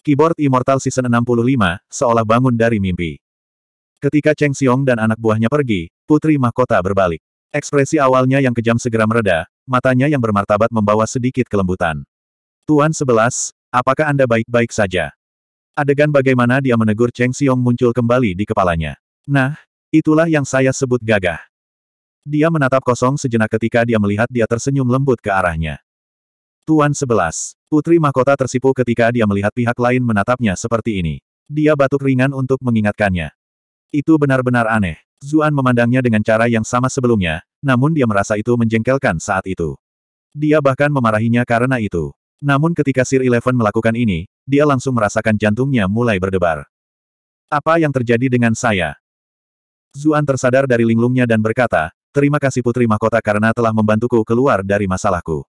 Keyboard Immortal Season 65, seolah bangun dari mimpi. Ketika Cheng Xiong dan anak buahnya pergi, Putri Mahkota berbalik. Ekspresi awalnya yang kejam segera mereda, matanya yang bermartabat membawa sedikit kelembutan. Tuan sebelas, apakah Anda baik-baik saja? Adegan bagaimana dia menegur Cheng Xiong muncul kembali di kepalanya. Nah, itulah yang saya sebut gagah. Dia menatap kosong sejenak ketika dia melihat dia tersenyum lembut ke arahnya. Tuan sebelas, Putri Mahkota tersipu ketika dia melihat pihak lain menatapnya seperti ini. Dia batuk ringan untuk mengingatkannya. Itu benar-benar aneh. Zuan memandangnya dengan cara yang sama sebelumnya, namun dia merasa itu menjengkelkan saat itu. Dia bahkan memarahinya karena itu. Namun ketika Sir Eleven melakukan ini, dia langsung merasakan jantungnya mulai berdebar. Apa yang terjadi dengan saya? Zuan tersadar dari linglungnya dan berkata, Terima kasih Putri Mahkota karena telah membantuku keluar dari masalahku.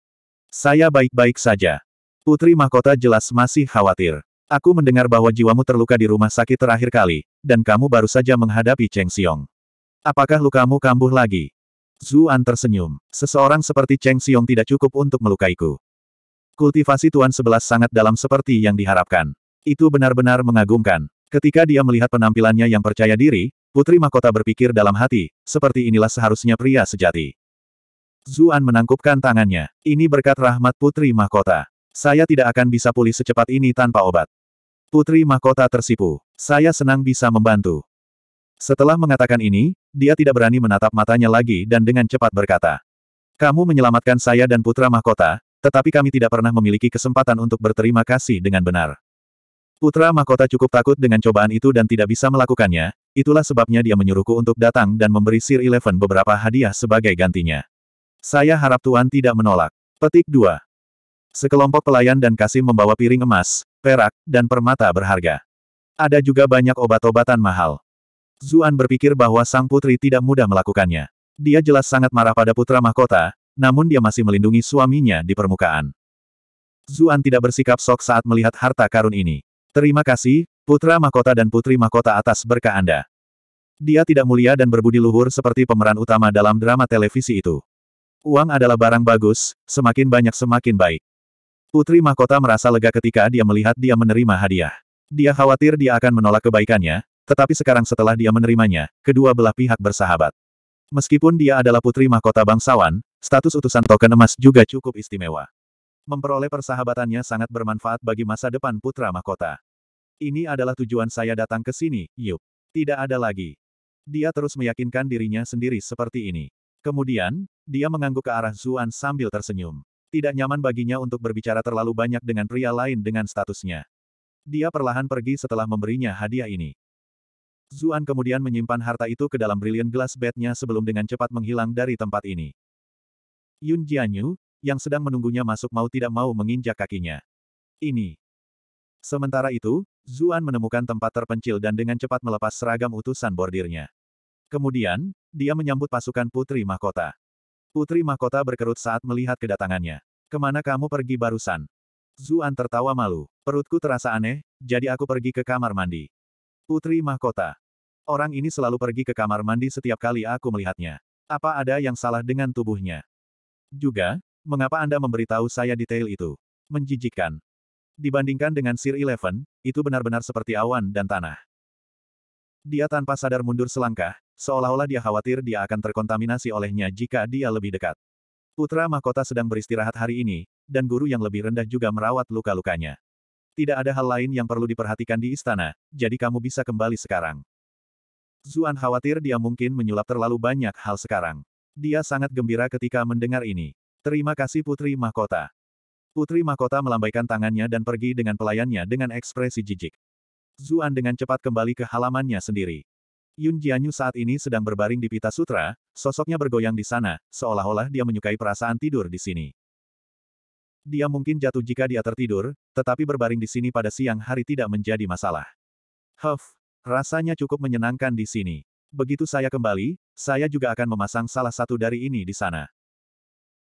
Saya baik-baik saja. Putri Mahkota jelas masih khawatir. Aku mendengar bahwa jiwamu terluka di rumah sakit terakhir kali, dan kamu baru saja menghadapi Cheng Xiong. Apakah lukamu kambuh lagi? Zuan tersenyum. Seseorang seperti Cheng Xiong tidak cukup untuk melukaiku. Kultivasi Tuan Sebelas sangat dalam seperti yang diharapkan. Itu benar-benar mengagumkan. Ketika dia melihat penampilannya yang percaya diri, Putri Mahkota berpikir dalam hati, seperti inilah seharusnya pria sejati. Zuan menangkupkan tangannya. Ini berkat rahmat Putri Mahkota. Saya tidak akan bisa pulih secepat ini tanpa obat. Putri Mahkota tersipu. Saya senang bisa membantu. Setelah mengatakan ini, dia tidak berani menatap matanya lagi dan dengan cepat berkata. Kamu menyelamatkan saya dan Putra Mahkota, tetapi kami tidak pernah memiliki kesempatan untuk berterima kasih dengan benar. Putra Mahkota cukup takut dengan cobaan itu dan tidak bisa melakukannya, itulah sebabnya dia menyuruhku untuk datang dan memberi Sir Eleven beberapa hadiah sebagai gantinya. Saya harap Tuan tidak menolak. Petik 2. Sekelompok pelayan dan kasih membawa piring emas, perak, dan permata berharga. Ada juga banyak obat-obatan mahal. Zuan berpikir bahwa sang putri tidak mudah melakukannya. Dia jelas sangat marah pada putra mahkota, namun dia masih melindungi suaminya di permukaan. Zuan tidak bersikap sok saat melihat harta karun ini. Terima kasih, putra mahkota dan putri mahkota atas berkah Anda. Dia tidak mulia dan berbudi luhur seperti pemeran utama dalam drama televisi itu. Uang adalah barang bagus, semakin banyak semakin baik. Putri Mahkota merasa lega ketika dia melihat dia menerima hadiah. Dia khawatir dia akan menolak kebaikannya, tetapi sekarang setelah dia menerimanya, kedua belah pihak bersahabat. Meskipun dia adalah putri mahkota bangsawan, status utusan token emas juga cukup istimewa. Memperoleh persahabatannya sangat bermanfaat bagi masa depan putra mahkota. Ini adalah tujuan saya datang ke sini, yuk. Tidak ada lagi. Dia terus meyakinkan dirinya sendiri seperti ini. Kemudian, dia mengangguk ke arah Zuan sambil tersenyum. Tidak nyaman baginya untuk berbicara terlalu banyak dengan pria lain dengan statusnya. Dia perlahan pergi setelah memberinya hadiah ini. Zuan kemudian menyimpan harta itu ke dalam brilian glass bednya sebelum dengan cepat menghilang dari tempat ini. Yun Jianyu, yang sedang menunggunya masuk mau tidak mau menginjak kakinya. Ini. Sementara itu, Zuan menemukan tempat terpencil dan dengan cepat melepas seragam utusan bordirnya. Kemudian, dia menyambut pasukan putri mahkota. Putri Mahkota berkerut saat melihat kedatangannya. Kemana kamu pergi barusan? Zuan tertawa malu. Perutku terasa aneh, jadi aku pergi ke kamar mandi. Putri Mahkota. Orang ini selalu pergi ke kamar mandi setiap kali aku melihatnya. Apa ada yang salah dengan tubuhnya? Juga, mengapa Anda memberitahu saya detail itu? Menjijikkan. Dibandingkan dengan Sir Eleven, itu benar-benar seperti awan dan tanah. Dia tanpa sadar mundur selangkah, Seolah-olah dia khawatir dia akan terkontaminasi olehnya jika dia lebih dekat. Putra mahkota sedang beristirahat hari ini, dan guru yang lebih rendah juga merawat luka-lukanya. Tidak ada hal lain yang perlu diperhatikan di istana, jadi kamu bisa kembali sekarang. Zuan khawatir dia mungkin menyulap terlalu banyak hal sekarang. Dia sangat gembira ketika mendengar ini. Terima kasih Putri Mahkota. Putri Mahkota melambaikan tangannya dan pergi dengan pelayannya dengan ekspresi jijik. Zuan dengan cepat kembali ke halamannya sendiri. Yun Jianyu saat ini sedang berbaring di Pita Sutra, sosoknya bergoyang di sana, seolah-olah dia menyukai perasaan tidur di sini. Dia mungkin jatuh jika dia tertidur, tetapi berbaring di sini pada siang hari tidak menjadi masalah. Huff, rasanya cukup menyenangkan di sini. Begitu saya kembali, saya juga akan memasang salah satu dari ini di sana.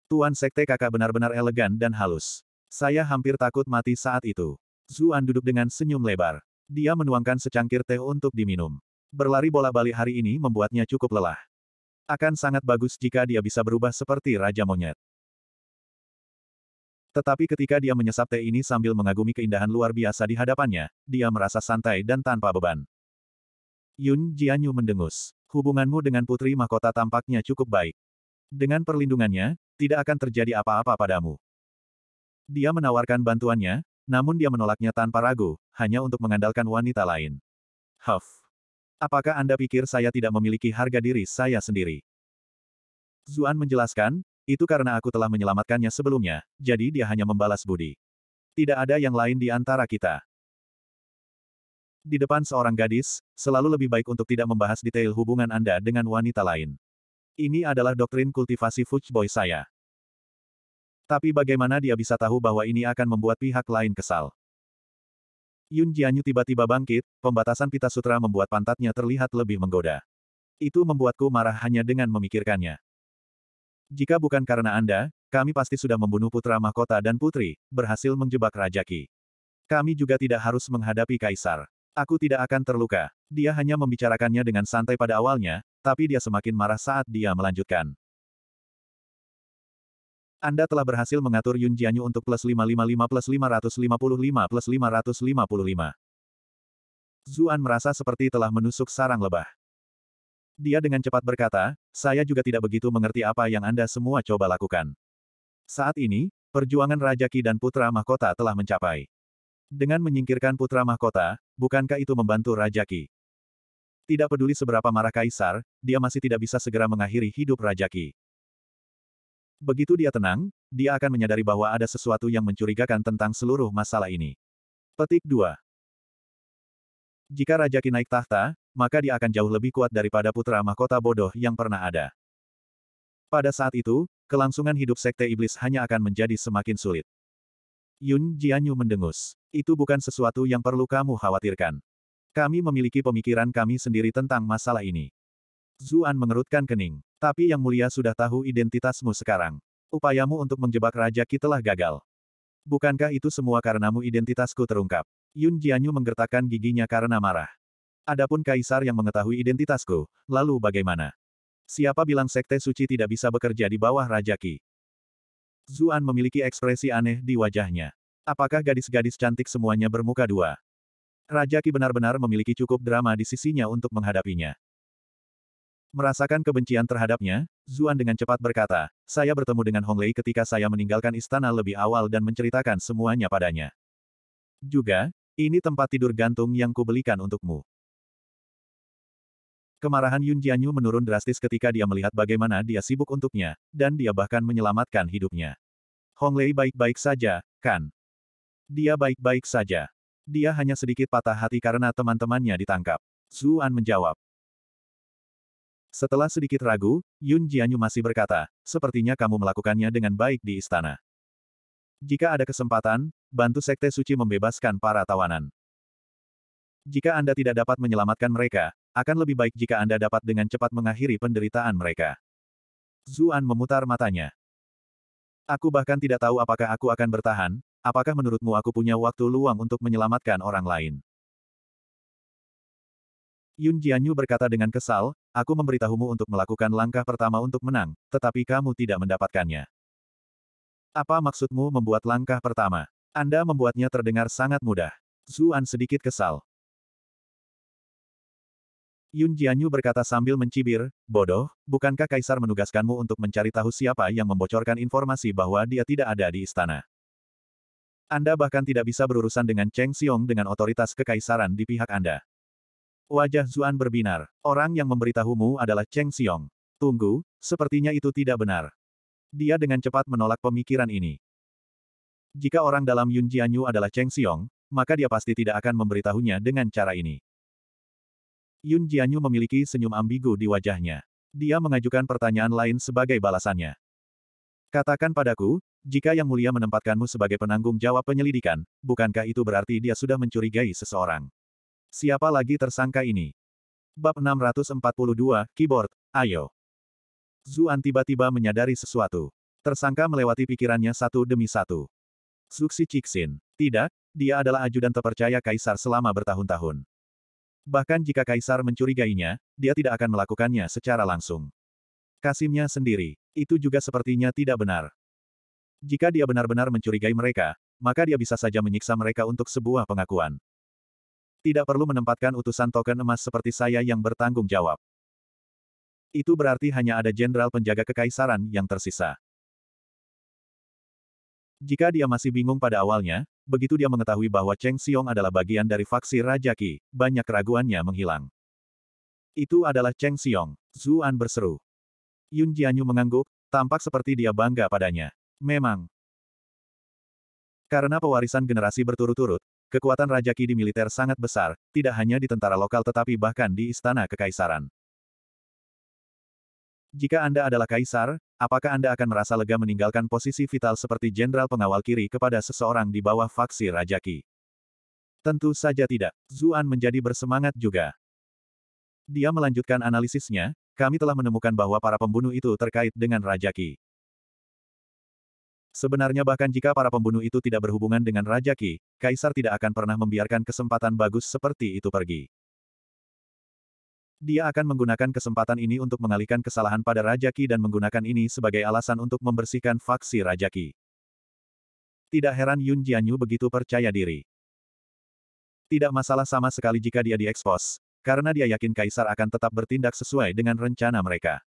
Tuan Sekte kakak benar-benar elegan dan halus. Saya hampir takut mati saat itu. Zuan duduk dengan senyum lebar. Dia menuangkan secangkir teh untuk diminum. Berlari bola bali hari ini membuatnya cukup lelah. Akan sangat bagus jika dia bisa berubah seperti Raja Monyet. Tetapi ketika dia menyesap teh ini sambil mengagumi keindahan luar biasa di hadapannya, dia merasa santai dan tanpa beban. Yun Jianyu mendengus. Hubunganmu dengan Putri Mahkota tampaknya cukup baik. Dengan perlindungannya, tidak akan terjadi apa-apa padamu. Dia menawarkan bantuannya, namun dia menolaknya tanpa ragu, hanya untuk mengandalkan wanita lain. Huff. Apakah Anda pikir saya tidak memiliki harga diri saya sendiri? Zuan menjelaskan, itu karena aku telah menyelamatkannya sebelumnya, jadi dia hanya membalas budi. Tidak ada yang lain di antara kita. Di depan seorang gadis, selalu lebih baik untuk tidak membahas detail hubungan Anda dengan wanita lain. Ini adalah doktrin kultivasi Boy saya. Tapi bagaimana dia bisa tahu bahwa ini akan membuat pihak lain kesal? Yun Jianyu tiba-tiba bangkit, pembatasan pita sutra membuat pantatnya terlihat lebih menggoda. Itu membuatku marah hanya dengan memikirkannya. Jika bukan karena Anda, kami pasti sudah membunuh putra mahkota dan putri, berhasil menjebak Rajaki. Kami juga tidak harus menghadapi Kaisar. Aku tidak akan terluka. Dia hanya membicarakannya dengan santai pada awalnya, tapi dia semakin marah saat dia melanjutkan. Anda telah berhasil mengatur Yun Jianyu untuk plus 555 plus 555 plus 555. Zuan merasa seperti telah menusuk sarang lebah. Dia dengan cepat berkata, saya juga tidak begitu mengerti apa yang Anda semua coba lakukan. Saat ini, perjuangan Raja Ki dan Putra Mahkota telah mencapai. Dengan menyingkirkan Putra Mahkota, bukankah itu membantu Raja Ki? Tidak peduli seberapa marah Kaisar, dia masih tidak bisa segera mengakhiri hidup Raja Ki. Begitu dia tenang, dia akan menyadari bahwa ada sesuatu yang mencurigakan tentang seluruh masalah ini. Petik 2. Jika Raja Ki naik tahta, maka dia akan jauh lebih kuat daripada putra mahkota bodoh yang pernah ada. Pada saat itu, kelangsungan hidup sekte iblis hanya akan menjadi semakin sulit. Yun Jianyu mendengus. Itu bukan sesuatu yang perlu kamu khawatirkan. Kami memiliki pemikiran kami sendiri tentang masalah ini. Zuan mengerutkan kening. Tapi Yang Mulia sudah tahu identitasmu sekarang. Upayamu untuk menjebak Raja Ki telah gagal. Bukankah itu semua karenamu identitasku terungkap? Yun Jianyu menggertakkan giginya karena marah. Adapun Kaisar yang mengetahui identitasku, lalu bagaimana? Siapa bilang Sekte Suci tidak bisa bekerja di bawah Raja Ki? Zuan memiliki ekspresi aneh di wajahnya. Apakah gadis-gadis cantik semuanya bermuka dua? Raja Ki benar-benar memiliki cukup drama di sisinya untuk menghadapinya. Merasakan kebencian terhadapnya, Zuan dengan cepat berkata, saya bertemu dengan Hong Lei ketika saya meninggalkan istana lebih awal dan menceritakan semuanya padanya. Juga, ini tempat tidur gantung yang kubelikan untukmu. Kemarahan Yun Jianyu menurun drastis ketika dia melihat bagaimana dia sibuk untuknya, dan dia bahkan menyelamatkan hidupnya. Hong Lei baik-baik saja, kan? Dia baik-baik saja. Dia hanya sedikit patah hati karena teman-temannya ditangkap. Zuan menjawab. Setelah sedikit ragu, Yun Jianyu masih berkata, sepertinya kamu melakukannya dengan baik di istana. Jika ada kesempatan, bantu Sekte Suci membebaskan para tawanan. Jika Anda tidak dapat menyelamatkan mereka, akan lebih baik jika Anda dapat dengan cepat mengakhiri penderitaan mereka. Zuan memutar matanya. Aku bahkan tidak tahu apakah aku akan bertahan, apakah menurutmu aku punya waktu luang untuk menyelamatkan orang lain. Yun Jianyu berkata dengan kesal, aku memberitahumu untuk melakukan langkah pertama untuk menang, tetapi kamu tidak mendapatkannya. Apa maksudmu membuat langkah pertama? Anda membuatnya terdengar sangat mudah. Zuan sedikit kesal. Yun Jianyu berkata sambil mencibir, bodoh, bukankah Kaisar menugaskanmu untuk mencari tahu siapa yang membocorkan informasi bahwa dia tidak ada di istana? Anda bahkan tidak bisa berurusan dengan Cheng Xiong dengan otoritas kekaisaran di pihak Anda. Wajah Zuan berbinar. Orang yang memberitahumu adalah Cheng Xiong. Tunggu, sepertinya itu tidak benar. Dia dengan cepat menolak pemikiran ini. Jika orang dalam Yun Jianyu adalah Cheng Xiong, maka dia pasti tidak akan memberitahunya dengan cara ini. Yun Jianyu memiliki senyum ambigu di wajahnya. Dia mengajukan pertanyaan lain sebagai balasannya. Katakan padaku, jika Yang Mulia menempatkanmu sebagai penanggung jawab penyelidikan, bukankah itu berarti dia sudah mencurigai seseorang? Siapa lagi tersangka ini? Bab 642, Keyboard, ayo. Zuan tiba-tiba menyadari sesuatu. Tersangka melewati pikirannya satu demi satu. Suksi Cixin. Tidak, dia adalah ajudan terpercaya Kaisar selama bertahun-tahun. Bahkan jika Kaisar mencurigainya, dia tidak akan melakukannya secara langsung. Kasimnya sendiri, itu juga sepertinya tidak benar. Jika dia benar-benar mencurigai mereka, maka dia bisa saja menyiksa mereka untuk sebuah pengakuan tidak perlu menempatkan utusan token emas seperti saya yang bertanggung jawab. Itu berarti hanya ada jenderal penjaga kekaisaran yang tersisa. Jika dia masih bingung pada awalnya, begitu dia mengetahui bahwa Cheng Xiong adalah bagian dari faksi Raja Qi, banyak keraguannya menghilang. Itu adalah Cheng Xiong, Zuan berseru. Yun Jianyu mengangguk, tampak seperti dia bangga padanya. Memang. Karena pewarisan generasi berturut-turut, Kekuatan Raja Ki di militer sangat besar, tidak hanya di tentara lokal tetapi bahkan di istana kekaisaran. Jika Anda adalah kaisar, apakah Anda akan merasa lega meninggalkan posisi vital seperti jenderal pengawal kiri kepada seseorang di bawah faksi Raja Ki? Tentu saja tidak. Zuan menjadi bersemangat juga. Dia melanjutkan analisisnya, kami telah menemukan bahwa para pembunuh itu terkait dengan Raja Ki. Sebenarnya bahkan jika para pembunuh itu tidak berhubungan dengan Raja Ki, Kaisar tidak akan pernah membiarkan kesempatan bagus seperti itu pergi. Dia akan menggunakan kesempatan ini untuk mengalihkan kesalahan pada Raja Ki dan menggunakan ini sebagai alasan untuk membersihkan faksi Raja Ki. Tidak heran Yun Jianyu begitu percaya diri. Tidak masalah sama sekali jika dia diekspos, karena dia yakin Kaisar akan tetap bertindak sesuai dengan rencana mereka.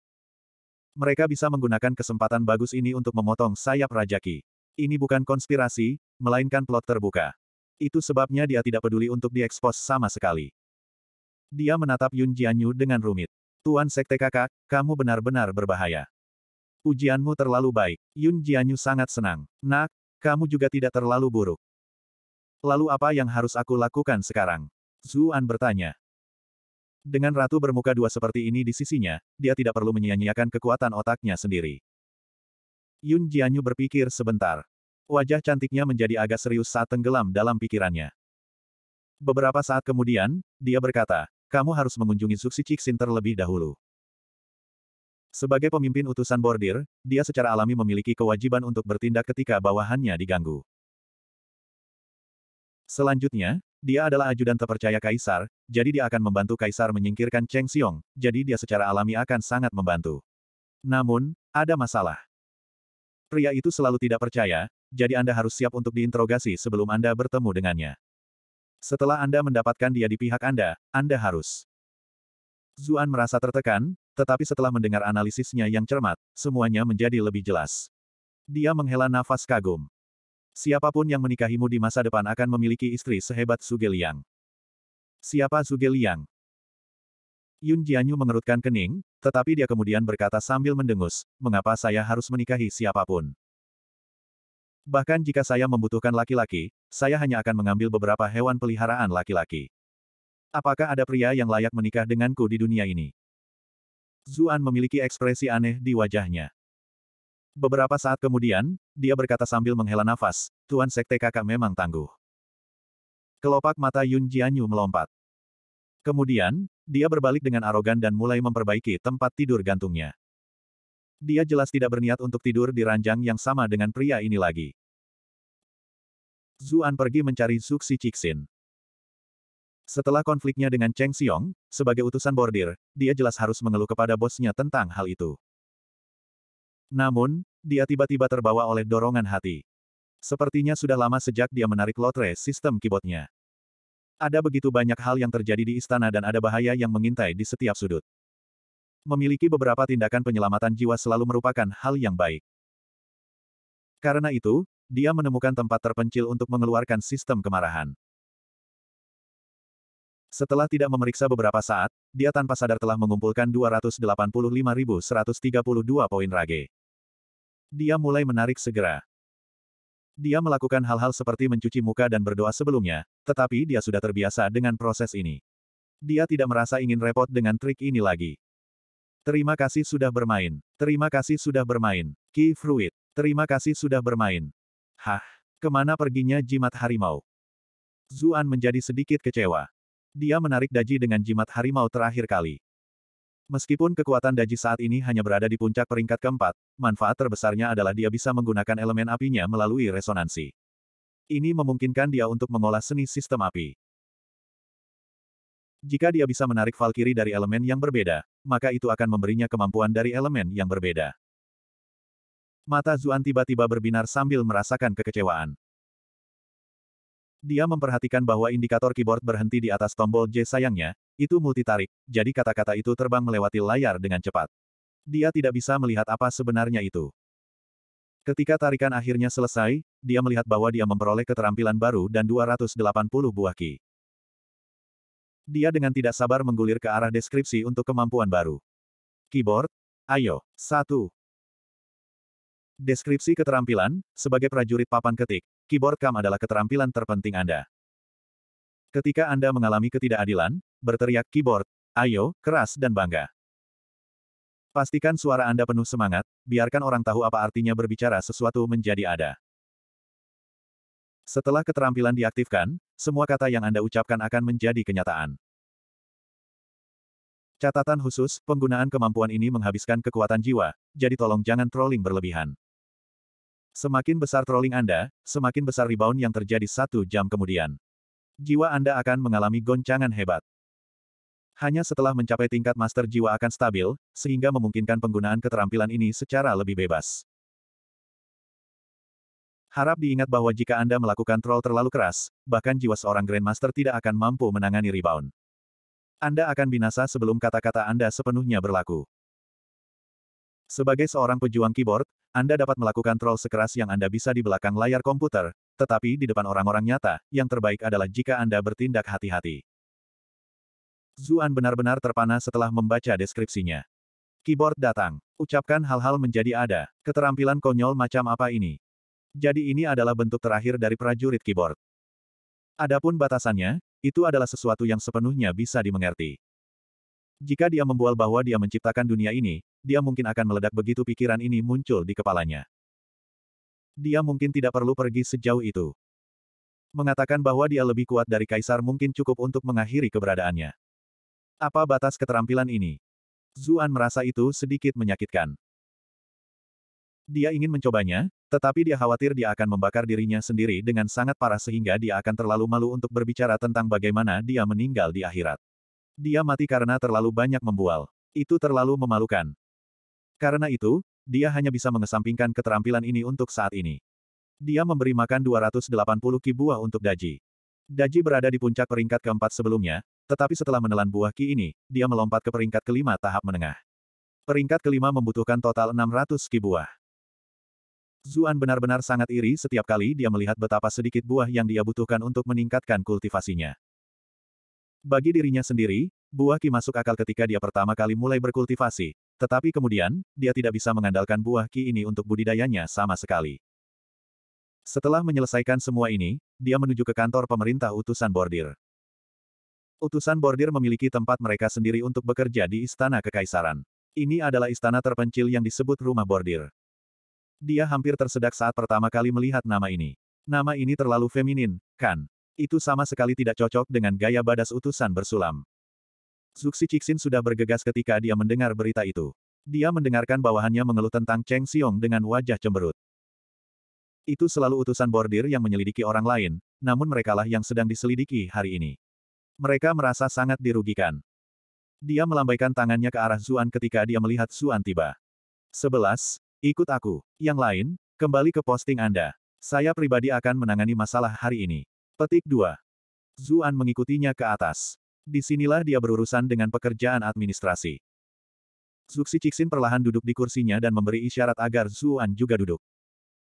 Mereka bisa menggunakan kesempatan bagus ini untuk memotong sayap rajaki. Ini bukan konspirasi, melainkan plot terbuka. Itu sebabnya dia tidak peduli untuk diekspos sama sekali. Dia menatap Yun Jianyu dengan rumit. Tuan Sekte kakak, kamu benar-benar berbahaya. Ujianmu terlalu baik. Yun Jianyu sangat senang. Nak, kamu juga tidak terlalu buruk. Lalu apa yang harus aku lakukan sekarang? Zuan bertanya. Dengan ratu bermuka dua seperti ini di sisinya, dia tidak perlu menyia-nyiakan kekuatan otaknya sendiri. Yun Jianyu berpikir sebentar. Wajah cantiknya menjadi agak serius saat tenggelam dalam pikirannya. Beberapa saat kemudian, dia berkata, kamu harus mengunjungi Zuxi Cixin terlebih dahulu. Sebagai pemimpin utusan bordir, dia secara alami memiliki kewajiban untuk bertindak ketika bawahannya diganggu. Selanjutnya, dia adalah ajudan terpercaya Kaisar, jadi dia akan membantu Kaisar menyingkirkan Cheng Xiong, jadi dia secara alami akan sangat membantu. Namun, ada masalah. Pria itu selalu tidak percaya, jadi Anda harus siap untuk diinterogasi sebelum Anda bertemu dengannya. Setelah Anda mendapatkan dia di pihak Anda, Anda harus. Zuan merasa tertekan, tetapi setelah mendengar analisisnya yang cermat, semuanya menjadi lebih jelas. Dia menghela nafas kagum. Siapapun yang menikahimu di masa depan akan memiliki istri sehebat Suge Liang. Siapa Suge Liang? Yun Jianyu mengerutkan kening, tetapi dia kemudian berkata sambil mendengus, mengapa saya harus menikahi siapapun? Bahkan jika saya membutuhkan laki-laki, saya hanya akan mengambil beberapa hewan peliharaan laki-laki. Apakah ada pria yang layak menikah denganku di dunia ini? Zuan memiliki ekspresi aneh di wajahnya. Beberapa saat kemudian, dia berkata sambil menghela nafas, Tuan Sekte kakak memang tangguh. Kelopak mata Yun Jianyu melompat. Kemudian, dia berbalik dengan arogan dan mulai memperbaiki tempat tidur gantungnya. Dia jelas tidak berniat untuk tidur di ranjang yang sama dengan pria ini lagi. Zuan pergi mencari Zuxi Cixin. Setelah konfliknya dengan Cheng Xiong, sebagai utusan bordir, dia jelas harus mengeluh kepada bosnya tentang hal itu. Namun, dia tiba-tiba terbawa oleh dorongan hati. Sepertinya sudah lama sejak dia menarik lotre sistem keyboardnya. Ada begitu banyak hal yang terjadi di istana dan ada bahaya yang mengintai di setiap sudut. Memiliki beberapa tindakan penyelamatan jiwa selalu merupakan hal yang baik. Karena itu, dia menemukan tempat terpencil untuk mengeluarkan sistem kemarahan. Setelah tidak memeriksa beberapa saat, dia tanpa sadar telah mengumpulkan 285.132 poin rage. Dia mulai menarik segera. Dia melakukan hal-hal seperti mencuci muka dan berdoa sebelumnya, tetapi dia sudah terbiasa dengan proses ini. Dia tidak merasa ingin repot dengan trik ini lagi. Terima kasih sudah bermain. Terima kasih sudah bermain. Ki Fruit. Terima kasih sudah bermain. Hah, kemana perginya jimat harimau? Zuan menjadi sedikit kecewa. Dia menarik daji dengan jimat harimau terakhir kali. Meskipun kekuatan Daji saat ini hanya berada di puncak peringkat keempat, manfaat terbesarnya adalah dia bisa menggunakan elemen apinya melalui resonansi. Ini memungkinkan dia untuk mengolah seni sistem api. Jika dia bisa menarik Valkyrie dari elemen yang berbeda, maka itu akan memberinya kemampuan dari elemen yang berbeda. Mata Zuan tiba-tiba berbinar sambil merasakan kekecewaan. Dia memperhatikan bahwa indikator keyboard berhenti di atas tombol J sayangnya, itu multitarik, jadi kata-kata itu terbang melewati layar dengan cepat. Dia tidak bisa melihat apa sebenarnya itu. Ketika tarikan akhirnya selesai, dia melihat bahwa dia memperoleh keterampilan baru dan 280 buah ki. Dia dengan tidak sabar menggulir ke arah deskripsi untuk kemampuan baru. Keyboard, ayo, satu, Deskripsi keterampilan, sebagai prajurit papan ketik, keyboard cam adalah keterampilan terpenting Anda. Ketika Anda mengalami ketidakadilan, berteriak keyboard, ayo, keras dan bangga. Pastikan suara Anda penuh semangat, biarkan orang tahu apa artinya berbicara sesuatu menjadi ada. Setelah keterampilan diaktifkan, semua kata yang Anda ucapkan akan menjadi kenyataan. Catatan khusus, penggunaan kemampuan ini menghabiskan kekuatan jiwa, jadi tolong jangan trolling berlebihan. Semakin besar trolling Anda, semakin besar rebound yang terjadi satu jam kemudian. Jiwa Anda akan mengalami goncangan hebat. Hanya setelah mencapai tingkat master jiwa akan stabil, sehingga memungkinkan penggunaan keterampilan ini secara lebih bebas. Harap diingat bahwa jika Anda melakukan troll terlalu keras, bahkan jiwa seorang Grandmaster tidak akan mampu menangani rebound. Anda akan binasa sebelum kata-kata Anda sepenuhnya berlaku. Sebagai seorang pejuang keyboard, Anda dapat melakukan troll sekeras yang Anda bisa di belakang layar komputer, tetapi di depan orang-orang nyata, yang terbaik adalah jika Anda bertindak hati-hati. Zuan benar-benar terpana setelah membaca deskripsinya. Keyboard datang. Ucapkan hal-hal menjadi ada. Keterampilan konyol macam apa ini? Jadi ini adalah bentuk terakhir dari prajurit keyboard. Adapun batasannya, itu adalah sesuatu yang sepenuhnya bisa dimengerti. Jika dia membual bahwa dia menciptakan dunia ini, dia mungkin akan meledak begitu pikiran ini muncul di kepalanya. Dia mungkin tidak perlu pergi sejauh itu. Mengatakan bahwa dia lebih kuat dari kaisar mungkin cukup untuk mengakhiri keberadaannya. Apa batas keterampilan ini? Zuan merasa itu sedikit menyakitkan. Dia ingin mencobanya, tetapi dia khawatir dia akan membakar dirinya sendiri dengan sangat parah sehingga dia akan terlalu malu untuk berbicara tentang bagaimana dia meninggal di akhirat. Dia mati karena terlalu banyak membual. Itu terlalu memalukan. Karena itu, dia hanya bisa mengesampingkan keterampilan ini untuk saat ini. Dia memberi makan 280 ki buah untuk Daji. Daji berada di puncak peringkat keempat sebelumnya, tetapi setelah menelan buah ki ini, dia melompat ke peringkat kelima tahap menengah. Peringkat kelima membutuhkan total 600 ki buah. Zuan benar-benar sangat iri setiap kali dia melihat betapa sedikit buah yang dia butuhkan untuk meningkatkan kultivasinya. Bagi dirinya sendiri, Buah ki masuk akal ketika dia pertama kali mulai berkultivasi, tetapi kemudian, dia tidak bisa mengandalkan buah ki ini untuk budidayanya sama sekali. Setelah menyelesaikan semua ini, dia menuju ke kantor pemerintah utusan bordir. Utusan bordir memiliki tempat mereka sendiri untuk bekerja di Istana Kekaisaran. Ini adalah istana terpencil yang disebut Rumah Bordir. Dia hampir tersedak saat pertama kali melihat nama ini. Nama ini terlalu feminin, kan? Itu sama sekali tidak cocok dengan gaya badas utusan bersulam. Zuxi Cixin sudah bergegas ketika dia mendengar berita itu. Dia mendengarkan bawahannya mengeluh tentang Cheng Xiong dengan wajah cemberut. Itu selalu utusan bordir yang menyelidiki orang lain, namun merekalah yang sedang diselidiki hari ini. Mereka merasa sangat dirugikan. Dia melambaikan tangannya ke arah Zuan ketika dia melihat Zuan tiba. Sebelas, Ikut aku. Yang lain, kembali ke posting Anda. Saya pribadi akan menangani masalah hari ini. Petik 2. Zuan mengikutinya ke atas. Disinilah dia berurusan dengan pekerjaan administrasi. Zuxi Cixin perlahan duduk di kursinya dan memberi isyarat agar Zuan juga duduk.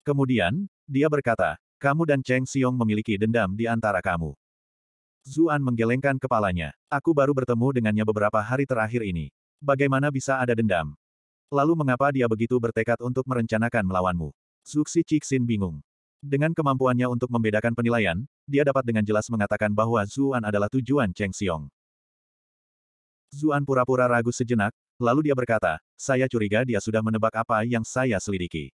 Kemudian, dia berkata, kamu dan Cheng Xiong memiliki dendam di antara kamu. Zuan menggelengkan kepalanya. Aku baru bertemu dengannya beberapa hari terakhir ini. Bagaimana bisa ada dendam? Lalu mengapa dia begitu bertekad untuk merencanakan melawanmu? Zuxi Cixin bingung. Dengan kemampuannya untuk membedakan penilaian, dia dapat dengan jelas mengatakan bahwa Zuan adalah tujuan Cheng Xiong. Zuan pura-pura ragu sejenak, lalu dia berkata, saya curiga dia sudah menebak apa yang saya selidiki.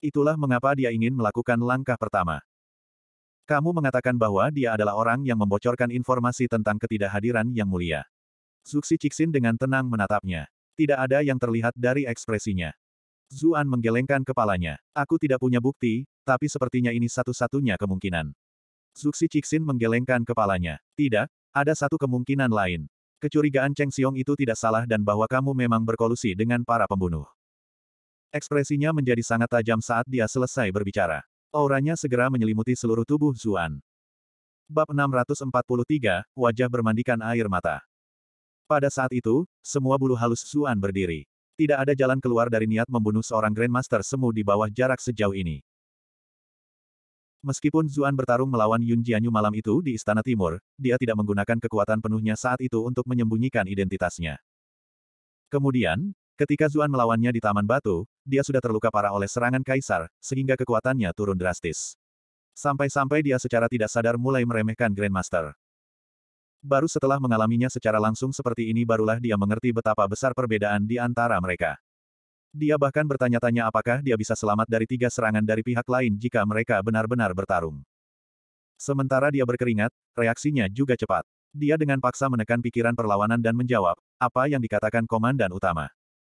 Itulah mengapa dia ingin melakukan langkah pertama. Kamu mengatakan bahwa dia adalah orang yang membocorkan informasi tentang ketidakhadiran yang mulia. Zuxi Cixin dengan tenang menatapnya. Tidak ada yang terlihat dari ekspresinya. Zuan menggelengkan kepalanya. Aku tidak punya bukti, tapi sepertinya ini satu-satunya kemungkinan. Zuxi Cixin menggelengkan kepalanya. Tidak, ada satu kemungkinan lain. Kecurigaan Cheng Xiong itu tidak salah dan bahwa kamu memang berkolusi dengan para pembunuh. Ekspresinya menjadi sangat tajam saat dia selesai berbicara. Auranya segera menyelimuti seluruh tubuh Zuan. Bab 643, Wajah Bermandikan Air Mata. Pada saat itu, semua bulu halus Zuan berdiri. Tidak ada jalan keluar dari niat membunuh seorang Grandmaster semu di bawah jarak sejauh ini. Meskipun Zuan bertarung melawan Yun Jianyu malam itu di Istana Timur, dia tidak menggunakan kekuatan penuhnya saat itu untuk menyembunyikan identitasnya. Kemudian, ketika Zuan melawannya di Taman Batu, dia sudah terluka parah oleh serangan kaisar, sehingga kekuatannya turun drastis. Sampai-sampai dia secara tidak sadar mulai meremehkan Grandmaster. Baru setelah mengalaminya secara langsung seperti ini barulah dia mengerti betapa besar perbedaan di antara mereka. Dia bahkan bertanya-tanya apakah dia bisa selamat dari tiga serangan dari pihak lain jika mereka benar-benar bertarung. Sementara dia berkeringat, reaksinya juga cepat. Dia dengan paksa menekan pikiran perlawanan dan menjawab, apa yang dikatakan komandan utama.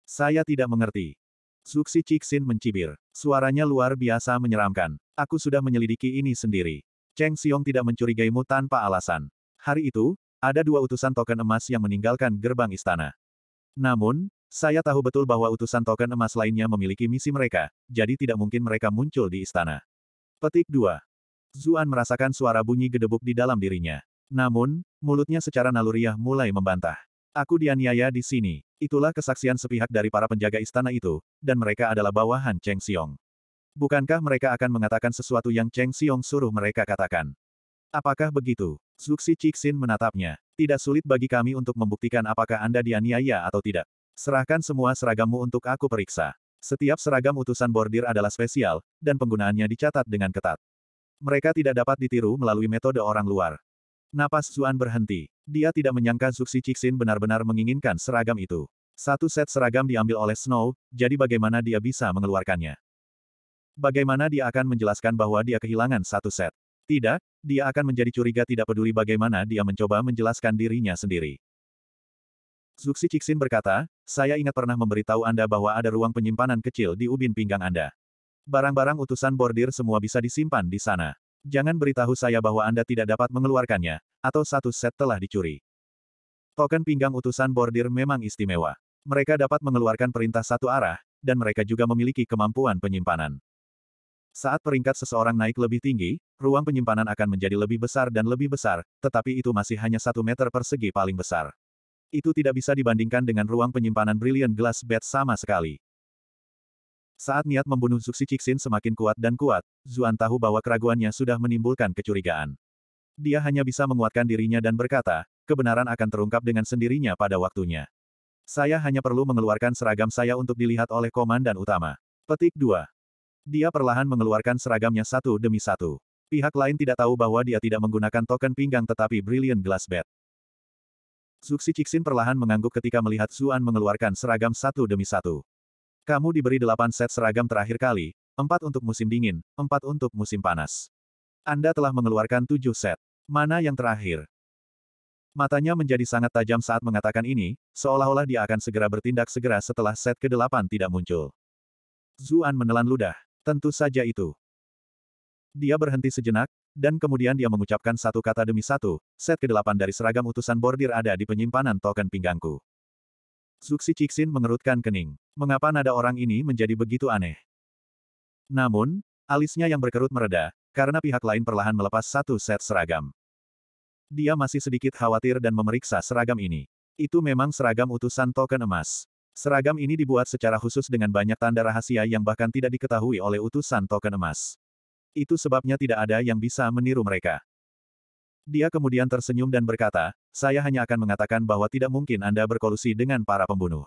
Saya tidak mengerti. Suksi Cixin mencibir. Suaranya luar biasa menyeramkan. Aku sudah menyelidiki ini sendiri. Cheng Xiong tidak mencurigaimu tanpa alasan. Hari itu, ada dua utusan token emas yang meninggalkan gerbang istana. Namun, saya tahu betul bahwa utusan token emas lainnya memiliki misi mereka, jadi tidak mungkin mereka muncul di istana. Petik 2. Zuan merasakan suara bunyi gedebuk di dalam dirinya. Namun, mulutnya secara naluriah mulai membantah. Aku dianiaya di sini. Itulah kesaksian sepihak dari para penjaga istana itu, dan mereka adalah bawahan Cheng Xiong. Bukankah mereka akan mengatakan sesuatu yang Cheng Xiong suruh mereka katakan? Apakah begitu? Zuxi Cixin menatapnya. Tidak sulit bagi kami untuk membuktikan apakah Anda dianiaya atau tidak. Serahkan semua seragammu untuk aku periksa. Setiap seragam utusan bordir adalah spesial, dan penggunaannya dicatat dengan ketat. Mereka tidak dapat ditiru melalui metode orang luar. Napas Zuan berhenti. Dia tidak menyangka Zuxi Cixin benar-benar menginginkan seragam itu. Satu set seragam diambil oleh Snow, jadi bagaimana dia bisa mengeluarkannya? Bagaimana dia akan menjelaskan bahwa dia kehilangan satu set? Tidak, dia akan menjadi curiga tidak peduli bagaimana dia mencoba menjelaskan dirinya sendiri. Zuxi Cixin berkata, saya ingat pernah memberitahu Anda bahwa ada ruang penyimpanan kecil di ubin pinggang Anda. Barang-barang utusan bordir semua bisa disimpan di sana. Jangan beritahu saya bahwa Anda tidak dapat mengeluarkannya, atau satu set telah dicuri. Token pinggang utusan bordir memang istimewa. Mereka dapat mengeluarkan perintah satu arah, dan mereka juga memiliki kemampuan penyimpanan. Saat peringkat seseorang naik lebih tinggi, ruang penyimpanan akan menjadi lebih besar dan lebih besar, tetapi itu masih hanya satu meter persegi paling besar. Itu tidak bisa dibandingkan dengan ruang penyimpanan Brilliant Glass Bed sama sekali. Saat niat membunuh Zuxi Cixin semakin kuat dan kuat, Zuan tahu bahwa keraguannya sudah menimbulkan kecurigaan. Dia hanya bisa menguatkan dirinya dan berkata, kebenaran akan terungkap dengan sendirinya pada waktunya. Saya hanya perlu mengeluarkan seragam saya untuk dilihat oleh komandan utama. Petik 2. Dia perlahan mengeluarkan seragamnya satu demi satu. Pihak lain tidak tahu bahwa dia tidak menggunakan token pinggang tetapi Brilliant Glass bed. Zuxi Cixin perlahan mengangguk ketika melihat Zuan mengeluarkan seragam satu demi satu. Kamu diberi delapan set seragam terakhir kali, empat untuk musim dingin, empat untuk musim panas. Anda telah mengeluarkan tujuh set. Mana yang terakhir? Matanya menjadi sangat tajam saat mengatakan ini, seolah-olah dia akan segera bertindak segera setelah set ke-8 tidak muncul. Zuan menelan ludah. Tentu saja itu. Dia berhenti sejenak, dan kemudian dia mengucapkan satu kata demi satu, set ke-8 dari seragam utusan bordir ada di penyimpanan token pinggangku. Zuxi Cixin mengerutkan kening. Mengapa nada orang ini menjadi begitu aneh? Namun, alisnya yang berkerut mereda, karena pihak lain perlahan melepas satu set seragam. Dia masih sedikit khawatir dan memeriksa seragam ini. Itu memang seragam utusan token emas. Seragam ini dibuat secara khusus dengan banyak tanda rahasia yang bahkan tidak diketahui oleh utusan token emas. Itu sebabnya tidak ada yang bisa meniru mereka. Dia kemudian tersenyum dan berkata, saya hanya akan mengatakan bahwa tidak mungkin Anda berkolusi dengan para pembunuh.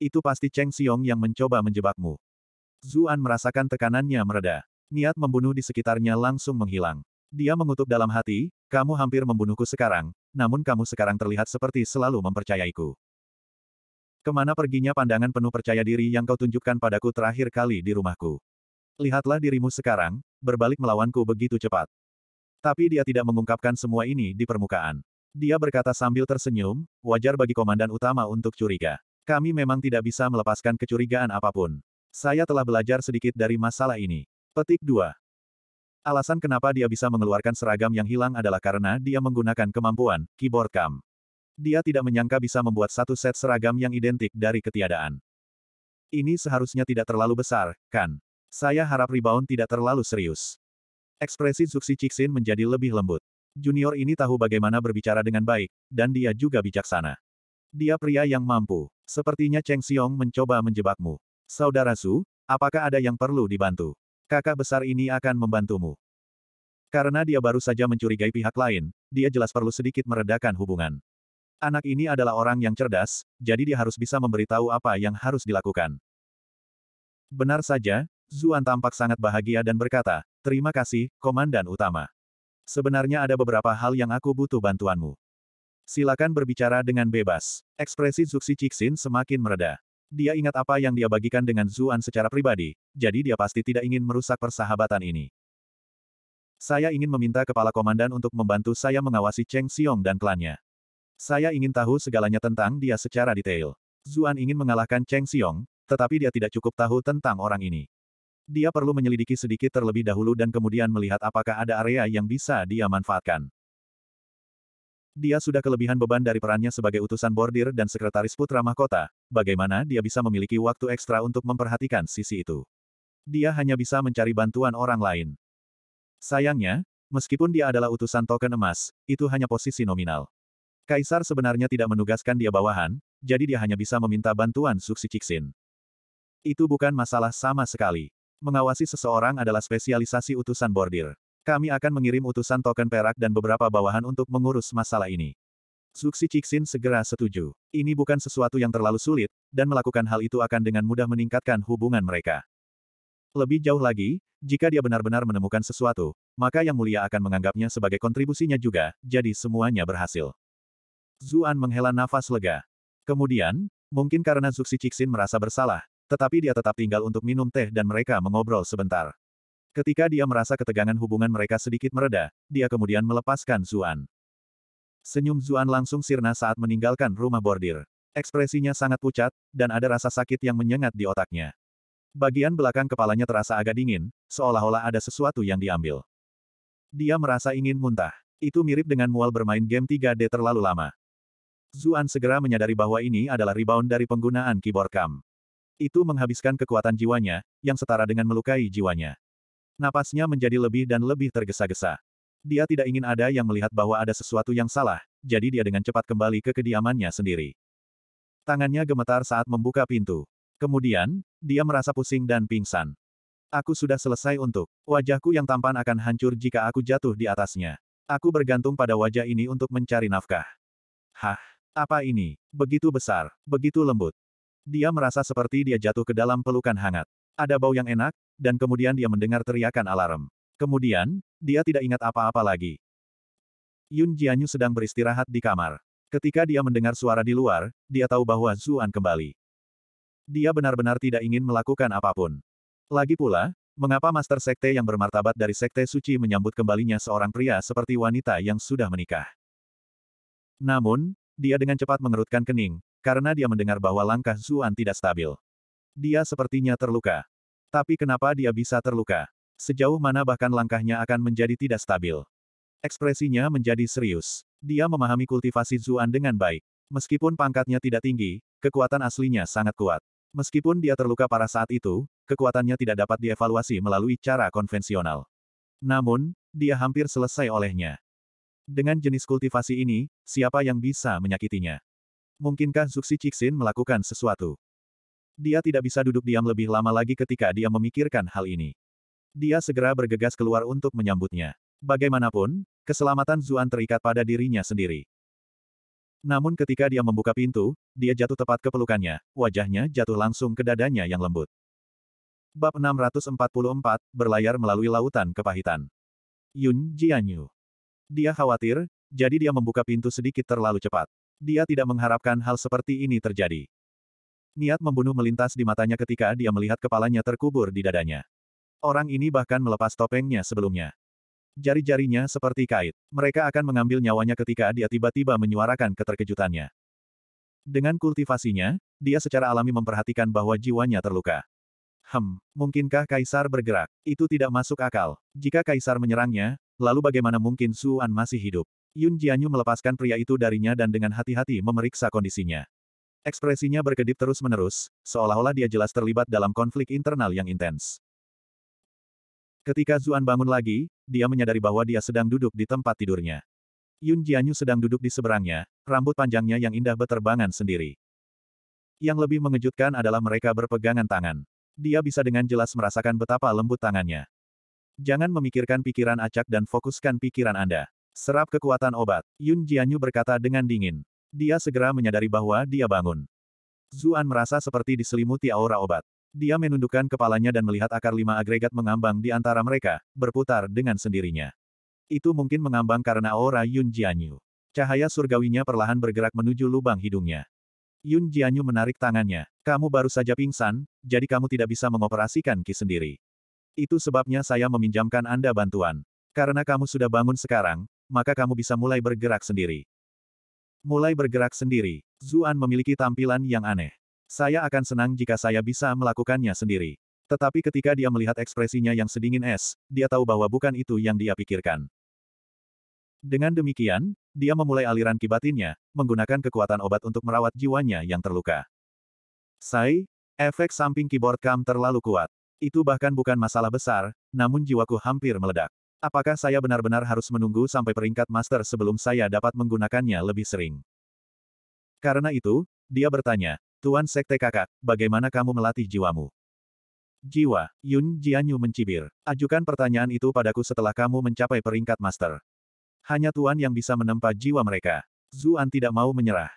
Itu pasti Cheng Xiong yang mencoba menjebakmu. Zuan merasakan tekanannya mereda. Niat membunuh di sekitarnya langsung menghilang. Dia mengutuk dalam hati, kamu hampir membunuhku sekarang, namun kamu sekarang terlihat seperti selalu mempercayaiku. Kemana perginya pandangan penuh percaya diri yang kau tunjukkan padaku terakhir kali di rumahku? Lihatlah dirimu sekarang, berbalik melawanku begitu cepat. Tapi dia tidak mengungkapkan semua ini di permukaan. Dia berkata sambil tersenyum, wajar bagi komandan utama untuk curiga. Kami memang tidak bisa melepaskan kecurigaan apapun. Saya telah belajar sedikit dari masalah ini. Petik 2. Alasan kenapa dia bisa mengeluarkan seragam yang hilang adalah karena dia menggunakan kemampuan, keyboard cam. Dia tidak menyangka bisa membuat satu set seragam yang identik dari ketiadaan. Ini seharusnya tidak terlalu besar, kan? Saya harap rebound tidak terlalu serius. Ekspresi Zuxi Cixin menjadi lebih lembut. Junior ini tahu bagaimana berbicara dengan baik, dan dia juga bijaksana. Dia pria yang mampu. Sepertinya Cheng Xiong mencoba menjebakmu. Saudara Su, apakah ada yang perlu dibantu? Kakak besar ini akan membantumu. Karena dia baru saja mencurigai pihak lain, dia jelas perlu sedikit meredakan hubungan. Anak ini adalah orang yang cerdas, jadi dia harus bisa memberitahu apa yang harus dilakukan. Benar saja, Zuan tampak sangat bahagia dan berkata, Terima kasih, Komandan Utama. Sebenarnya ada beberapa hal yang aku butuh bantuanmu. Silakan berbicara dengan bebas. Ekspresi Zuxi Cixin semakin mereda. Dia ingat apa yang dia bagikan dengan Zuan secara pribadi, jadi dia pasti tidak ingin merusak persahabatan ini. Saya ingin meminta kepala komandan untuk membantu saya mengawasi Cheng Xiong dan klannya. Saya ingin tahu segalanya tentang dia secara detail. Zuan ingin mengalahkan Cheng Xiong, tetapi dia tidak cukup tahu tentang orang ini. Dia perlu menyelidiki sedikit terlebih dahulu dan kemudian melihat apakah ada area yang bisa dia manfaatkan. Dia sudah kelebihan beban dari perannya sebagai utusan bordir dan sekretaris putra mahkota, bagaimana dia bisa memiliki waktu ekstra untuk memperhatikan sisi itu. Dia hanya bisa mencari bantuan orang lain. Sayangnya, meskipun dia adalah utusan token emas, itu hanya posisi nominal. Kaisar sebenarnya tidak menugaskan dia bawahan, jadi dia hanya bisa meminta bantuan Suksi Ciksin. Itu bukan masalah sama sekali. Mengawasi seseorang adalah spesialisasi utusan bordir. Kami akan mengirim utusan token perak dan beberapa bawahan untuk mengurus masalah ini. Suksi Cixin segera setuju. Ini bukan sesuatu yang terlalu sulit, dan melakukan hal itu akan dengan mudah meningkatkan hubungan mereka. Lebih jauh lagi, jika dia benar-benar menemukan sesuatu, maka Yang Mulia akan menganggapnya sebagai kontribusinya juga, jadi semuanya berhasil. Zuan menghela nafas lega. Kemudian, mungkin karena Zuxi Cixin merasa bersalah, tetapi dia tetap tinggal untuk minum teh dan mereka mengobrol sebentar. Ketika dia merasa ketegangan hubungan mereka sedikit mereda, dia kemudian melepaskan Zuan. Senyum Zuan langsung sirna saat meninggalkan rumah bordir. Ekspresinya sangat pucat, dan ada rasa sakit yang menyengat di otaknya. Bagian belakang kepalanya terasa agak dingin, seolah-olah ada sesuatu yang diambil. Dia merasa ingin muntah. Itu mirip dengan mual bermain game 3D terlalu lama. Zuan segera menyadari bahwa ini adalah rebound dari penggunaan keyboard cam. Itu menghabiskan kekuatan jiwanya, yang setara dengan melukai jiwanya. Napasnya menjadi lebih dan lebih tergesa-gesa. Dia tidak ingin ada yang melihat bahwa ada sesuatu yang salah, jadi dia dengan cepat kembali ke kediamannya sendiri. Tangannya gemetar saat membuka pintu. Kemudian, dia merasa pusing dan pingsan. Aku sudah selesai untuk wajahku yang tampan akan hancur jika aku jatuh di atasnya. Aku bergantung pada wajah ini untuk mencari nafkah. Hah, apa ini? Begitu besar, begitu lembut. Dia merasa seperti dia jatuh ke dalam pelukan hangat. Ada bau yang enak, dan kemudian dia mendengar teriakan alarm. Kemudian, dia tidak ingat apa-apa lagi. Yun Jianyu sedang beristirahat di kamar. Ketika dia mendengar suara di luar, dia tahu bahwa Zuan kembali. Dia benar-benar tidak ingin melakukan apapun. Lagi pula, mengapa Master Sekte yang bermartabat dari Sekte Suci menyambut kembalinya seorang pria seperti wanita yang sudah menikah? Namun, dia dengan cepat mengerutkan kening, karena dia mendengar bahwa langkah Zuan tidak stabil. Dia sepertinya terluka. Tapi kenapa dia bisa terluka? Sejauh mana bahkan langkahnya akan menjadi tidak stabil. Ekspresinya menjadi serius. Dia memahami kultivasi Zuan dengan baik. Meskipun pangkatnya tidak tinggi, kekuatan aslinya sangat kuat. Meskipun dia terluka pada saat itu, kekuatannya tidak dapat dievaluasi melalui cara konvensional. Namun, dia hampir selesai olehnya. Dengan jenis kultivasi ini, siapa yang bisa menyakitinya? Mungkinkah Zuxi Cixin melakukan sesuatu? Dia tidak bisa duduk diam lebih lama lagi ketika dia memikirkan hal ini. Dia segera bergegas keluar untuk menyambutnya. Bagaimanapun, keselamatan Zuan terikat pada dirinya sendiri. Namun ketika dia membuka pintu, dia jatuh tepat ke pelukannya, wajahnya jatuh langsung ke dadanya yang lembut. Bab 644, berlayar melalui lautan kepahitan. Yun Jianyu. Dia khawatir, jadi dia membuka pintu sedikit terlalu cepat. Dia tidak mengharapkan hal seperti ini terjadi. Niat membunuh melintas di matanya ketika dia melihat kepalanya terkubur di dadanya. Orang ini bahkan melepas topengnya sebelumnya. Jari-jarinya seperti kait. Mereka akan mengambil nyawanya ketika dia tiba-tiba menyuarakan keterkejutannya. Dengan kultivasinya, dia secara alami memperhatikan bahwa jiwanya terluka. Hem, mungkinkah Kaisar bergerak? Itu tidak masuk akal. Jika Kaisar menyerangnya, lalu bagaimana mungkin Suan masih hidup? Yun Jianyu melepaskan pria itu darinya dan dengan hati-hati memeriksa kondisinya. Ekspresinya berkedip terus-menerus, seolah-olah dia jelas terlibat dalam konflik internal yang intens. Ketika Zuan bangun lagi, dia menyadari bahwa dia sedang duduk di tempat tidurnya. Yun Jianyu sedang duduk di seberangnya, rambut panjangnya yang indah beterbangan sendiri. Yang lebih mengejutkan adalah mereka berpegangan tangan. Dia bisa dengan jelas merasakan betapa lembut tangannya. Jangan memikirkan pikiran acak dan fokuskan pikiran Anda. Serap kekuatan obat, Yun Jianyu berkata dengan dingin. Dia segera menyadari bahwa dia bangun. Zuan merasa seperti diselimuti aura obat. Dia menundukkan kepalanya dan melihat akar lima agregat mengambang di antara mereka, berputar dengan sendirinya. Itu mungkin mengambang karena aura Yun Jianyu. Cahaya surgawinya perlahan bergerak menuju lubang hidungnya. Yun Jianyu menarik tangannya. Kamu baru saja pingsan, jadi kamu tidak bisa mengoperasikan Ki sendiri. Itu sebabnya saya meminjamkan Anda bantuan. Karena kamu sudah bangun sekarang, maka kamu bisa mulai bergerak sendiri. Mulai bergerak sendiri, Zuan memiliki tampilan yang aneh. Saya akan senang jika saya bisa melakukannya sendiri. Tetapi ketika dia melihat ekspresinya yang sedingin es, dia tahu bahwa bukan itu yang dia pikirkan. Dengan demikian, dia memulai aliran kibatinnya, menggunakan kekuatan obat untuk merawat jiwanya yang terluka. Sai, efek samping keyboard kam terlalu kuat. Itu bahkan bukan masalah besar, namun jiwaku hampir meledak. Apakah saya benar-benar harus menunggu sampai peringkat master sebelum saya dapat menggunakannya lebih sering? Karena itu, dia bertanya, Tuan Sekte kakak, bagaimana kamu melatih jiwamu? Jiwa, Yun Jianyu mencibir. Ajukan pertanyaan itu padaku setelah kamu mencapai peringkat master. Hanya Tuan yang bisa menempa jiwa mereka. Zuan tidak mau menyerah.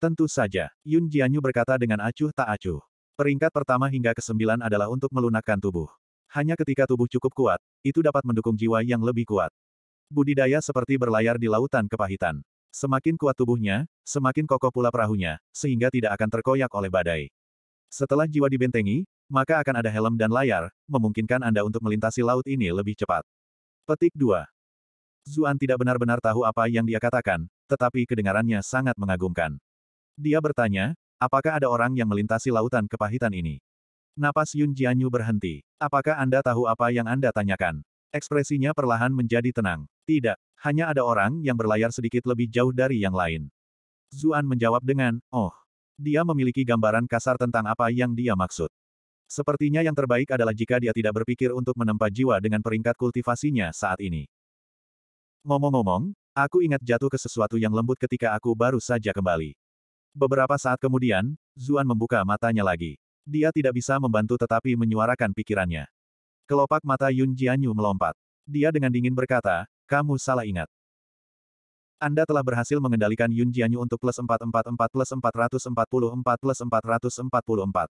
Tentu saja, Yun Jianyu berkata dengan acuh tak acuh. Peringkat pertama hingga kesembilan adalah untuk melunakkan tubuh. Hanya ketika tubuh cukup kuat, itu dapat mendukung jiwa yang lebih kuat. Budidaya seperti berlayar di lautan kepahitan. Semakin kuat tubuhnya, semakin kokoh pula perahunya, sehingga tidak akan terkoyak oleh badai. Setelah jiwa dibentengi, maka akan ada helm dan layar, memungkinkan Anda untuk melintasi laut ini lebih cepat. Petik 2. Zuan tidak benar-benar tahu apa yang dia katakan, tetapi kedengarannya sangat mengagumkan. Dia bertanya, apakah ada orang yang melintasi lautan kepahitan ini? Napas Yun Jianyu berhenti. Apakah Anda tahu apa yang Anda tanyakan? Ekspresinya perlahan menjadi tenang. Tidak, hanya ada orang yang berlayar sedikit lebih jauh dari yang lain. Zuan menjawab dengan, oh. Dia memiliki gambaran kasar tentang apa yang dia maksud. Sepertinya yang terbaik adalah jika dia tidak berpikir untuk menempa jiwa dengan peringkat kultivasinya saat ini. Ngomong-ngomong, aku ingat jatuh ke sesuatu yang lembut ketika aku baru saja kembali. Beberapa saat kemudian, Zuan membuka matanya lagi. Dia tidak bisa membantu tetapi menyuarakan pikirannya. Kelopak mata Yun Jianyu melompat. Dia dengan dingin berkata, kamu salah ingat. Anda telah berhasil mengendalikan Yun Jianyu untuk plus 444 plus 444 plus 444.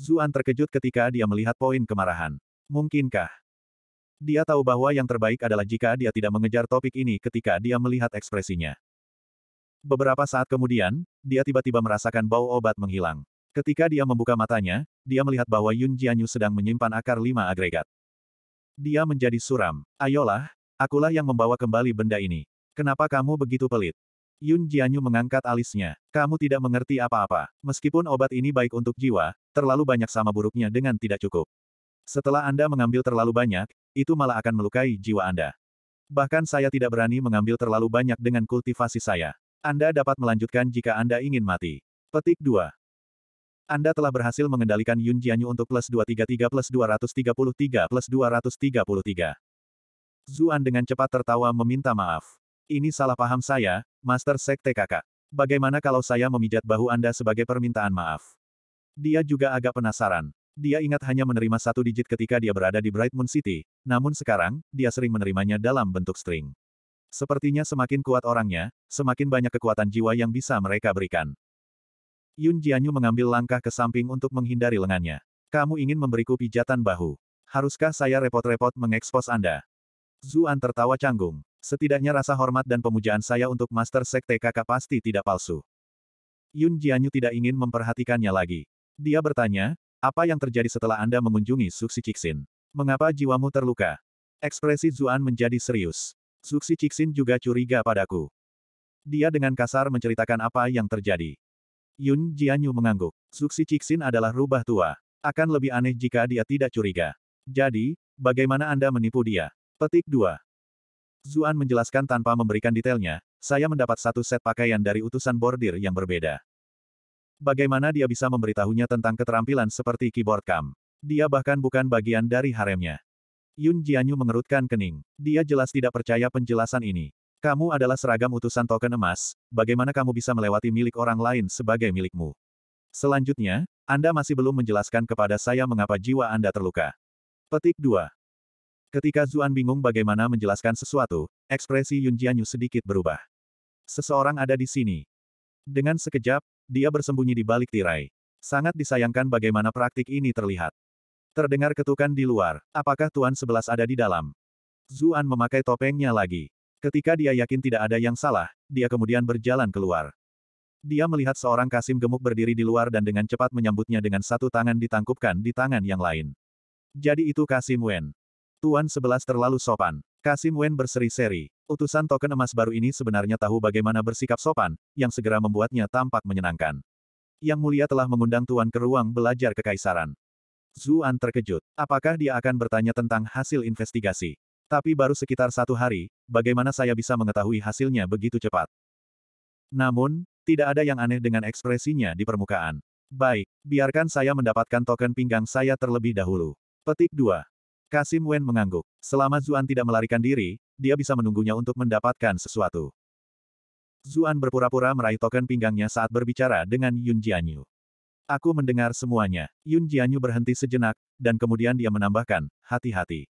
Zuan terkejut ketika dia melihat poin kemarahan. Mungkinkah? Dia tahu bahwa yang terbaik adalah jika dia tidak mengejar topik ini ketika dia melihat ekspresinya. Beberapa saat kemudian, dia tiba-tiba merasakan bau obat menghilang. Ketika dia membuka matanya, dia melihat bahwa Yun Jianyu sedang menyimpan akar lima agregat. Dia menjadi suram. Ayolah, akulah yang membawa kembali benda ini. Kenapa kamu begitu pelit? Yun Jianyu mengangkat alisnya. Kamu tidak mengerti apa-apa. Meskipun obat ini baik untuk jiwa, terlalu banyak sama buruknya dengan tidak cukup. Setelah Anda mengambil terlalu banyak, itu malah akan melukai jiwa Anda. Bahkan saya tidak berani mengambil terlalu banyak dengan kultivasi saya. Anda dapat melanjutkan jika Anda ingin mati. Petik 2. Anda telah berhasil mengendalikan Yun Jianyu untuk plus 233 plus 233 plus 233. Zuan dengan cepat tertawa meminta maaf. Ini salah paham saya, Master Sekte kakak. Bagaimana kalau saya memijat bahu Anda sebagai permintaan maaf? Dia juga agak penasaran. Dia ingat hanya menerima satu digit ketika dia berada di Bright Moon City, namun sekarang, dia sering menerimanya dalam bentuk string. Sepertinya semakin kuat orangnya, semakin banyak kekuatan jiwa yang bisa mereka berikan. Yun Jianyu mengambil langkah ke samping untuk menghindari lengannya. Kamu ingin memberiku pijatan bahu. Haruskah saya repot-repot mengekspos Anda? Zuan tertawa canggung. Setidaknya rasa hormat dan pemujaan saya untuk Master Sekte kakak pasti tidak palsu. Yun Jianyu tidak ingin memperhatikannya lagi. Dia bertanya, apa yang terjadi setelah Anda mengunjungi Suksi Cixin? Mengapa jiwamu terluka? Ekspresi Zuan menjadi serius. Suksi Cixin juga curiga padaku. Dia dengan kasar menceritakan apa yang terjadi. Yun Jianyu mengangguk. Suksi Cixin adalah rubah tua. Akan lebih aneh jika dia tidak curiga. Jadi, bagaimana Anda menipu dia? Petik 2. Zuan menjelaskan tanpa memberikan detailnya, saya mendapat satu set pakaian dari utusan bordir yang berbeda. Bagaimana dia bisa memberitahunya tentang keterampilan seperti keyboard cam? Dia bahkan bukan bagian dari haremnya. Yun Jianyu mengerutkan kening. Dia jelas tidak percaya penjelasan ini. Kamu adalah seragam utusan token emas, bagaimana kamu bisa melewati milik orang lain sebagai milikmu? Selanjutnya, Anda masih belum menjelaskan kepada saya mengapa jiwa Anda terluka. Petik 2. Ketika Zuan bingung bagaimana menjelaskan sesuatu, ekspresi Yun Jianyu sedikit berubah. Seseorang ada di sini. Dengan sekejap, dia bersembunyi di balik tirai. Sangat disayangkan bagaimana praktik ini terlihat. Terdengar ketukan di luar. Apakah Tuan Sebelas ada di dalam? Zuan memakai topengnya lagi. Ketika dia yakin tidak ada yang salah, dia kemudian berjalan keluar. Dia melihat seorang Kasim gemuk berdiri di luar dan dengan cepat menyambutnya dengan satu tangan ditangkupkan di tangan yang lain. Jadi itu Kasim Wen. Tuan sebelas terlalu sopan. Kasim Wen berseri-seri. Utusan token emas baru ini sebenarnya tahu bagaimana bersikap sopan, yang segera membuatnya tampak menyenangkan. Yang mulia telah mengundang Tuan ke ruang belajar kekaisaran. Zuan terkejut. Apakah dia akan bertanya tentang hasil investigasi? Tapi baru sekitar satu hari, bagaimana saya bisa mengetahui hasilnya begitu cepat? Namun, tidak ada yang aneh dengan ekspresinya di permukaan. Baik, biarkan saya mendapatkan token pinggang saya terlebih dahulu. Petik 2. Kasim Wen mengangguk. Selama Zuan tidak melarikan diri, dia bisa menunggunya untuk mendapatkan sesuatu. Zuan berpura-pura meraih token pinggangnya saat berbicara dengan Yun Jianyu. Aku mendengar semuanya. Yun Jianyu berhenti sejenak, dan kemudian dia menambahkan, hati-hati.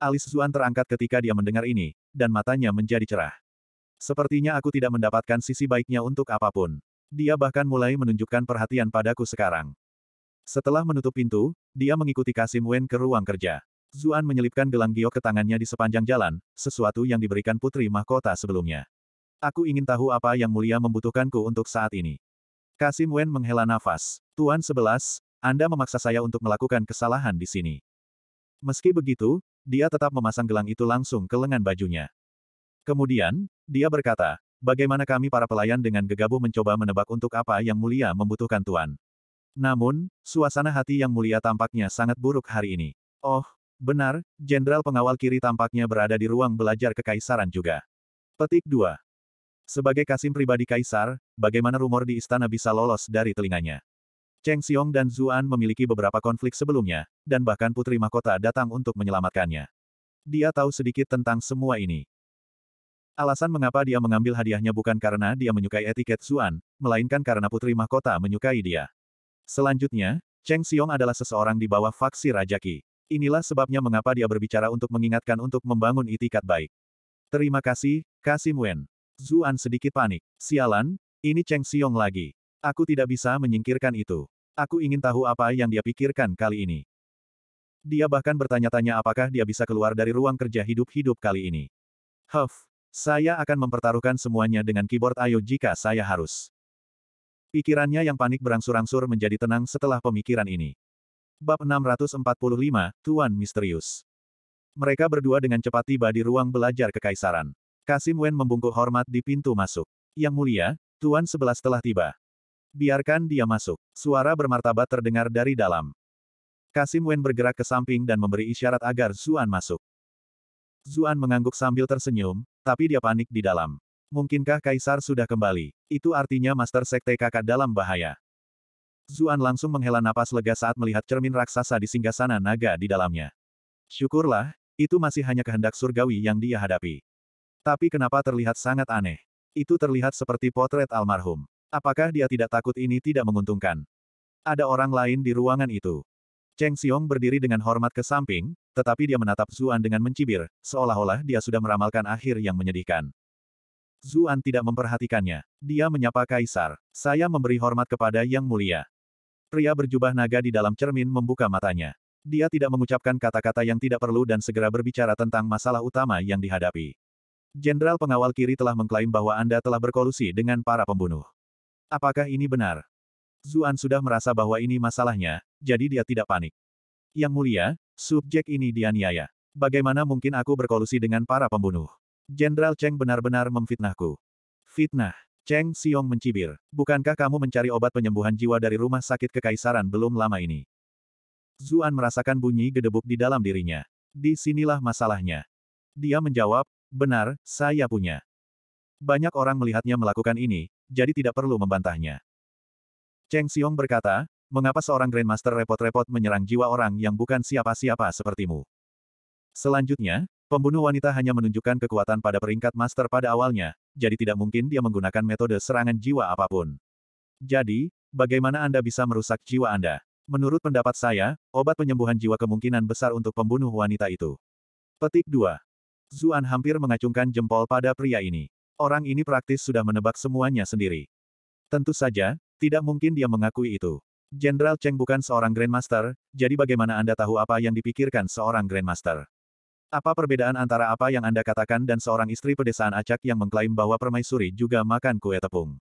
Alis Zuan terangkat ketika dia mendengar ini, dan matanya menjadi cerah. Sepertinya aku tidak mendapatkan sisi baiknya untuk apapun. Dia bahkan mulai menunjukkan perhatian padaku sekarang. Setelah menutup pintu, dia mengikuti Kasim Wen ke ruang kerja. Zuan menyelipkan gelang giok ke tangannya di sepanjang jalan, sesuatu yang diberikan putri mahkota sebelumnya. Aku ingin tahu apa yang mulia membutuhkanku untuk saat ini. Kasim Wen menghela nafas. Tuan sebelas, Anda memaksa saya untuk melakukan kesalahan di sini. Meski begitu, dia tetap memasang gelang itu langsung ke lengan bajunya. Kemudian, dia berkata, bagaimana kami para pelayan dengan gegabah mencoba menebak untuk apa yang mulia membutuhkan Tuan. Namun, suasana hati yang mulia tampaknya sangat buruk hari ini. Oh, benar, Jenderal Pengawal Kiri tampaknya berada di ruang belajar kekaisaran juga. Petik 2. Sebagai kasim pribadi kaisar, bagaimana rumor di istana bisa lolos dari telinganya? Cheng Xiong dan Zuan memiliki beberapa konflik sebelumnya, dan bahkan Putri Mahkota datang untuk menyelamatkannya. Dia tahu sedikit tentang semua ini. Alasan mengapa dia mengambil hadiahnya bukan karena dia menyukai etiket Zuan, melainkan karena Putri Mahkota menyukai dia. Selanjutnya, Cheng Xiong adalah seseorang di bawah faksi Raja Qi. Inilah sebabnya mengapa dia berbicara untuk mengingatkan untuk membangun itikat baik. Terima kasih, Kasim Wen. Zuan sedikit panik. Sialan, ini Cheng Xiong lagi. Aku tidak bisa menyingkirkan itu. Aku ingin tahu apa yang dia pikirkan kali ini. Dia bahkan bertanya-tanya apakah dia bisa keluar dari ruang kerja hidup-hidup kali ini. Huff, saya akan mempertaruhkan semuanya dengan keyboard ayo jika saya harus. Pikirannya yang panik berangsur-angsur menjadi tenang setelah pemikiran ini. Bab 645, Tuan Misterius. Mereka berdua dengan cepat tiba di ruang belajar kekaisaran. Kasim Wen membungkuk hormat di pintu masuk. Yang mulia, Tuan sebelas telah tiba. Biarkan dia masuk. Suara bermartabat terdengar dari dalam. Kasim Wen bergerak ke samping dan memberi isyarat agar Zuan masuk. Zuan mengangguk sambil tersenyum, tapi dia panik di dalam. Mungkinkah Kaisar sudah kembali? Itu artinya Master Sekte kakak dalam bahaya. Zuan langsung menghela napas lega saat melihat cermin raksasa di singgasana naga di dalamnya. Syukurlah, itu masih hanya kehendak surgawi yang dia hadapi. Tapi kenapa terlihat sangat aneh? Itu terlihat seperti potret almarhum. Apakah dia tidak takut ini tidak menguntungkan? Ada orang lain di ruangan itu. Cheng Xiong berdiri dengan hormat ke samping, tetapi dia menatap Zuan dengan mencibir, seolah-olah dia sudah meramalkan akhir yang menyedihkan. Zuan tidak memperhatikannya. Dia menyapa Kaisar. Saya memberi hormat kepada Yang Mulia. Pria berjubah naga di dalam cermin membuka matanya. Dia tidak mengucapkan kata-kata yang tidak perlu dan segera berbicara tentang masalah utama yang dihadapi. Jenderal pengawal kiri telah mengklaim bahwa Anda telah berkolusi dengan para pembunuh. Apakah ini benar? Zuan sudah merasa bahwa ini masalahnya, jadi dia tidak panik. Yang mulia, subjek ini dianiaya. Bagaimana mungkin aku berkolusi dengan para pembunuh? Jenderal Cheng benar-benar memfitnahku. Fitnah. Cheng Xiong mencibir. Bukankah kamu mencari obat penyembuhan jiwa dari rumah sakit kekaisaran belum lama ini? Zuan merasakan bunyi gedebuk di dalam dirinya. Di sinilah masalahnya. Dia menjawab, benar, saya punya. Banyak orang melihatnya melakukan ini, jadi tidak perlu membantahnya. Cheng Xiong berkata, mengapa seorang Grandmaster repot-repot menyerang jiwa orang yang bukan siapa-siapa sepertimu? Selanjutnya, pembunuh wanita hanya menunjukkan kekuatan pada peringkat master pada awalnya, jadi tidak mungkin dia menggunakan metode serangan jiwa apapun. Jadi, bagaimana Anda bisa merusak jiwa Anda? Menurut pendapat saya, obat penyembuhan jiwa kemungkinan besar untuk pembunuh wanita itu. Petik 2. Zuan hampir mengacungkan jempol pada pria ini. Orang ini praktis sudah menebak semuanya sendiri. Tentu saja, tidak mungkin dia mengakui itu. Jenderal Cheng bukan seorang Grandmaster, jadi bagaimana Anda tahu apa yang dipikirkan seorang Grandmaster? Apa perbedaan antara apa yang Anda katakan dan seorang istri pedesaan acak yang mengklaim bahwa permaisuri juga makan kue tepung?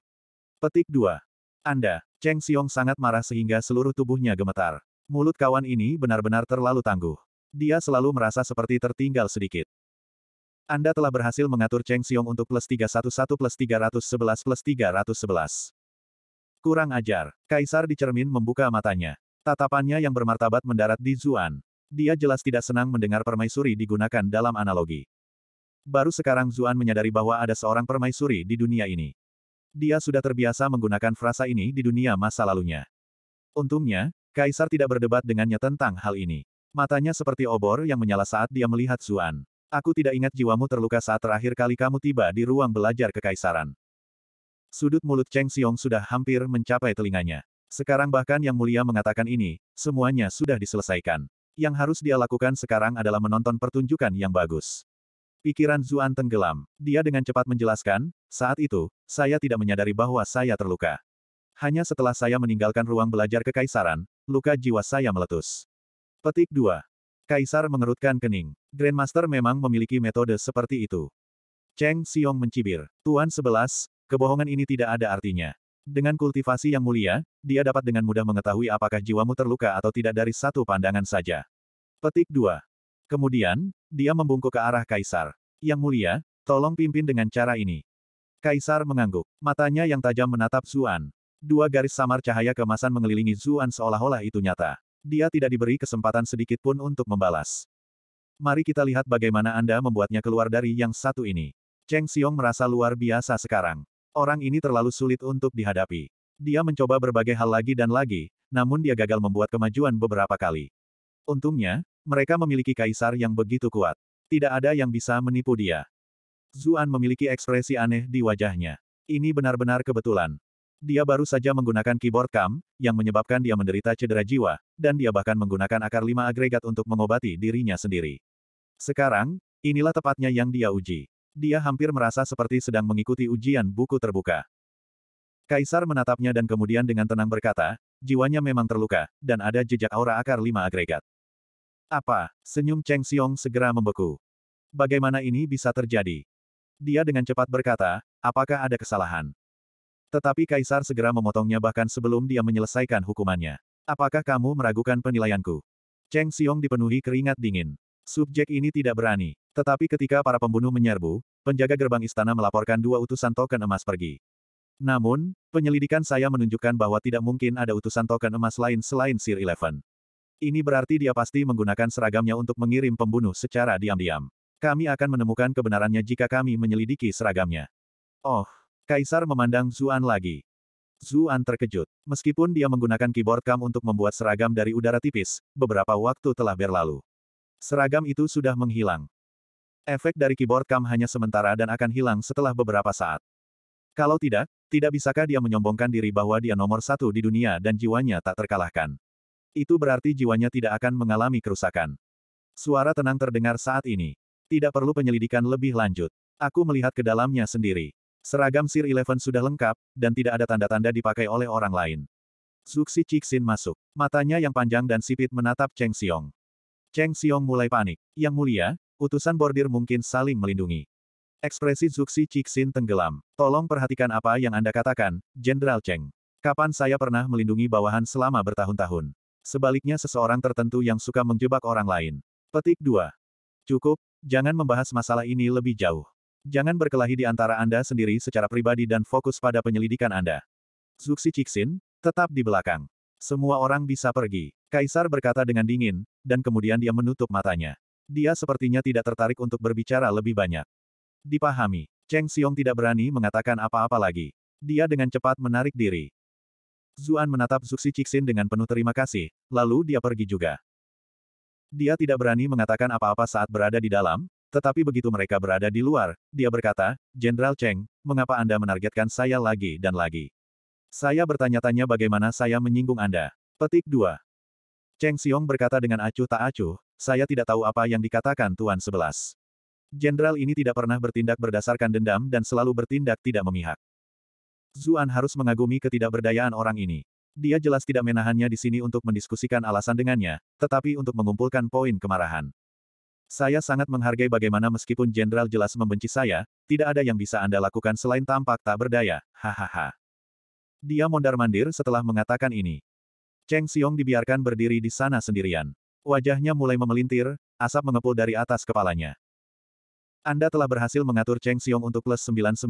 Petik 2. Anda, Cheng Xiong sangat marah sehingga seluruh tubuhnya gemetar. Mulut kawan ini benar-benar terlalu tangguh. Dia selalu merasa seperti tertinggal sedikit. Anda telah berhasil mengatur Cheng Xiong untuk plus 311 plus 311 plus 311. Kurang ajar. Kaisar di cermin membuka matanya. Tatapannya yang bermartabat mendarat di Zuan. Dia jelas tidak senang mendengar permaisuri digunakan dalam analogi. Baru sekarang Zuan menyadari bahwa ada seorang permaisuri di dunia ini. Dia sudah terbiasa menggunakan frasa ini di dunia masa lalunya. Untungnya, Kaisar tidak berdebat dengannya tentang hal ini. Matanya seperti obor yang menyala saat dia melihat Zuan. Aku tidak ingat jiwamu terluka saat terakhir kali kamu tiba di ruang belajar kekaisaran. Sudut mulut Cheng Xiong sudah hampir mencapai telinganya. Sekarang bahkan Yang Mulia mengatakan ini, semuanya sudah diselesaikan. Yang harus dia lakukan sekarang adalah menonton pertunjukan yang bagus. Pikiran Zuan tenggelam. Dia dengan cepat menjelaskan, saat itu, saya tidak menyadari bahwa saya terluka. Hanya setelah saya meninggalkan ruang belajar kekaisaran, luka jiwa saya meletus. Petik 2. Kaisar mengerutkan kening. Grandmaster memang memiliki metode seperti itu. Cheng Xiong mencibir. Tuan sebelas, kebohongan ini tidak ada artinya. Dengan kultivasi yang mulia, dia dapat dengan mudah mengetahui apakah jiwamu terluka atau tidak dari satu pandangan saja. Petik 2. Kemudian, dia membungkuk ke arah Kaisar. Yang mulia, tolong pimpin dengan cara ini. Kaisar mengangguk. Matanya yang tajam menatap Zuan. Dua garis samar cahaya kemasan mengelilingi Zuan seolah-olah itu nyata. Dia tidak diberi kesempatan sedikit pun untuk membalas. Mari kita lihat bagaimana Anda membuatnya keluar dari yang satu ini. Cheng Xiong merasa luar biasa sekarang. Orang ini terlalu sulit untuk dihadapi. Dia mencoba berbagai hal lagi dan lagi, namun dia gagal membuat kemajuan beberapa kali. Untungnya, mereka memiliki kaisar yang begitu kuat. Tidak ada yang bisa menipu dia. Zuan memiliki ekspresi aneh di wajahnya. Ini benar-benar kebetulan. Dia baru saja menggunakan keyboard cam, yang menyebabkan dia menderita cedera jiwa, dan dia bahkan menggunakan akar lima agregat untuk mengobati dirinya sendiri. Sekarang, inilah tepatnya yang dia uji. Dia hampir merasa seperti sedang mengikuti ujian buku terbuka. Kaisar menatapnya dan kemudian dengan tenang berkata, jiwanya memang terluka, dan ada jejak aura akar lima agregat. Apa? Senyum Cheng Xiong segera membeku. Bagaimana ini bisa terjadi? Dia dengan cepat berkata, apakah ada kesalahan? Tetapi Kaisar segera memotongnya bahkan sebelum dia menyelesaikan hukumannya. Apakah kamu meragukan penilaianku? Cheng Xiong dipenuhi keringat dingin. Subjek ini tidak berani. Tetapi ketika para pembunuh menyerbu, penjaga gerbang istana melaporkan dua utusan token emas pergi. Namun, penyelidikan saya menunjukkan bahwa tidak mungkin ada utusan token emas lain selain Sir Eleven. Ini berarti dia pasti menggunakan seragamnya untuk mengirim pembunuh secara diam-diam. Kami akan menemukan kebenarannya jika kami menyelidiki seragamnya. Oh, Kaisar memandang Zuan lagi. Zuan terkejut. Meskipun dia menggunakan keyboard cam untuk membuat seragam dari udara tipis, beberapa waktu telah berlalu. Seragam itu sudah menghilang. Efek dari keyboard cam hanya sementara dan akan hilang setelah beberapa saat. Kalau tidak, tidak bisakah dia menyombongkan diri bahwa dia nomor satu di dunia dan jiwanya tak terkalahkan. Itu berarti jiwanya tidak akan mengalami kerusakan. Suara tenang terdengar saat ini. Tidak perlu penyelidikan lebih lanjut. Aku melihat ke dalamnya sendiri. Seragam Sir Eleven sudah lengkap, dan tidak ada tanda-tanda dipakai oleh orang lain. Zuxi Cixin masuk. Matanya yang panjang dan sipit menatap Cheng Xiong. Cheng Xiong mulai panik. Yang mulia, utusan bordir mungkin saling melindungi. Ekspresi Zuxi Cixin tenggelam. Tolong perhatikan apa yang Anda katakan, Jenderal Cheng. Kapan saya pernah melindungi bawahan selama bertahun-tahun? Sebaliknya seseorang tertentu yang suka menjebak orang lain. Petik 2. Cukup, jangan membahas masalah ini lebih jauh. Jangan berkelahi di antara Anda sendiri secara pribadi dan fokus pada penyelidikan Anda. Zuxi Cixin, tetap di belakang. Semua orang bisa pergi. Kaisar berkata dengan dingin, dan kemudian dia menutup matanya. Dia sepertinya tidak tertarik untuk berbicara lebih banyak. Dipahami, Cheng Xiong tidak berani mengatakan apa-apa lagi. Dia dengan cepat menarik diri. Zuan menatap Zuxi Cixin dengan penuh terima kasih, lalu dia pergi juga. Dia tidak berani mengatakan apa-apa saat berada di dalam, tetapi begitu mereka berada di luar, dia berkata, Jenderal Cheng, mengapa Anda menargetkan saya lagi dan lagi? Saya bertanya-tanya bagaimana saya menyinggung Anda. Petik 2. Cheng Xiong berkata dengan acuh tak acuh, saya tidak tahu apa yang dikatakan Tuan Sebelas. Jenderal ini tidak pernah bertindak berdasarkan dendam dan selalu bertindak tidak memihak. Zuan harus mengagumi ketidakberdayaan orang ini. Dia jelas tidak menahannya di sini untuk mendiskusikan alasan dengannya, tetapi untuk mengumpulkan poin kemarahan. Saya sangat menghargai bagaimana meskipun jenderal jelas membenci saya, tidak ada yang bisa Anda lakukan selain tampak tak berdaya, hahaha. Dia mondar-mandir setelah mengatakan ini. Cheng Xiong dibiarkan berdiri di sana sendirian. Wajahnya mulai memelintir, asap mengepul dari atas kepalanya. Anda telah berhasil mengatur Cheng Xiong untuk plus 999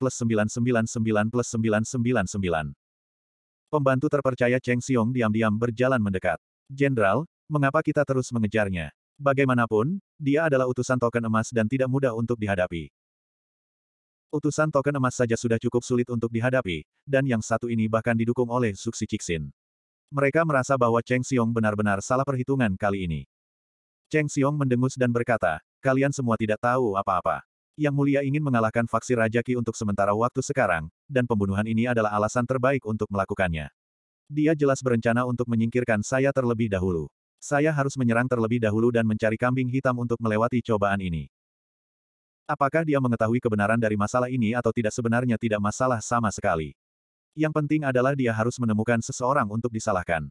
plus 999 plus 999. Pembantu terpercaya Cheng Xiong diam-diam berjalan mendekat. Jenderal, mengapa kita terus mengejarnya? Bagaimanapun, dia adalah utusan token emas dan tidak mudah untuk dihadapi. Utusan token emas saja sudah cukup sulit untuk dihadapi, dan yang satu ini bahkan didukung oleh Suksi Cixin. Mereka merasa bahwa Cheng Xiong benar-benar salah perhitungan kali ini. Cheng Xiong mendengus dan berkata, kalian semua tidak tahu apa-apa. Yang Mulia ingin mengalahkan faksi Raja Ki untuk sementara waktu sekarang, dan pembunuhan ini adalah alasan terbaik untuk melakukannya. Dia jelas berencana untuk menyingkirkan saya terlebih dahulu. Saya harus menyerang terlebih dahulu dan mencari kambing hitam untuk melewati cobaan ini. Apakah dia mengetahui kebenaran dari masalah ini atau tidak sebenarnya tidak masalah sama sekali. Yang penting adalah dia harus menemukan seseorang untuk disalahkan.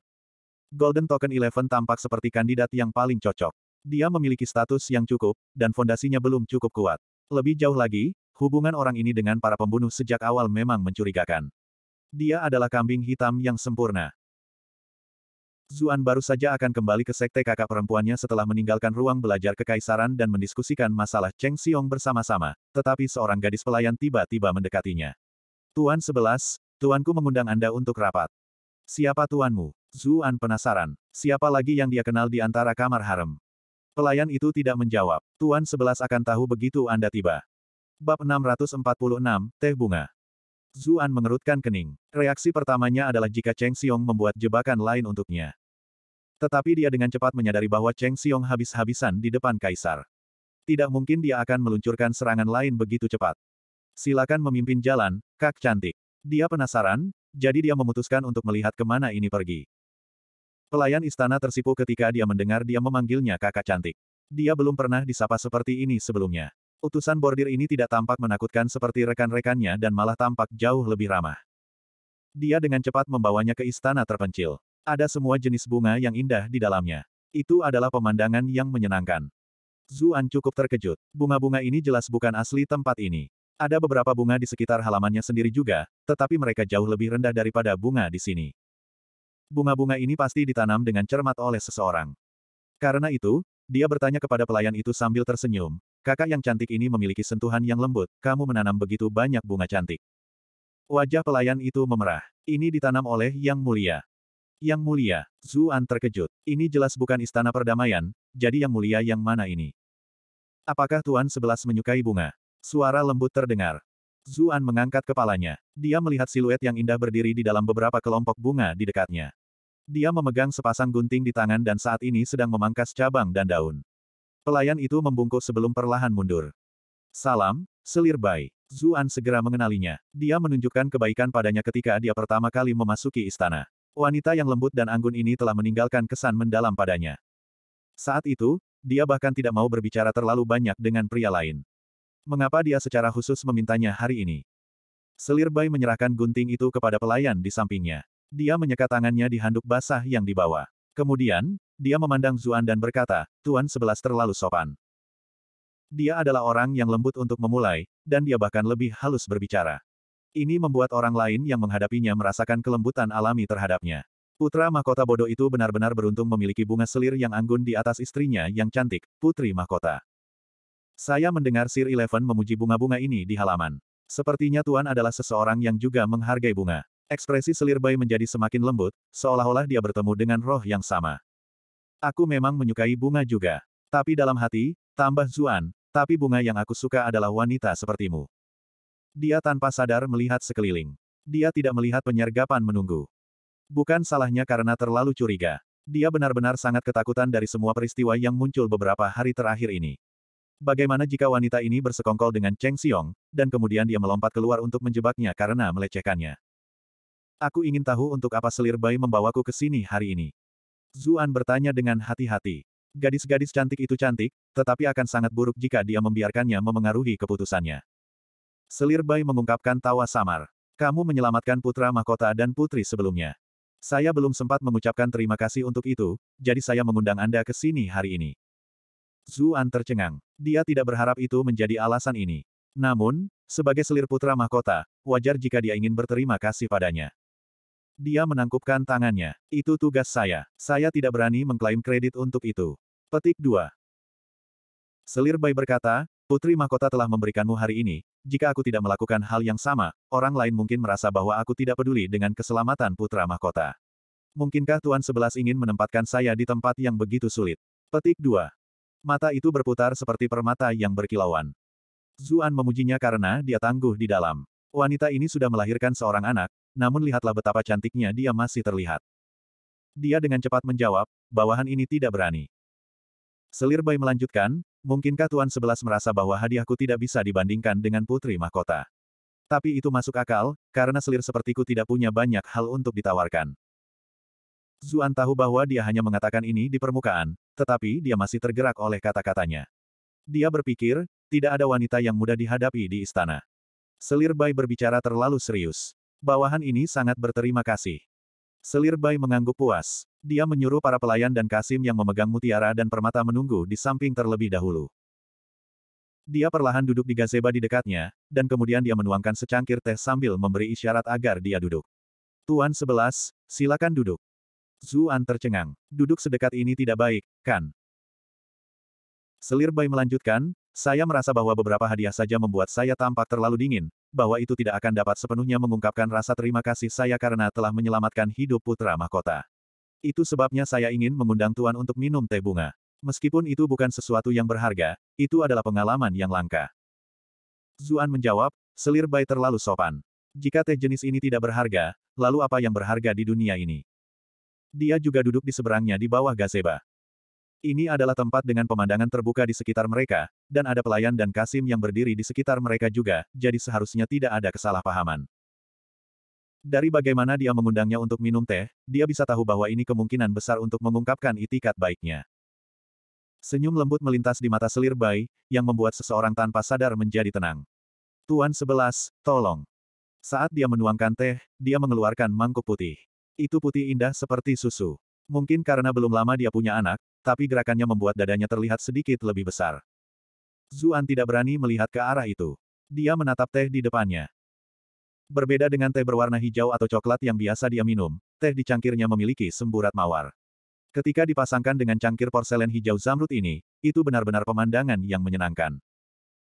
Golden Token Eleven tampak seperti kandidat yang paling cocok. Dia memiliki status yang cukup, dan fondasinya belum cukup kuat. Lebih jauh lagi, hubungan orang ini dengan para pembunuh sejak awal memang mencurigakan. Dia adalah kambing hitam yang sempurna. Zuan baru saja akan kembali ke sekte kakak perempuannya setelah meninggalkan ruang belajar kekaisaran dan mendiskusikan masalah Cheng Xiong bersama-sama, tetapi seorang gadis pelayan tiba-tiba mendekatinya. Tuan sebelas, tuanku mengundang Anda untuk rapat. Siapa tuanmu? Zuan penasaran. Siapa lagi yang dia kenal di antara kamar harem? Pelayan itu tidak menjawab. Tuan sebelas akan tahu begitu Anda tiba. Bab 646, Teh Bunga. Zuan mengerutkan kening. Reaksi pertamanya adalah jika Cheng Xiong membuat jebakan lain untuknya. Tetapi dia dengan cepat menyadari bahwa Cheng Xiong habis-habisan di depan kaisar. Tidak mungkin dia akan meluncurkan serangan lain begitu cepat. Silakan memimpin jalan, Kak Cantik. Dia penasaran, jadi dia memutuskan untuk melihat kemana ini pergi. Pelayan istana tersipu ketika dia mendengar dia memanggilnya kakak cantik. Dia belum pernah disapa seperti ini sebelumnya. Utusan bordir ini tidak tampak menakutkan seperti rekan-rekannya dan malah tampak jauh lebih ramah. Dia dengan cepat membawanya ke istana terpencil. Ada semua jenis bunga yang indah di dalamnya. Itu adalah pemandangan yang menyenangkan. Zuan cukup terkejut. Bunga-bunga ini jelas bukan asli tempat ini. Ada beberapa bunga di sekitar halamannya sendiri juga, tetapi mereka jauh lebih rendah daripada bunga di sini. Bunga-bunga ini pasti ditanam dengan cermat oleh seseorang. Karena itu, dia bertanya kepada pelayan itu sambil tersenyum, kakak yang cantik ini memiliki sentuhan yang lembut, kamu menanam begitu banyak bunga cantik. Wajah pelayan itu memerah. Ini ditanam oleh Yang Mulia. Yang mulia, Zuan terkejut. Ini jelas bukan istana perdamaian, jadi yang mulia yang mana ini? Apakah Tuan Sebelas menyukai bunga? Suara lembut terdengar. Zuan mengangkat kepalanya. Dia melihat siluet yang indah berdiri di dalam beberapa kelompok bunga di dekatnya. Dia memegang sepasang gunting di tangan dan saat ini sedang memangkas cabang dan daun. Pelayan itu membungkuk sebelum perlahan mundur. Salam, selir Bai. Zuan segera mengenalinya. Dia menunjukkan kebaikan padanya ketika dia pertama kali memasuki istana. Wanita yang lembut dan anggun ini telah meninggalkan kesan mendalam padanya. Saat itu, dia bahkan tidak mau berbicara terlalu banyak dengan pria lain. Mengapa dia secara khusus memintanya hari ini? Selir Bai menyerahkan gunting itu kepada pelayan di sampingnya. Dia menyeka tangannya di handuk basah yang dibawa. Kemudian, dia memandang Zuan dan berkata, Tuan Sebelas terlalu sopan. Dia adalah orang yang lembut untuk memulai, dan dia bahkan lebih halus berbicara. Ini membuat orang lain yang menghadapinya merasakan kelembutan alami terhadapnya. Putra mahkota bodoh itu benar-benar beruntung memiliki bunga selir yang anggun di atas istrinya yang cantik, putri mahkota. Saya mendengar Sir Eleven memuji bunga-bunga ini di halaman. Sepertinya Tuan adalah seseorang yang juga menghargai bunga. Ekspresi selir Bai menjadi semakin lembut, seolah-olah dia bertemu dengan roh yang sama. Aku memang menyukai bunga juga. Tapi dalam hati, tambah Zuan, tapi bunga yang aku suka adalah wanita sepertimu. Dia tanpa sadar melihat sekeliling. Dia tidak melihat penyergapan menunggu. Bukan salahnya karena terlalu curiga. Dia benar-benar sangat ketakutan dari semua peristiwa yang muncul beberapa hari terakhir ini. Bagaimana jika wanita ini bersekongkol dengan Cheng Xiong, dan kemudian dia melompat keluar untuk menjebaknya karena melecehkannya? Aku ingin tahu untuk apa selir bayi membawaku ke sini hari ini. Zuan bertanya dengan hati-hati. Gadis-gadis cantik itu cantik, tetapi akan sangat buruk jika dia membiarkannya memengaruhi keputusannya. Selir Bai mengungkapkan tawa samar. Kamu menyelamatkan putra mahkota dan putri sebelumnya. Saya belum sempat mengucapkan terima kasih untuk itu, jadi saya mengundang Anda ke sini hari ini. Zuan tercengang. Dia tidak berharap itu menjadi alasan ini. Namun, sebagai selir putra mahkota, wajar jika dia ingin berterima kasih padanya. Dia menangkupkan tangannya. Itu tugas saya. Saya tidak berani mengklaim kredit untuk itu. Petik 2. Selir Bai berkata, Putri Mahkota telah memberikanmu hari ini, jika aku tidak melakukan hal yang sama, orang lain mungkin merasa bahwa aku tidak peduli dengan keselamatan Putra Mahkota. Mungkinkah Tuan Sebelas ingin menempatkan saya di tempat yang begitu sulit? Petik 2. Mata itu berputar seperti permata yang berkilauan. Zuan memujinya karena dia tangguh di dalam. Wanita ini sudah melahirkan seorang anak, namun lihatlah betapa cantiknya dia masih terlihat. Dia dengan cepat menjawab, bawahan ini tidak berani. Selir Bai melanjutkan, mungkinkah Tuan Sebelas merasa bahwa hadiahku tidak bisa dibandingkan dengan Putri Mahkota? Tapi itu masuk akal, karena selir sepertiku tidak punya banyak hal untuk ditawarkan. Zuan tahu bahwa dia hanya mengatakan ini di permukaan, tetapi dia masih tergerak oleh kata-katanya. Dia berpikir, tidak ada wanita yang mudah dihadapi di istana. Selir Bai berbicara terlalu serius. Bawahan ini sangat berterima kasih. Selir Bai mengangguk puas. Dia menyuruh para pelayan dan Kasim yang memegang mutiara dan permata menunggu di samping terlebih dahulu. Dia perlahan duduk di gazeba di dekatnya, dan kemudian dia menuangkan secangkir teh sambil memberi isyarat agar dia duduk. Tuan sebelas, silakan duduk. Zuan tercengang. Duduk sedekat ini tidak baik, kan? Selir Bai melanjutkan, saya merasa bahwa beberapa hadiah saja membuat saya tampak terlalu dingin, bahwa itu tidak akan dapat sepenuhnya mengungkapkan rasa terima kasih saya karena telah menyelamatkan hidup putra mahkota. Itu sebabnya saya ingin mengundang Tuan untuk minum teh bunga. Meskipun itu bukan sesuatu yang berharga, itu adalah pengalaman yang langka. Zuan menjawab, selir Bai terlalu sopan. Jika teh jenis ini tidak berharga, lalu apa yang berharga di dunia ini? Dia juga duduk di seberangnya di bawah gazeba. Ini adalah tempat dengan pemandangan terbuka di sekitar mereka, dan ada pelayan dan Kasim yang berdiri di sekitar mereka juga, jadi seharusnya tidak ada kesalahpahaman. Dari bagaimana dia mengundangnya untuk minum teh, dia bisa tahu bahwa ini kemungkinan besar untuk mengungkapkan itikat baiknya. Senyum lembut melintas di mata selir bayi, yang membuat seseorang tanpa sadar menjadi tenang. Tuan sebelas, tolong. Saat dia menuangkan teh, dia mengeluarkan mangkuk putih. Itu putih indah seperti susu. Mungkin karena belum lama dia punya anak, tapi gerakannya membuat dadanya terlihat sedikit lebih besar. Zuan tidak berani melihat ke arah itu. Dia menatap teh di depannya. Berbeda dengan teh berwarna hijau atau coklat yang biasa dia minum, teh di cangkirnya memiliki semburat mawar. Ketika dipasangkan dengan cangkir porselen hijau zamrud ini, itu benar-benar pemandangan yang menyenangkan.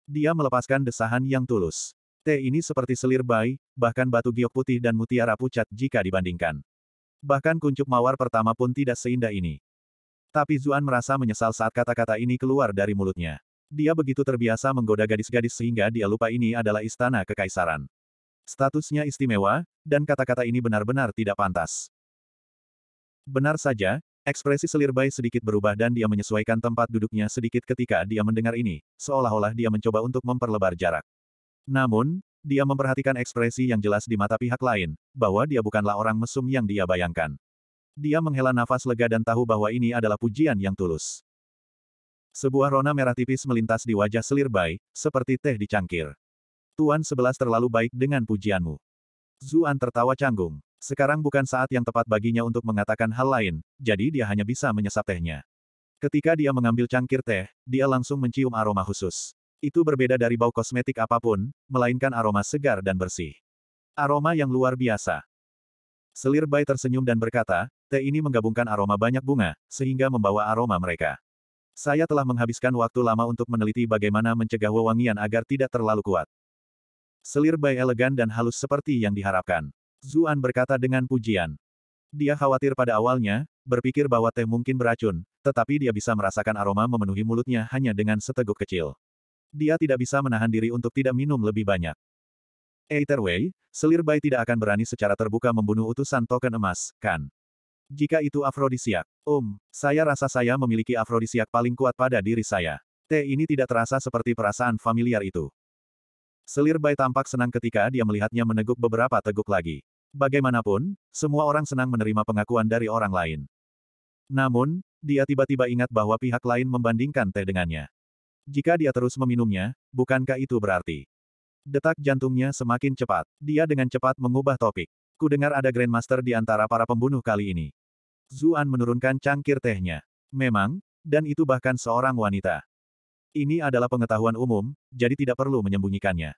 Dia melepaskan desahan yang tulus. Teh ini seperti selir bayi, bahkan batu giok putih dan mutiara pucat jika dibandingkan. Bahkan kuncup mawar pertama pun tidak seindah ini. Tapi Zuan merasa menyesal saat kata-kata ini keluar dari mulutnya. Dia begitu terbiasa menggoda gadis-gadis sehingga dia lupa ini adalah istana kekaisaran. Statusnya istimewa, dan kata-kata ini benar-benar tidak pantas. Benar saja, ekspresi selir bayi sedikit berubah dan dia menyesuaikan tempat duduknya sedikit ketika dia mendengar ini, seolah-olah dia mencoba untuk memperlebar jarak. Namun, dia memperhatikan ekspresi yang jelas di mata pihak lain, bahwa dia bukanlah orang mesum yang dia bayangkan. Dia menghela nafas lega dan tahu bahwa ini adalah pujian yang tulus. Sebuah rona merah tipis melintas di wajah Selir Bai, seperti teh di cangkir. Tuan sebelas terlalu baik dengan pujianmu. Zuan tertawa canggung. Sekarang bukan saat yang tepat baginya untuk mengatakan hal lain, jadi dia hanya bisa menyesap tehnya. Ketika dia mengambil cangkir teh, dia langsung mencium aroma khusus. Itu berbeda dari bau kosmetik apapun, melainkan aroma segar dan bersih. Aroma yang luar biasa. Selir Bai tersenyum dan berkata, Teh ini menggabungkan aroma banyak bunga, sehingga membawa aroma mereka. Saya telah menghabiskan waktu lama untuk meneliti bagaimana mencegah wewangian agar tidak terlalu kuat. Selir Bai elegan dan halus seperti yang diharapkan. Zuan berkata dengan pujian. Dia khawatir pada awalnya, berpikir bahwa teh mungkin beracun, tetapi dia bisa merasakan aroma memenuhi mulutnya hanya dengan seteguk kecil. Dia tidak bisa menahan diri untuk tidak minum lebih banyak. Either way, Selir Bai tidak akan berani secara terbuka membunuh utusan token emas, kan? Jika itu afrodisiak. Om, um, saya rasa saya memiliki afrodisiak paling kuat pada diri saya. Teh ini tidak terasa seperti perasaan familiar itu. Selir Bai tampak senang ketika dia melihatnya meneguk beberapa teguk lagi. Bagaimanapun, semua orang senang menerima pengakuan dari orang lain. Namun, dia tiba-tiba ingat bahwa pihak lain membandingkan teh dengannya. Jika dia terus meminumnya, bukankah itu berarti? Detak jantungnya semakin cepat. Dia dengan cepat mengubah topik. Kudengar ada Grandmaster di antara para pembunuh kali ini. Zuan menurunkan cangkir tehnya. Memang, dan itu bahkan seorang wanita. Ini adalah pengetahuan umum, jadi tidak perlu menyembunyikannya.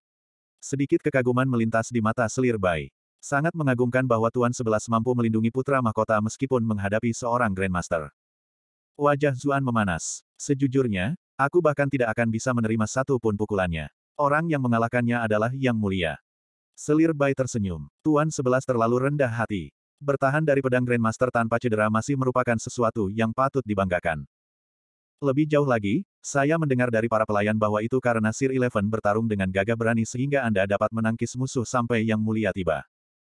Sedikit kekaguman melintas di mata selir Bai. Sangat mengagumkan bahwa Tuan Sebelas mampu melindungi putra mahkota meskipun menghadapi seorang Grandmaster. Wajah Zuan memanas. Sejujurnya, aku bahkan tidak akan bisa menerima satu pun pukulannya. Orang yang mengalahkannya adalah Yang Mulia. Selir Bai tersenyum. Tuan Sebelas terlalu rendah hati. Bertahan dari pedang Grandmaster tanpa cedera masih merupakan sesuatu yang patut dibanggakan. Lebih jauh lagi, saya mendengar dari para pelayan bahwa itu karena Sir Eleven bertarung dengan gagah berani sehingga Anda dapat menangkis musuh sampai yang mulia tiba.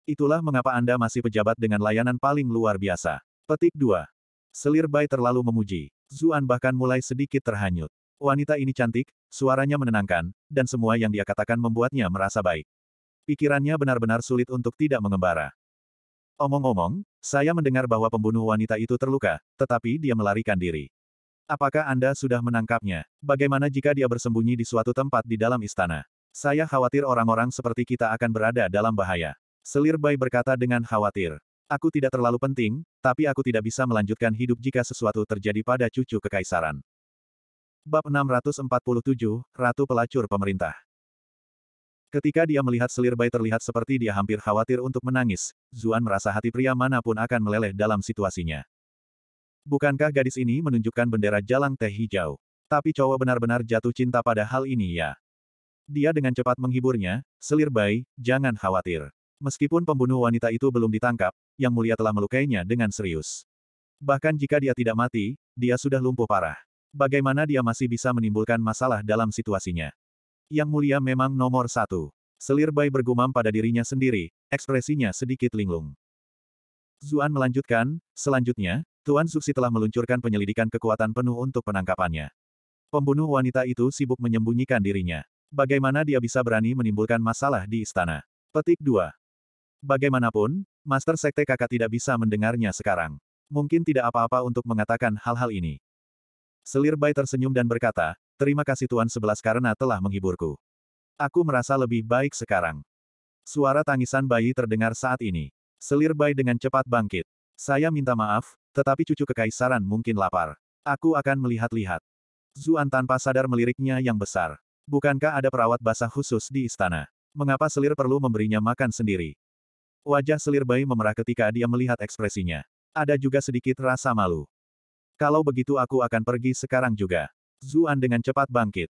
Itulah mengapa Anda masih pejabat dengan layanan paling luar biasa. Petik 2. Selir Bai terlalu memuji. Zuan bahkan mulai sedikit terhanyut. Wanita ini cantik, suaranya menenangkan, dan semua yang dia katakan membuatnya merasa baik. Pikirannya benar-benar sulit untuk tidak mengembara. Omong-omong, saya mendengar bahwa pembunuh wanita itu terluka, tetapi dia melarikan diri. Apakah Anda sudah menangkapnya? Bagaimana jika dia bersembunyi di suatu tempat di dalam istana? Saya khawatir orang-orang seperti kita akan berada dalam bahaya. Selir Bai berkata dengan khawatir. Aku tidak terlalu penting, tapi aku tidak bisa melanjutkan hidup jika sesuatu terjadi pada cucu kekaisaran. Bab 647, Ratu Pelacur Pemerintah Ketika dia melihat selir bayi terlihat seperti dia hampir khawatir untuk menangis, Zuan merasa hati pria manapun akan meleleh dalam situasinya. Bukankah gadis ini menunjukkan bendera jalang teh hijau? Tapi cowok benar-benar jatuh cinta pada hal ini ya. Dia dengan cepat menghiburnya, selir bayi, jangan khawatir. Meskipun pembunuh wanita itu belum ditangkap, Yang Mulia telah melukainya dengan serius. Bahkan jika dia tidak mati, dia sudah lumpuh parah. Bagaimana dia masih bisa menimbulkan masalah dalam situasinya? Yang mulia memang nomor satu. Selir Bai bergumam pada dirinya sendiri, ekspresinya sedikit linglung. Zuan melanjutkan, selanjutnya, Tuan Suksi telah meluncurkan penyelidikan kekuatan penuh untuk penangkapannya. Pembunuh wanita itu sibuk menyembunyikan dirinya. Bagaimana dia bisa berani menimbulkan masalah di istana? Petik 2. Bagaimanapun, Master Sekte kakak tidak bisa mendengarnya sekarang. Mungkin tidak apa-apa untuk mengatakan hal-hal ini. Selir Bai tersenyum dan berkata, Terima kasih Tuan Sebelas karena telah menghiburku. Aku merasa lebih baik sekarang. Suara tangisan bayi terdengar saat ini. Selir bayi dengan cepat bangkit. Saya minta maaf, tetapi cucu kekaisaran mungkin lapar. Aku akan melihat-lihat. Zuan tanpa sadar meliriknya yang besar. Bukankah ada perawat basah khusus di istana? Mengapa selir perlu memberinya makan sendiri? Wajah selir bayi memerah ketika dia melihat ekspresinya. Ada juga sedikit rasa malu. Kalau begitu aku akan pergi sekarang juga. Zuan dengan cepat bangkit.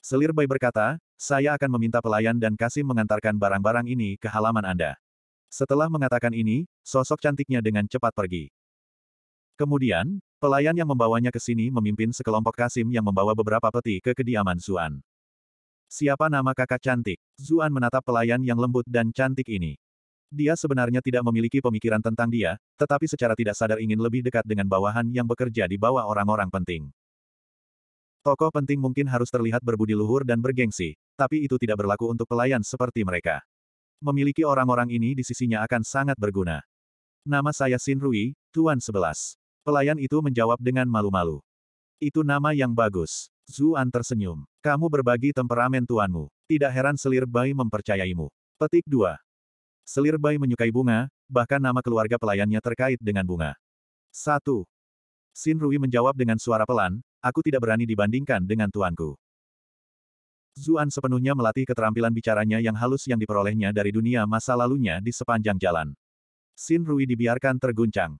Selir Bai berkata, saya akan meminta pelayan dan Kasim mengantarkan barang-barang ini ke halaman Anda. Setelah mengatakan ini, sosok cantiknya dengan cepat pergi. Kemudian, pelayan yang membawanya ke sini memimpin sekelompok Kasim yang membawa beberapa peti ke kediaman Zuan. Siapa nama kakak cantik? Zuan menatap pelayan yang lembut dan cantik ini. Dia sebenarnya tidak memiliki pemikiran tentang dia, tetapi secara tidak sadar ingin lebih dekat dengan bawahan yang bekerja di bawah orang-orang penting. Tokoh penting mungkin harus terlihat berbudi luhur dan bergengsi, tapi itu tidak berlaku untuk pelayan seperti mereka. Memiliki orang-orang ini di sisinya akan sangat berguna. Nama saya Sin Rui, Tuan Sebelas. Pelayan itu menjawab dengan malu-malu. Itu nama yang bagus. Zuan tersenyum. Kamu berbagi temperamen tuanmu. Tidak heran Selir Bai mempercayaimu. Petik 2. Selir Bai menyukai bunga, bahkan nama keluarga pelayannya terkait dengan bunga. 1. Xin Rui menjawab dengan suara pelan, aku tidak berani dibandingkan dengan tuanku. Zuan sepenuhnya melatih keterampilan bicaranya yang halus yang diperolehnya dari dunia masa lalunya di sepanjang jalan. Sin Rui dibiarkan terguncang.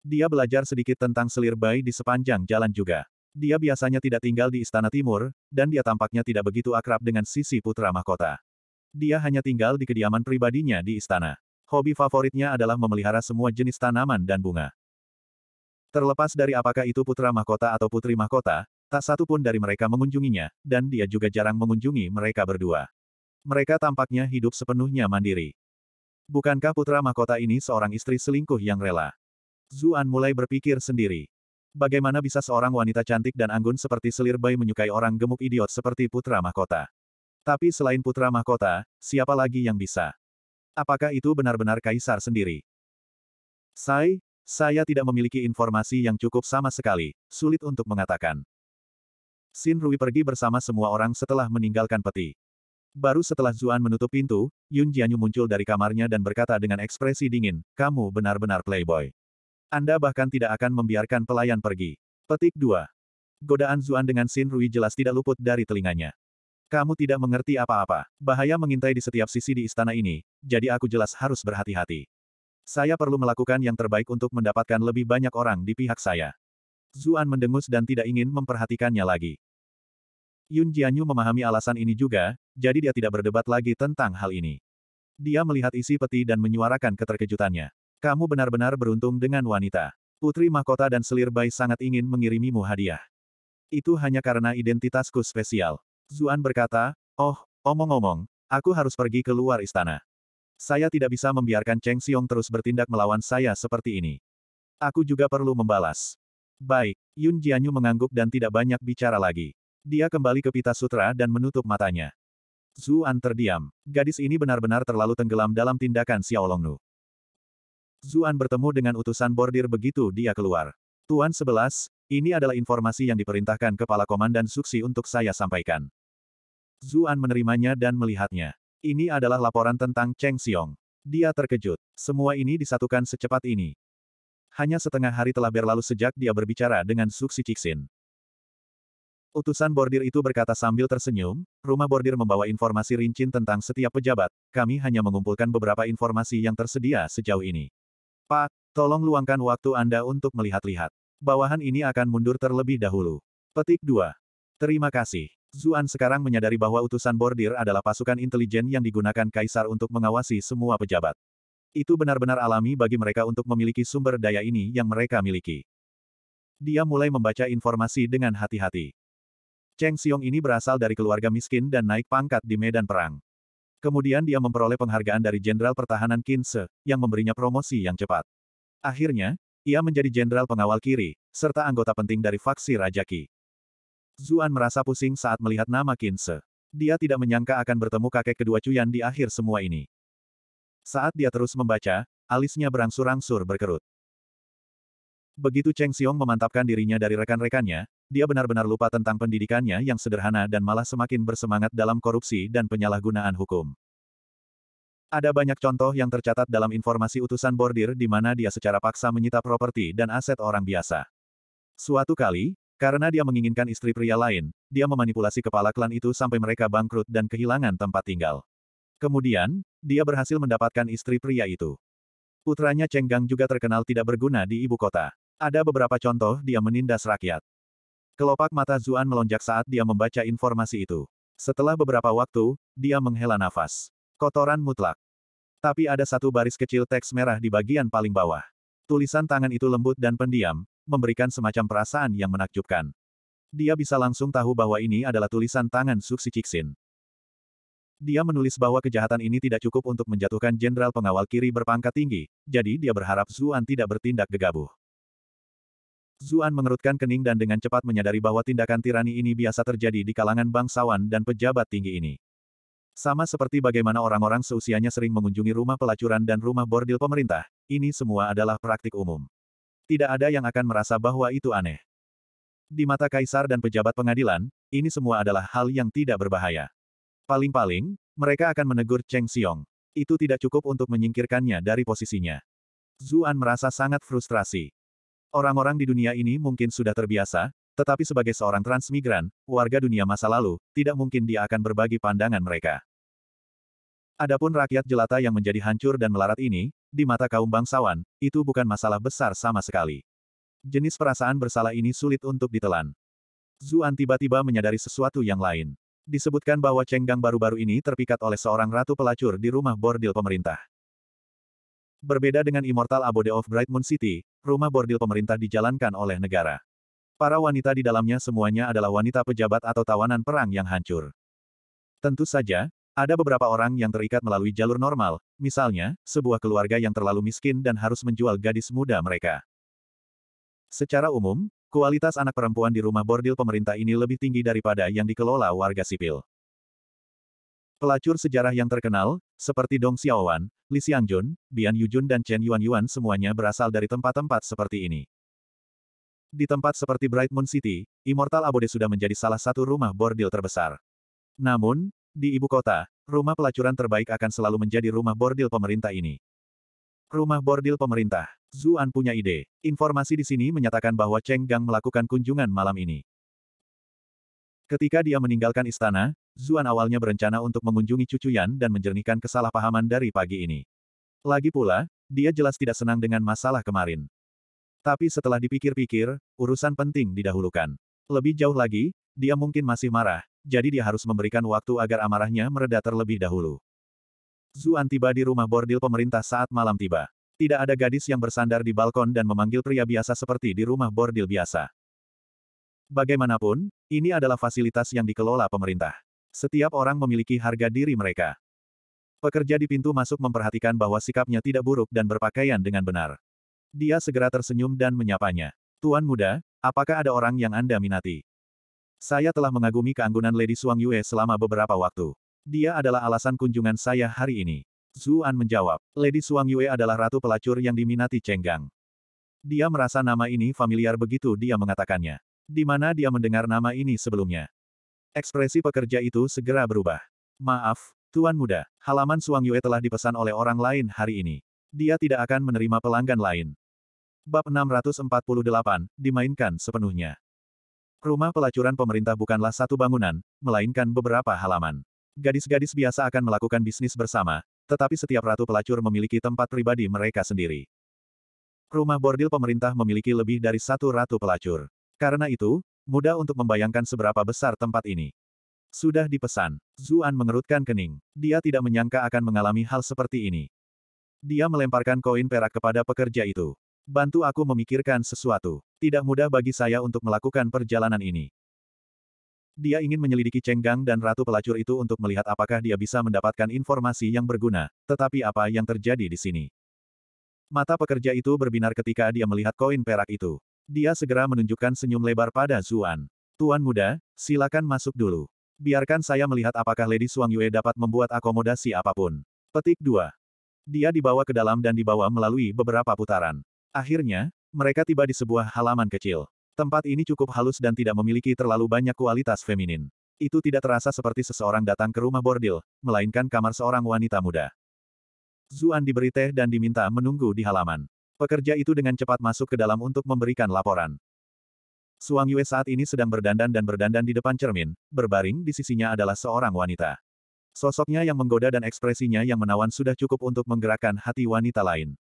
Dia belajar sedikit tentang selir bayi di sepanjang jalan juga. Dia biasanya tidak tinggal di Istana Timur, dan dia tampaknya tidak begitu akrab dengan sisi putra mahkota. Dia hanya tinggal di kediaman pribadinya di istana. Hobi favoritnya adalah memelihara semua jenis tanaman dan bunga. Terlepas dari apakah itu putra mahkota atau putri mahkota, tak satu pun dari mereka mengunjunginya, dan dia juga jarang mengunjungi mereka berdua. Mereka tampaknya hidup sepenuhnya mandiri. Bukankah putra mahkota ini seorang istri selingkuh yang rela? Zuan mulai berpikir sendiri. Bagaimana bisa seorang wanita cantik dan anggun seperti selir bayi menyukai orang gemuk idiot seperti putra mahkota? Tapi selain putra mahkota, siapa lagi yang bisa? Apakah itu benar-benar kaisar sendiri? Sai, saya tidak memiliki informasi yang cukup sama sekali, sulit untuk mengatakan. Xin Rui pergi bersama semua orang setelah meninggalkan peti. Baru setelah Zuan menutup pintu, Yun Jianyu muncul dari kamarnya dan berkata dengan ekspresi dingin, kamu benar-benar playboy. Anda bahkan tidak akan membiarkan pelayan pergi. Petik 2. Godaan Zuan dengan Xin Rui jelas tidak luput dari telinganya. Kamu tidak mengerti apa-apa. Bahaya mengintai di setiap sisi di istana ini, jadi aku jelas harus berhati-hati. Saya perlu melakukan yang terbaik untuk mendapatkan lebih banyak orang di pihak saya. Zuan mendengus dan tidak ingin memperhatikannya lagi. Yun Jianyu memahami alasan ini juga, jadi dia tidak berdebat lagi tentang hal ini. Dia melihat isi peti dan menyuarakan keterkejutannya. Kamu benar-benar beruntung dengan wanita. Putri mahkota dan selir Bai sangat ingin mengirimimu hadiah. Itu hanya karena identitasku spesial. Zuan berkata, Oh, omong-omong, aku harus pergi ke luar istana. Saya tidak bisa membiarkan Cheng Xiong terus bertindak melawan saya seperti ini. Aku juga perlu membalas. Baik, Yun Jianyu mengangguk dan tidak banyak bicara lagi. Dia kembali ke pita sutra dan menutup matanya. Zuan terdiam. Gadis ini benar-benar terlalu tenggelam dalam tindakan Xiaolongnu. Zuan bertemu dengan utusan bordir begitu dia keluar. Tuan Sebelas, ini adalah informasi yang diperintahkan Kepala Komandan Suksi untuk saya sampaikan. Zuan menerimanya dan melihatnya. Ini adalah laporan tentang Cheng Xiong. Dia terkejut. Semua ini disatukan secepat ini. Hanya setengah hari telah berlalu sejak dia berbicara dengan Suksi Cixin. Utusan bordir itu berkata sambil tersenyum, rumah bordir membawa informasi rincin tentang setiap pejabat, kami hanya mengumpulkan beberapa informasi yang tersedia sejauh ini. Pak, tolong luangkan waktu Anda untuk melihat-lihat. Bawahan ini akan mundur terlebih dahulu. Petik 2. Terima kasih. Zuan sekarang menyadari bahwa utusan bordir adalah pasukan intelijen yang digunakan kaisar untuk mengawasi semua pejabat. Itu benar-benar alami bagi mereka untuk memiliki sumber daya ini yang mereka miliki. Dia mulai membaca informasi dengan hati-hati. Cheng Xiong ini berasal dari keluarga miskin dan naik pangkat di medan perang. Kemudian dia memperoleh penghargaan dari Jenderal Pertahanan Qin Se, yang memberinya promosi yang cepat. Akhirnya, ia menjadi jenderal pengawal kiri, serta anggota penting dari faksi Raja Qi. Zuan merasa pusing saat melihat nama Kinse. Dia tidak menyangka akan bertemu kakek kedua Cuyan di akhir semua ini. Saat dia terus membaca, alisnya berangsur-angsur berkerut. Begitu Cheng Xiong memantapkan dirinya dari rekan-rekannya, dia benar-benar lupa tentang pendidikannya yang sederhana dan malah semakin bersemangat dalam korupsi dan penyalahgunaan hukum. Ada banyak contoh yang tercatat dalam informasi utusan bordir di mana dia secara paksa menyita properti dan aset orang biasa. Suatu kali, karena dia menginginkan istri pria lain, dia memanipulasi kepala klan itu sampai mereka bangkrut dan kehilangan tempat tinggal. Kemudian, dia berhasil mendapatkan istri pria itu. Putranya Gang juga terkenal tidak berguna di ibu kota. Ada beberapa contoh dia menindas rakyat. Kelopak mata Zuan melonjak saat dia membaca informasi itu. Setelah beberapa waktu, dia menghela nafas. Kotoran mutlak. Tapi ada satu baris kecil teks merah di bagian paling bawah. Tulisan tangan itu lembut dan pendiam, memberikan semacam perasaan yang menakjubkan. Dia bisa langsung tahu bahwa ini adalah tulisan tangan Suksi Cixin. Dia menulis bahwa kejahatan ini tidak cukup untuk menjatuhkan jenderal pengawal kiri berpangkat tinggi, jadi dia berharap Zuan tidak bertindak gegabah. Zuan mengerutkan kening dan dengan cepat menyadari bahwa tindakan tirani ini biasa terjadi di kalangan bangsawan dan pejabat tinggi ini. Sama seperti bagaimana orang-orang seusianya sering mengunjungi rumah pelacuran dan rumah bordil pemerintah, ini semua adalah praktik umum. Tidak ada yang akan merasa bahwa itu aneh. Di mata kaisar dan pejabat pengadilan, ini semua adalah hal yang tidak berbahaya. Paling-paling, mereka akan menegur Cheng Xiong. Itu tidak cukup untuk menyingkirkannya dari posisinya. Zuan merasa sangat frustrasi. Orang-orang di dunia ini mungkin sudah terbiasa, tetapi sebagai seorang transmigran, warga dunia masa lalu, tidak mungkin dia akan berbagi pandangan mereka. Adapun rakyat jelata yang menjadi hancur dan melarat ini, di mata kaum bangsawan, itu bukan masalah besar sama sekali. Jenis perasaan bersalah ini sulit untuk ditelan. Zuan tiba-tiba menyadari sesuatu yang lain. Disebutkan bahwa Cenggang baru-baru ini terpikat oleh seorang ratu pelacur di rumah bordil pemerintah. Berbeda dengan Immortal Abode of Bright Moon City, rumah bordil pemerintah dijalankan oleh negara. Para wanita di dalamnya semuanya adalah wanita pejabat atau tawanan perang yang hancur. Tentu saja, ada beberapa orang yang terikat melalui jalur normal, misalnya, sebuah keluarga yang terlalu miskin dan harus menjual gadis muda mereka. Secara umum, kualitas anak perempuan di rumah bordil pemerintah ini lebih tinggi daripada yang dikelola warga sipil. Pelacur sejarah yang terkenal, seperti Dong Xiaowan, Li Xiangjun, Bian Yujun dan Chen Yuan Yuan semuanya berasal dari tempat-tempat seperti ini. Di tempat seperti Bright Moon City, Immortal Abode sudah menjadi salah satu rumah bordil terbesar. Namun, di ibu kota, rumah pelacuran terbaik akan selalu menjadi rumah bordil pemerintah ini. Rumah bordil pemerintah. Zuan punya ide. Informasi di sini menyatakan bahwa Cheng Gang melakukan kunjungan malam ini. Ketika dia meninggalkan istana, Zuan awalnya berencana untuk mengunjungi cucu Yan dan menjernihkan kesalahpahaman dari pagi ini. Lagi pula, dia jelas tidak senang dengan masalah kemarin. Tapi setelah dipikir-pikir, urusan penting didahulukan. Lebih jauh lagi, dia mungkin masih marah, jadi dia harus memberikan waktu agar amarahnya mereda terlebih dahulu. Zuan tiba di rumah bordil pemerintah saat malam tiba. Tidak ada gadis yang bersandar di balkon dan memanggil pria biasa seperti di rumah bordil biasa. Bagaimanapun, ini adalah fasilitas yang dikelola pemerintah. Setiap orang memiliki harga diri mereka. Pekerja di pintu masuk memperhatikan bahwa sikapnya tidak buruk dan berpakaian dengan benar. Dia segera tersenyum dan menyapanya. Tuan muda, apakah ada orang yang Anda minati? Saya telah mengagumi keanggunan Lady Suang Yue selama beberapa waktu. Dia adalah alasan kunjungan saya hari ini. Zuan menjawab, Lady Suang Yue adalah ratu pelacur yang diminati Cenggang. Dia merasa nama ini familiar begitu dia mengatakannya. Di mana dia mendengar nama ini sebelumnya. Ekspresi pekerja itu segera berubah. Maaf, Tuan Muda, halaman Suang Yue telah dipesan oleh orang lain hari ini. Dia tidak akan menerima pelanggan lain. Bab 648, dimainkan sepenuhnya. Rumah pelacuran pemerintah bukanlah satu bangunan, melainkan beberapa halaman. Gadis-gadis biasa akan melakukan bisnis bersama, tetapi setiap ratu pelacur memiliki tempat pribadi mereka sendiri. Rumah bordil pemerintah memiliki lebih dari satu ratu pelacur. Karena itu, mudah untuk membayangkan seberapa besar tempat ini. Sudah dipesan, Zuan mengerutkan kening. Dia tidak menyangka akan mengalami hal seperti ini. Dia melemparkan koin perak kepada pekerja itu. Bantu aku memikirkan sesuatu. Tidak mudah bagi saya untuk melakukan perjalanan ini. Dia ingin menyelidiki Cenggang dan Ratu Pelacur itu untuk melihat apakah dia bisa mendapatkan informasi yang berguna, tetapi apa yang terjadi di sini. Mata pekerja itu berbinar ketika dia melihat koin perak itu. Dia segera menunjukkan senyum lebar pada Zuan. Tuan muda, silakan masuk dulu. Biarkan saya melihat apakah Lady Suang Yue dapat membuat akomodasi apapun. Petik 2. Dia dibawa ke dalam dan dibawa melalui beberapa putaran. Akhirnya, mereka tiba di sebuah halaman kecil. Tempat ini cukup halus dan tidak memiliki terlalu banyak kualitas feminin. Itu tidak terasa seperti seseorang datang ke rumah bordil, melainkan kamar seorang wanita muda. Zuan diberi teh dan diminta menunggu di halaman. Pekerja itu dengan cepat masuk ke dalam untuk memberikan laporan. Suang Yue saat ini sedang berdandan dan berdandan di depan cermin, berbaring di sisinya adalah seorang wanita. Sosoknya yang menggoda dan ekspresinya yang menawan sudah cukup untuk menggerakkan hati wanita lain.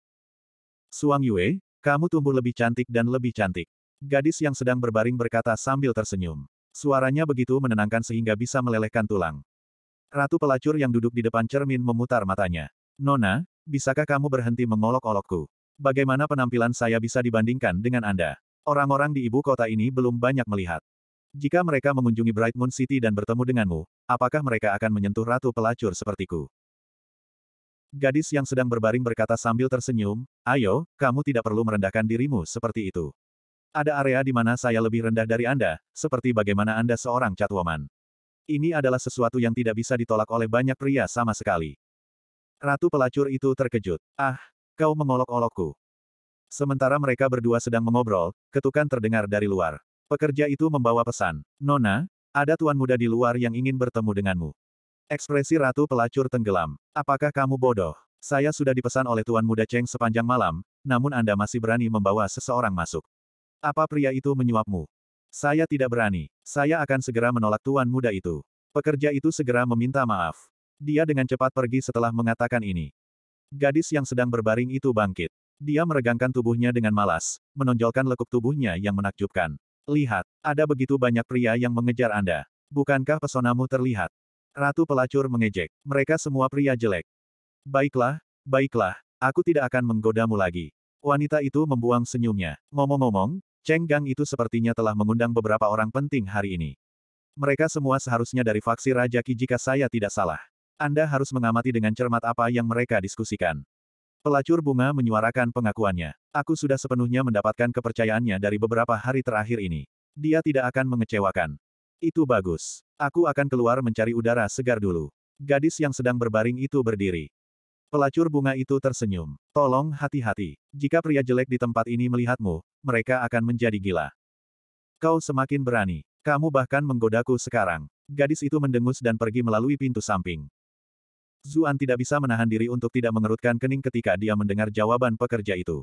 Suang Yue, kamu tumbuh lebih cantik dan lebih cantik. Gadis yang sedang berbaring berkata sambil tersenyum. Suaranya begitu menenangkan sehingga bisa melelehkan tulang. Ratu pelacur yang duduk di depan cermin memutar matanya. Nona, bisakah kamu berhenti mengolok-olokku? Bagaimana penampilan saya bisa dibandingkan dengan Anda? Orang-orang di ibu kota ini belum banyak melihat. Jika mereka mengunjungi Bright Moon City dan bertemu denganmu, apakah mereka akan menyentuh ratu pelacur sepertiku? Gadis yang sedang berbaring berkata sambil tersenyum, ayo, kamu tidak perlu merendahkan dirimu seperti itu. Ada area di mana saya lebih rendah dari Anda, seperti bagaimana Anda seorang catwoman. Ini adalah sesuatu yang tidak bisa ditolak oleh banyak pria sama sekali. Ratu pelacur itu terkejut. Ah, kau mengolok-olokku. Sementara mereka berdua sedang mengobrol, ketukan terdengar dari luar. Pekerja itu membawa pesan. Nona, ada tuan muda di luar yang ingin bertemu denganmu. Ekspresi Ratu Pelacur tenggelam. Apakah kamu bodoh? Saya sudah dipesan oleh Tuan Muda Cheng sepanjang malam, namun Anda masih berani membawa seseorang masuk. Apa pria itu menyuapmu? Saya tidak berani. Saya akan segera menolak Tuan Muda itu. Pekerja itu segera meminta maaf. Dia dengan cepat pergi setelah mengatakan ini. Gadis yang sedang berbaring itu bangkit. Dia meregangkan tubuhnya dengan malas, menonjolkan lekuk tubuhnya yang menakjubkan. Lihat, ada begitu banyak pria yang mengejar Anda. Bukankah pesonamu terlihat? Ratu pelacur mengejek. Mereka semua pria jelek. Baiklah, baiklah, aku tidak akan menggodamu lagi. Wanita itu membuang senyumnya. Ngomong-ngomong, Cheng Gang itu sepertinya telah mengundang beberapa orang penting hari ini. Mereka semua seharusnya dari faksi Raja Ki jika saya tidak salah. Anda harus mengamati dengan cermat apa yang mereka diskusikan. Pelacur bunga menyuarakan pengakuannya. Aku sudah sepenuhnya mendapatkan kepercayaannya dari beberapa hari terakhir ini. Dia tidak akan mengecewakan. Itu bagus. Aku akan keluar mencari udara segar dulu. Gadis yang sedang berbaring itu berdiri. Pelacur bunga itu tersenyum. Tolong hati-hati. Jika pria jelek di tempat ini melihatmu, mereka akan menjadi gila. Kau semakin berani. Kamu bahkan menggodaku sekarang. Gadis itu mendengus dan pergi melalui pintu samping. Zuan tidak bisa menahan diri untuk tidak mengerutkan kening ketika dia mendengar jawaban pekerja itu.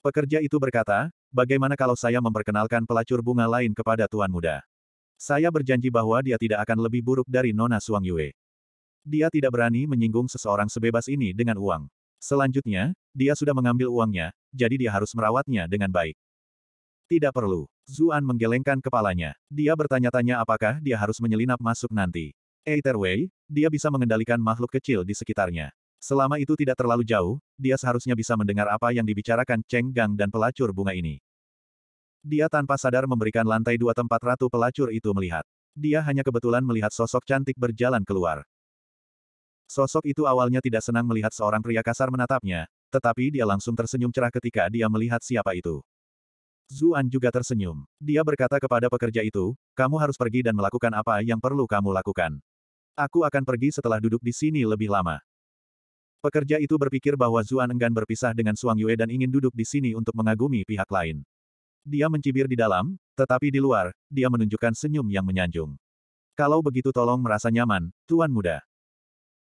Pekerja itu berkata, bagaimana kalau saya memperkenalkan pelacur bunga lain kepada Tuan Muda? Saya berjanji bahwa dia tidak akan lebih buruk dari Nona Suang Yue. Dia tidak berani menyinggung seseorang sebebas ini dengan uang. Selanjutnya, dia sudah mengambil uangnya, jadi dia harus merawatnya dengan baik. Tidak perlu. Zuan menggelengkan kepalanya. Dia bertanya-tanya apakah dia harus menyelinap masuk nanti. Either Wei, dia bisa mengendalikan makhluk kecil di sekitarnya. Selama itu tidak terlalu jauh, dia seharusnya bisa mendengar apa yang dibicarakan Cheng Gang dan pelacur bunga ini. Dia tanpa sadar memberikan lantai dua tempat ratu pelacur itu melihat. Dia hanya kebetulan melihat sosok cantik berjalan keluar. Sosok itu awalnya tidak senang melihat seorang pria kasar menatapnya, tetapi dia langsung tersenyum cerah ketika dia melihat siapa itu. Zuan juga tersenyum. Dia berkata kepada pekerja itu, kamu harus pergi dan melakukan apa yang perlu kamu lakukan. Aku akan pergi setelah duduk di sini lebih lama. Pekerja itu berpikir bahwa Zuan enggan berpisah dengan Suang Yue dan ingin duduk di sini untuk mengagumi pihak lain. Dia mencibir di dalam, tetapi di luar, dia menunjukkan senyum yang menyanjung. Kalau begitu tolong merasa nyaman, Tuan Muda.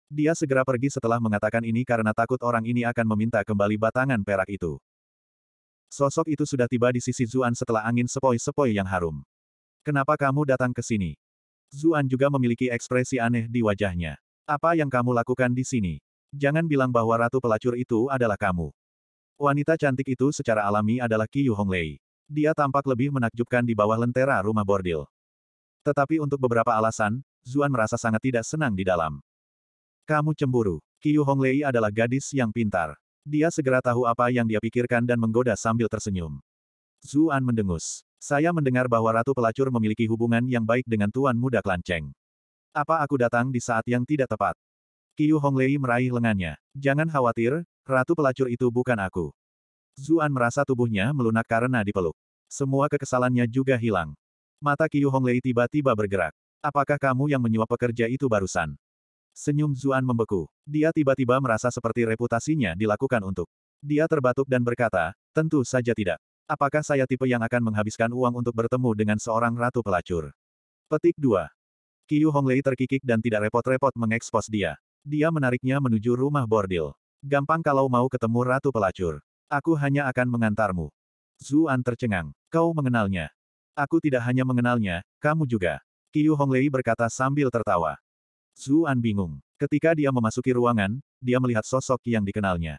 Dia segera pergi setelah mengatakan ini karena takut orang ini akan meminta kembali batangan perak itu. Sosok itu sudah tiba di sisi Zuan setelah angin sepoi-sepoi yang harum. Kenapa kamu datang ke sini? Zuan juga memiliki ekspresi aneh di wajahnya. Apa yang kamu lakukan di sini? Jangan bilang bahwa ratu pelacur itu adalah kamu. Wanita cantik itu secara alami adalah Qiyu Honglei. Dia tampak lebih menakjubkan di bawah lentera rumah bordil. Tetapi untuk beberapa alasan, Zuan merasa sangat tidak senang di dalam. Kamu cemburu. Qiu Honglei adalah gadis yang pintar. Dia segera tahu apa yang dia pikirkan dan menggoda sambil tersenyum. Zuan mendengus. Saya mendengar bahwa Ratu Pelacur memiliki hubungan yang baik dengan Tuan Muda Klanceng. Apa aku datang di saat yang tidak tepat? Qiu Honglei meraih lengannya. Jangan khawatir, Ratu Pelacur itu bukan aku. Zuan merasa tubuhnya melunak karena dipeluk. Semua kekesalannya juga hilang. Mata Qiu Honglei tiba-tiba bergerak. Apakah kamu yang menyuap pekerja itu barusan? Senyum Zuan membeku. Dia tiba-tiba merasa seperti reputasinya dilakukan untuk. Dia terbatuk dan berkata, tentu saja tidak. Apakah saya tipe yang akan menghabiskan uang untuk bertemu dengan seorang ratu pelacur? Petik 2. Qiu Honglei terkikik dan tidak repot-repot mengekspos dia. Dia menariknya menuju rumah bordil. Gampang kalau mau ketemu ratu pelacur. Aku hanya akan mengantarmu. Zuan tercengang. Kau mengenalnya. Aku tidak hanya mengenalnya, kamu juga. Qiu Honglei berkata sambil tertawa. Zuan bingung. Ketika dia memasuki ruangan, dia melihat sosok yang dikenalnya.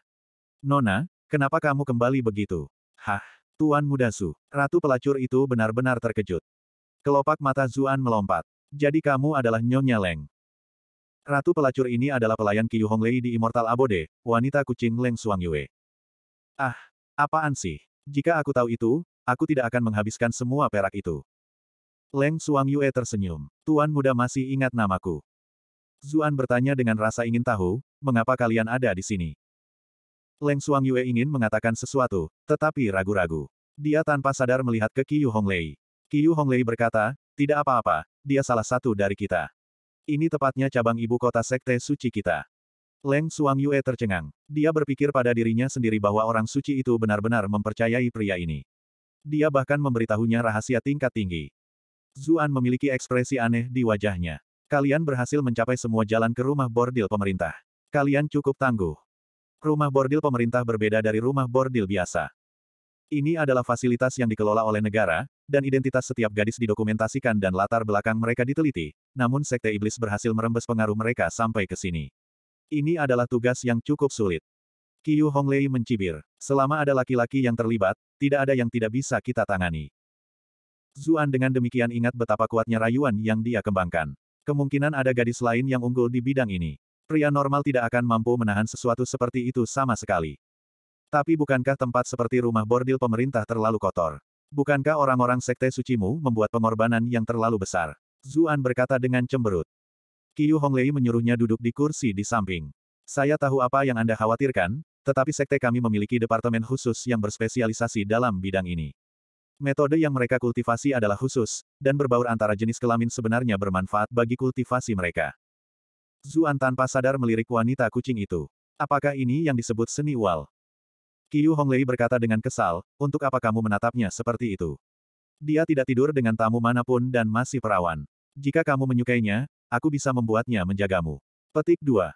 Nona, kenapa kamu kembali begitu? Hah, Tuan Muda Su, Ratu Pelacur itu benar-benar terkejut. Kelopak mata Zuan melompat. Jadi kamu adalah Nyonya Leng. Ratu pelacur ini adalah pelayan Qiu Honglei di Immortal Abode, wanita kucing Leng Suang Yue. Ah, apaan sih? Jika aku tahu itu, aku tidak akan menghabiskan semua perak itu. Leng Suang Yue tersenyum. Tuan muda masih ingat namaku. Zuan bertanya dengan rasa ingin tahu, mengapa kalian ada di sini? Leng Suang Yue ingin mengatakan sesuatu, tetapi ragu-ragu. Dia tanpa sadar melihat ke Qiu Honglei. Qiu Honglei berkata, tidak apa-apa, dia salah satu dari kita. Ini tepatnya cabang ibu kota sekte suci kita. Leng Suang Yue tercengang. Dia berpikir pada dirinya sendiri bahwa orang suci itu benar-benar mempercayai pria ini. Dia bahkan memberitahunya rahasia tingkat tinggi. Zuan memiliki ekspresi aneh di wajahnya. Kalian berhasil mencapai semua jalan ke rumah bordil pemerintah. Kalian cukup tangguh. Rumah bordil pemerintah berbeda dari rumah bordil biasa. Ini adalah fasilitas yang dikelola oleh negara, dan identitas setiap gadis didokumentasikan dan latar belakang mereka diteliti, namun Sekte Iblis berhasil merembes pengaruh mereka sampai ke sini. Ini adalah tugas yang cukup sulit. Qiu Honglei mencibir. Selama ada laki-laki yang terlibat, tidak ada yang tidak bisa kita tangani. Zuan dengan demikian ingat betapa kuatnya rayuan yang dia kembangkan. Kemungkinan ada gadis lain yang unggul di bidang ini. Pria normal tidak akan mampu menahan sesuatu seperti itu sama sekali. Tapi bukankah tempat seperti rumah bordil pemerintah terlalu kotor? Bukankah orang-orang sekte sucimu membuat pengorbanan yang terlalu besar? Zuan berkata dengan cemberut. Qiu Honglei menyuruhnya duduk di kursi di samping. Saya tahu apa yang Anda khawatirkan, tetapi sekte kami memiliki departemen khusus yang berspesialisasi dalam bidang ini. Metode yang mereka kultivasi adalah khusus, dan berbaur antara jenis kelamin sebenarnya bermanfaat bagi kultivasi mereka. Zuan tanpa sadar melirik wanita kucing itu. Apakah ini yang disebut seni wal? Qiu Honglei berkata dengan kesal, untuk apa kamu menatapnya seperti itu? Dia tidak tidur dengan tamu manapun dan masih perawan. Jika kamu menyukainya, aku bisa membuatnya menjagamu. Petik 2.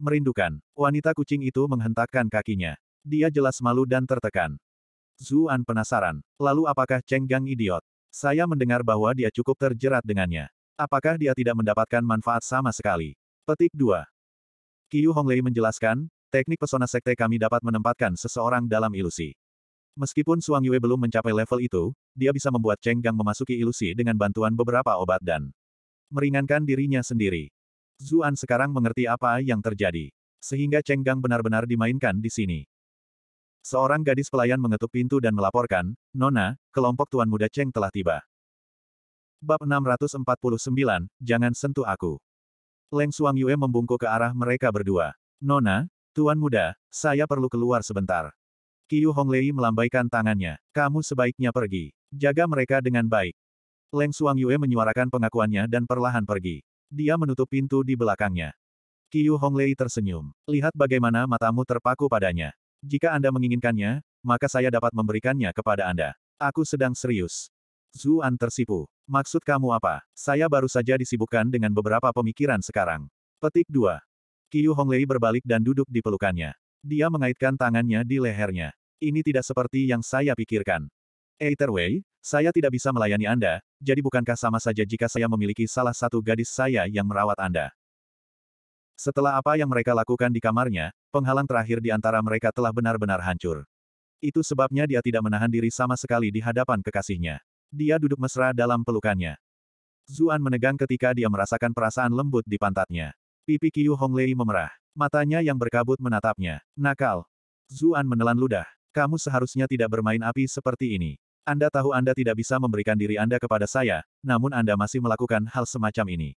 Merindukan. Wanita kucing itu menghentakkan kakinya. Dia jelas malu dan tertekan. Zuan penasaran. Lalu apakah Cheng Gang idiot? Saya mendengar bahwa dia cukup terjerat dengannya. Apakah dia tidak mendapatkan manfaat sama sekali? Petik 2. Qiu Honglei menjelaskan, teknik pesona sekte kami dapat menempatkan seseorang dalam ilusi. Meskipun Suang Yue belum mencapai level itu, dia bisa membuat Cheng Gang memasuki ilusi dengan bantuan beberapa obat dan meringankan dirinya sendiri. Zuan sekarang mengerti apa yang terjadi. Sehingga Cheng Gang benar-benar dimainkan di sini. Seorang gadis pelayan mengetuk pintu dan melaporkan, Nona, kelompok tuan muda Cheng telah tiba. Bab 649, Jangan sentuh aku. Leng Suang Yue membungkuk ke arah mereka berdua. Nona, tuan muda, saya perlu keluar sebentar. Qiu Honglei melambaikan tangannya. Kamu sebaiknya pergi. Jaga mereka dengan baik. Leng Suang Yue menyuarakan pengakuannya dan perlahan pergi. Dia menutup pintu di belakangnya. Qiu Honglei tersenyum. Lihat bagaimana matamu terpaku padanya. Jika Anda menginginkannya, maka saya dapat memberikannya kepada Anda. Aku sedang serius. Zuan tersipu. Maksud kamu apa? Saya baru saja disibukkan dengan beberapa pemikiran sekarang. Petik 2. Qiu Honglei berbalik dan duduk di pelukannya. Dia mengaitkan tangannya di lehernya. Ini tidak seperti yang saya pikirkan way, saya tidak bisa melayani Anda, jadi bukankah sama saja jika saya memiliki salah satu gadis saya yang merawat Anda? Setelah apa yang mereka lakukan di kamarnya, penghalang terakhir di antara mereka telah benar-benar hancur. Itu sebabnya dia tidak menahan diri sama sekali di hadapan kekasihnya. Dia duduk mesra dalam pelukannya. Zuan menegang ketika dia merasakan perasaan lembut di pantatnya. Pipi Qiu Honglei memerah. Matanya yang berkabut menatapnya. Nakal. Zuan menelan ludah. Kamu seharusnya tidak bermain api seperti ini. Anda tahu Anda tidak bisa memberikan diri Anda kepada saya, namun Anda masih melakukan hal semacam ini.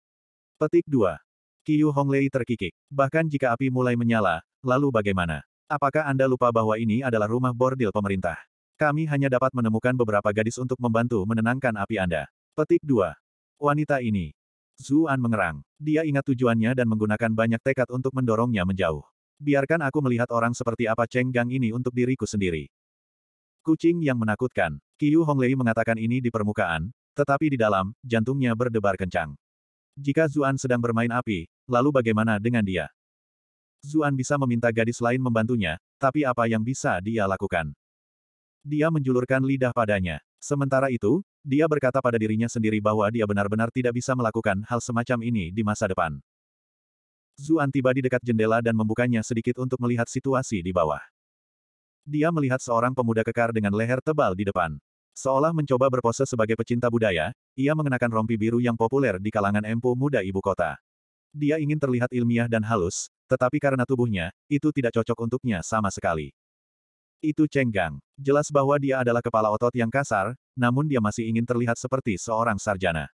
Petik 2. Qiyu Honglei terkikik. Bahkan jika api mulai menyala, lalu bagaimana? Apakah Anda lupa bahwa ini adalah rumah bordil pemerintah? Kami hanya dapat menemukan beberapa gadis untuk membantu menenangkan api Anda. Petik 2. Wanita ini. Zuan mengerang. Dia ingat tujuannya dan menggunakan banyak tekad untuk mendorongnya menjauh. Biarkan aku melihat orang seperti apa Cheng ini untuk diriku sendiri. Kucing yang menakutkan. Qiu Honglei mengatakan ini di permukaan, tetapi di dalam, jantungnya berdebar kencang. Jika Zuan sedang bermain api, lalu bagaimana dengan dia? Zuan bisa meminta gadis lain membantunya, tapi apa yang bisa dia lakukan? Dia menjulurkan lidah padanya. Sementara itu, dia berkata pada dirinya sendiri bahwa dia benar-benar tidak bisa melakukan hal semacam ini di masa depan. Zuan tiba di dekat jendela dan membukanya sedikit untuk melihat situasi di bawah. Dia melihat seorang pemuda kekar dengan leher tebal di depan. Seolah mencoba berpose sebagai pecinta budaya, ia mengenakan rompi biru yang populer di kalangan empu muda ibu kota. Dia ingin terlihat ilmiah dan halus, tetapi karena tubuhnya, itu tidak cocok untuknya sama sekali. Itu cenggang. Jelas bahwa dia adalah kepala otot yang kasar, namun dia masih ingin terlihat seperti seorang sarjana.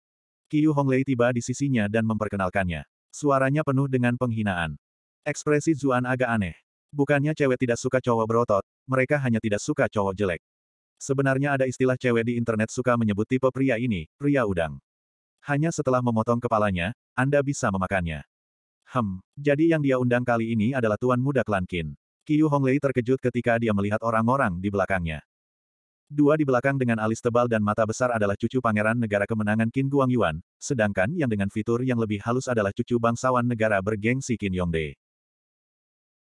Qiu Honglei tiba di sisinya dan memperkenalkannya. Suaranya penuh dengan penghinaan. Ekspresi Zuan agak aneh. Bukannya cewek tidak suka cowok berotot, mereka hanya tidak suka cowok jelek. Sebenarnya ada istilah cewek di internet suka menyebut tipe pria ini, pria udang. Hanya setelah memotong kepalanya, Anda bisa memakannya. Hmm, jadi yang dia undang kali ini adalah tuan muda klan Qin. Qiu Honglei terkejut ketika dia melihat orang-orang di belakangnya. Dua di belakang dengan alis tebal dan mata besar adalah cucu pangeran negara kemenangan Qin Guangyuan, sedangkan yang dengan fitur yang lebih halus adalah cucu bangsawan negara bergengsi Qin Yongde.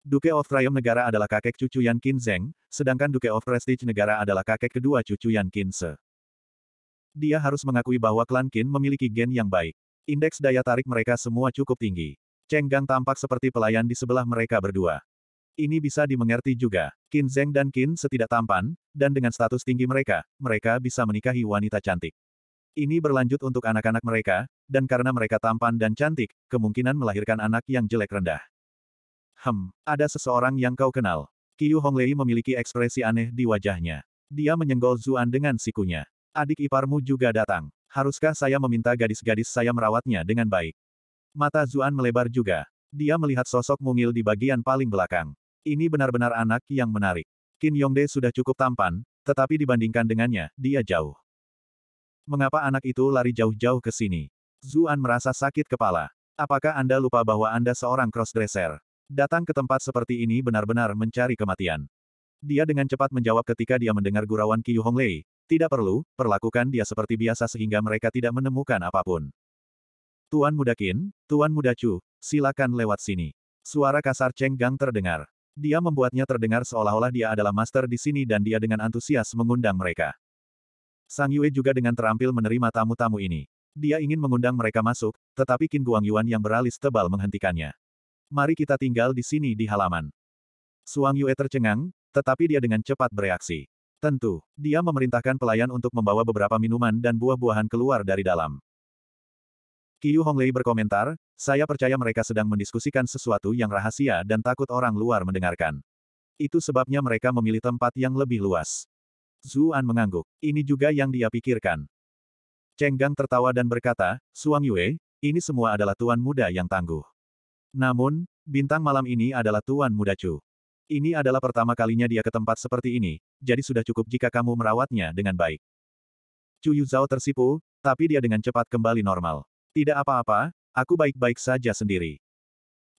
Duke of Triumph negara adalah kakek cucu Yan Qin Zeng, sedangkan Duke of Prestige negara adalah kakek kedua cucu Yan Qin Se. Dia harus mengakui bahwa klan Qin memiliki gen yang baik. Indeks daya tarik mereka semua cukup tinggi. Cheng Gang tampak seperti pelayan di sebelah mereka berdua. Ini bisa dimengerti juga. Qin Zeng dan Qin setidak tampan, dan dengan status tinggi mereka, mereka bisa menikahi wanita cantik. Ini berlanjut untuk anak-anak mereka, dan karena mereka tampan dan cantik, kemungkinan melahirkan anak yang jelek rendah. Hem, ada seseorang yang kau kenal. Qiu Honglei memiliki ekspresi aneh di wajahnya. Dia menyenggol Zuan dengan sikunya. Adik iparmu juga datang. Haruskah saya meminta gadis-gadis saya merawatnya dengan baik? Mata Zuan melebar juga. Dia melihat sosok mungil di bagian paling belakang. Ini benar-benar anak yang menarik. Qin Yongde sudah cukup tampan, tetapi dibandingkan dengannya, dia jauh. Mengapa anak itu lari jauh-jauh ke sini? Zuan merasa sakit kepala. Apakah Anda lupa bahwa Anda seorang crossdresser? Datang ke tempat seperti ini benar-benar mencari kematian. Dia dengan cepat menjawab ketika dia mendengar gurauan Qiu Honglei, tidak perlu, perlakukan dia seperti biasa sehingga mereka tidak menemukan apapun. Tuan Muda Qin, Tuan Muda Chu, silakan lewat sini. Suara kasar Cheng Gang terdengar. Dia membuatnya terdengar seolah-olah dia adalah master di sini dan dia dengan antusias mengundang mereka. Sang Yue juga dengan terampil menerima tamu-tamu ini. Dia ingin mengundang mereka masuk, tetapi Qin Guangyuan yang beralis tebal menghentikannya mari kita tinggal di sini di halaman. Suang Yue tercengang, tetapi dia dengan cepat bereaksi. Tentu, dia memerintahkan pelayan untuk membawa beberapa minuman dan buah-buahan keluar dari dalam. Qiu Honglei berkomentar, saya percaya mereka sedang mendiskusikan sesuatu yang rahasia dan takut orang luar mendengarkan. Itu sebabnya mereka memilih tempat yang lebih luas. Zuan mengangguk. Ini juga yang dia pikirkan. Cheng Gang tertawa dan berkata, Suang Yue, ini semua adalah tuan muda yang tangguh. Namun, bintang malam ini adalah Tuan Muda Chu. Ini adalah pertama kalinya dia ke tempat seperti ini, jadi sudah cukup jika kamu merawatnya dengan baik. Chu Yuzhao tersipu, tapi dia dengan cepat kembali normal. Tidak apa-apa, aku baik-baik saja sendiri.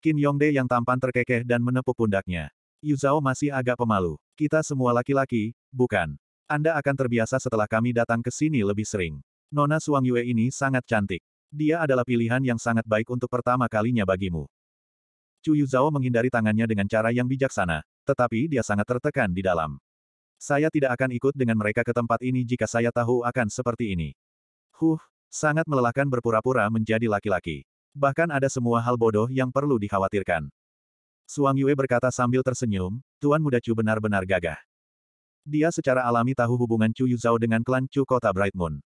Qin Yongde yang tampan terkekeh dan menepuk pundaknya. Yuzhao masih agak pemalu. Kita semua laki-laki, bukan? Anda akan terbiasa setelah kami datang ke sini lebih sering. Nona Suang Yue ini sangat cantik. Dia adalah pilihan yang sangat baik untuk pertama kalinya bagimu. Chu Yuzhao menghindari tangannya dengan cara yang bijaksana, tetapi dia sangat tertekan di dalam. Saya tidak akan ikut dengan mereka ke tempat ini jika saya tahu akan seperti ini. Huh, sangat melelahkan berpura-pura menjadi laki-laki. Bahkan ada semua hal bodoh yang perlu dikhawatirkan. Suang Yue berkata sambil tersenyum, Tuan Muda Chu benar-benar gagah. Dia secara alami tahu hubungan Chu Yuzhao dengan klan Chu Kota Bright Moon.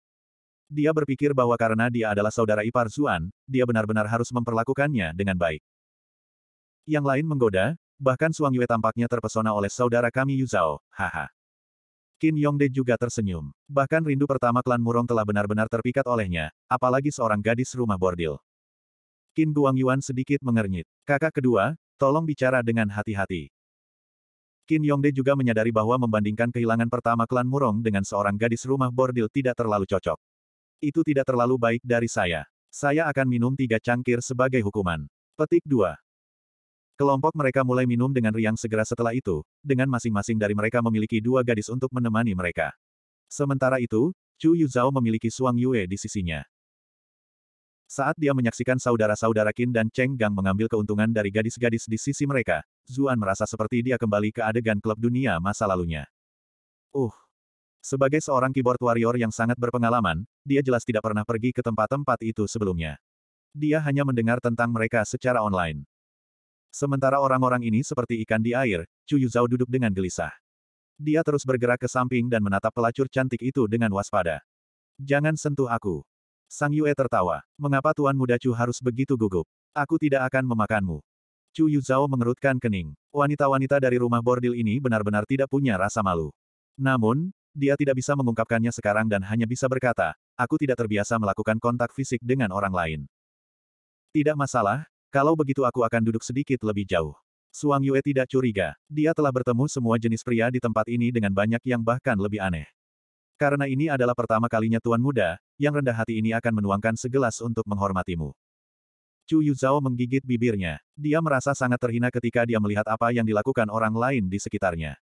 Dia berpikir bahwa karena dia adalah saudara ipar Zuan, dia benar-benar harus memperlakukannya dengan baik. Yang lain menggoda, bahkan Suang Yue tampaknya terpesona oleh saudara kami Yu Zhao, haha. Qin Yongde juga tersenyum. Bahkan rindu pertama klan Murong telah benar-benar terpikat olehnya, apalagi seorang gadis rumah bordil. Qin Yuan sedikit mengernyit. Kakak kedua, tolong bicara dengan hati-hati. Qin Yongde juga menyadari bahwa membandingkan kehilangan pertama klan Murong dengan seorang gadis rumah bordil tidak terlalu cocok. Itu tidak terlalu baik dari saya. Saya akan minum tiga cangkir sebagai hukuman. Petik 2. Kelompok mereka mulai minum dengan riang segera setelah itu, dengan masing-masing dari mereka memiliki dua gadis untuk menemani mereka. Sementara itu, Chu Yuzhao memiliki Suang Yue di sisinya. Saat dia menyaksikan saudara-saudara Qin dan Cheng Gang mengambil keuntungan dari gadis-gadis di sisi mereka, Zuan merasa seperti dia kembali ke adegan klub dunia masa lalunya. Uh. Sebagai seorang keyboard warrior yang sangat berpengalaman, dia jelas tidak pernah pergi ke tempat-tempat itu sebelumnya. Dia hanya mendengar tentang mereka secara online. Sementara orang-orang ini seperti ikan di air, Yu Zhao duduk dengan gelisah. Dia terus bergerak ke samping dan menatap pelacur cantik itu dengan waspada. Jangan sentuh aku. Sang Yue tertawa. Mengapa Tuan Muda Chu harus begitu gugup? Aku tidak akan memakanmu. Chu Yuzhao mengerutkan kening. Wanita-wanita dari rumah bordil ini benar-benar tidak punya rasa malu. Namun, dia tidak bisa mengungkapkannya sekarang dan hanya bisa berkata, aku tidak terbiasa melakukan kontak fisik dengan orang lain. Tidak masalah, kalau begitu aku akan duduk sedikit lebih jauh. Suang Yue tidak curiga. Dia telah bertemu semua jenis pria di tempat ini dengan banyak yang bahkan lebih aneh. Karena ini adalah pertama kalinya Tuan Muda, yang rendah hati ini akan menuangkan segelas untuk menghormatimu. Chu Yu Zhao menggigit bibirnya. Dia merasa sangat terhina ketika dia melihat apa yang dilakukan orang lain di sekitarnya.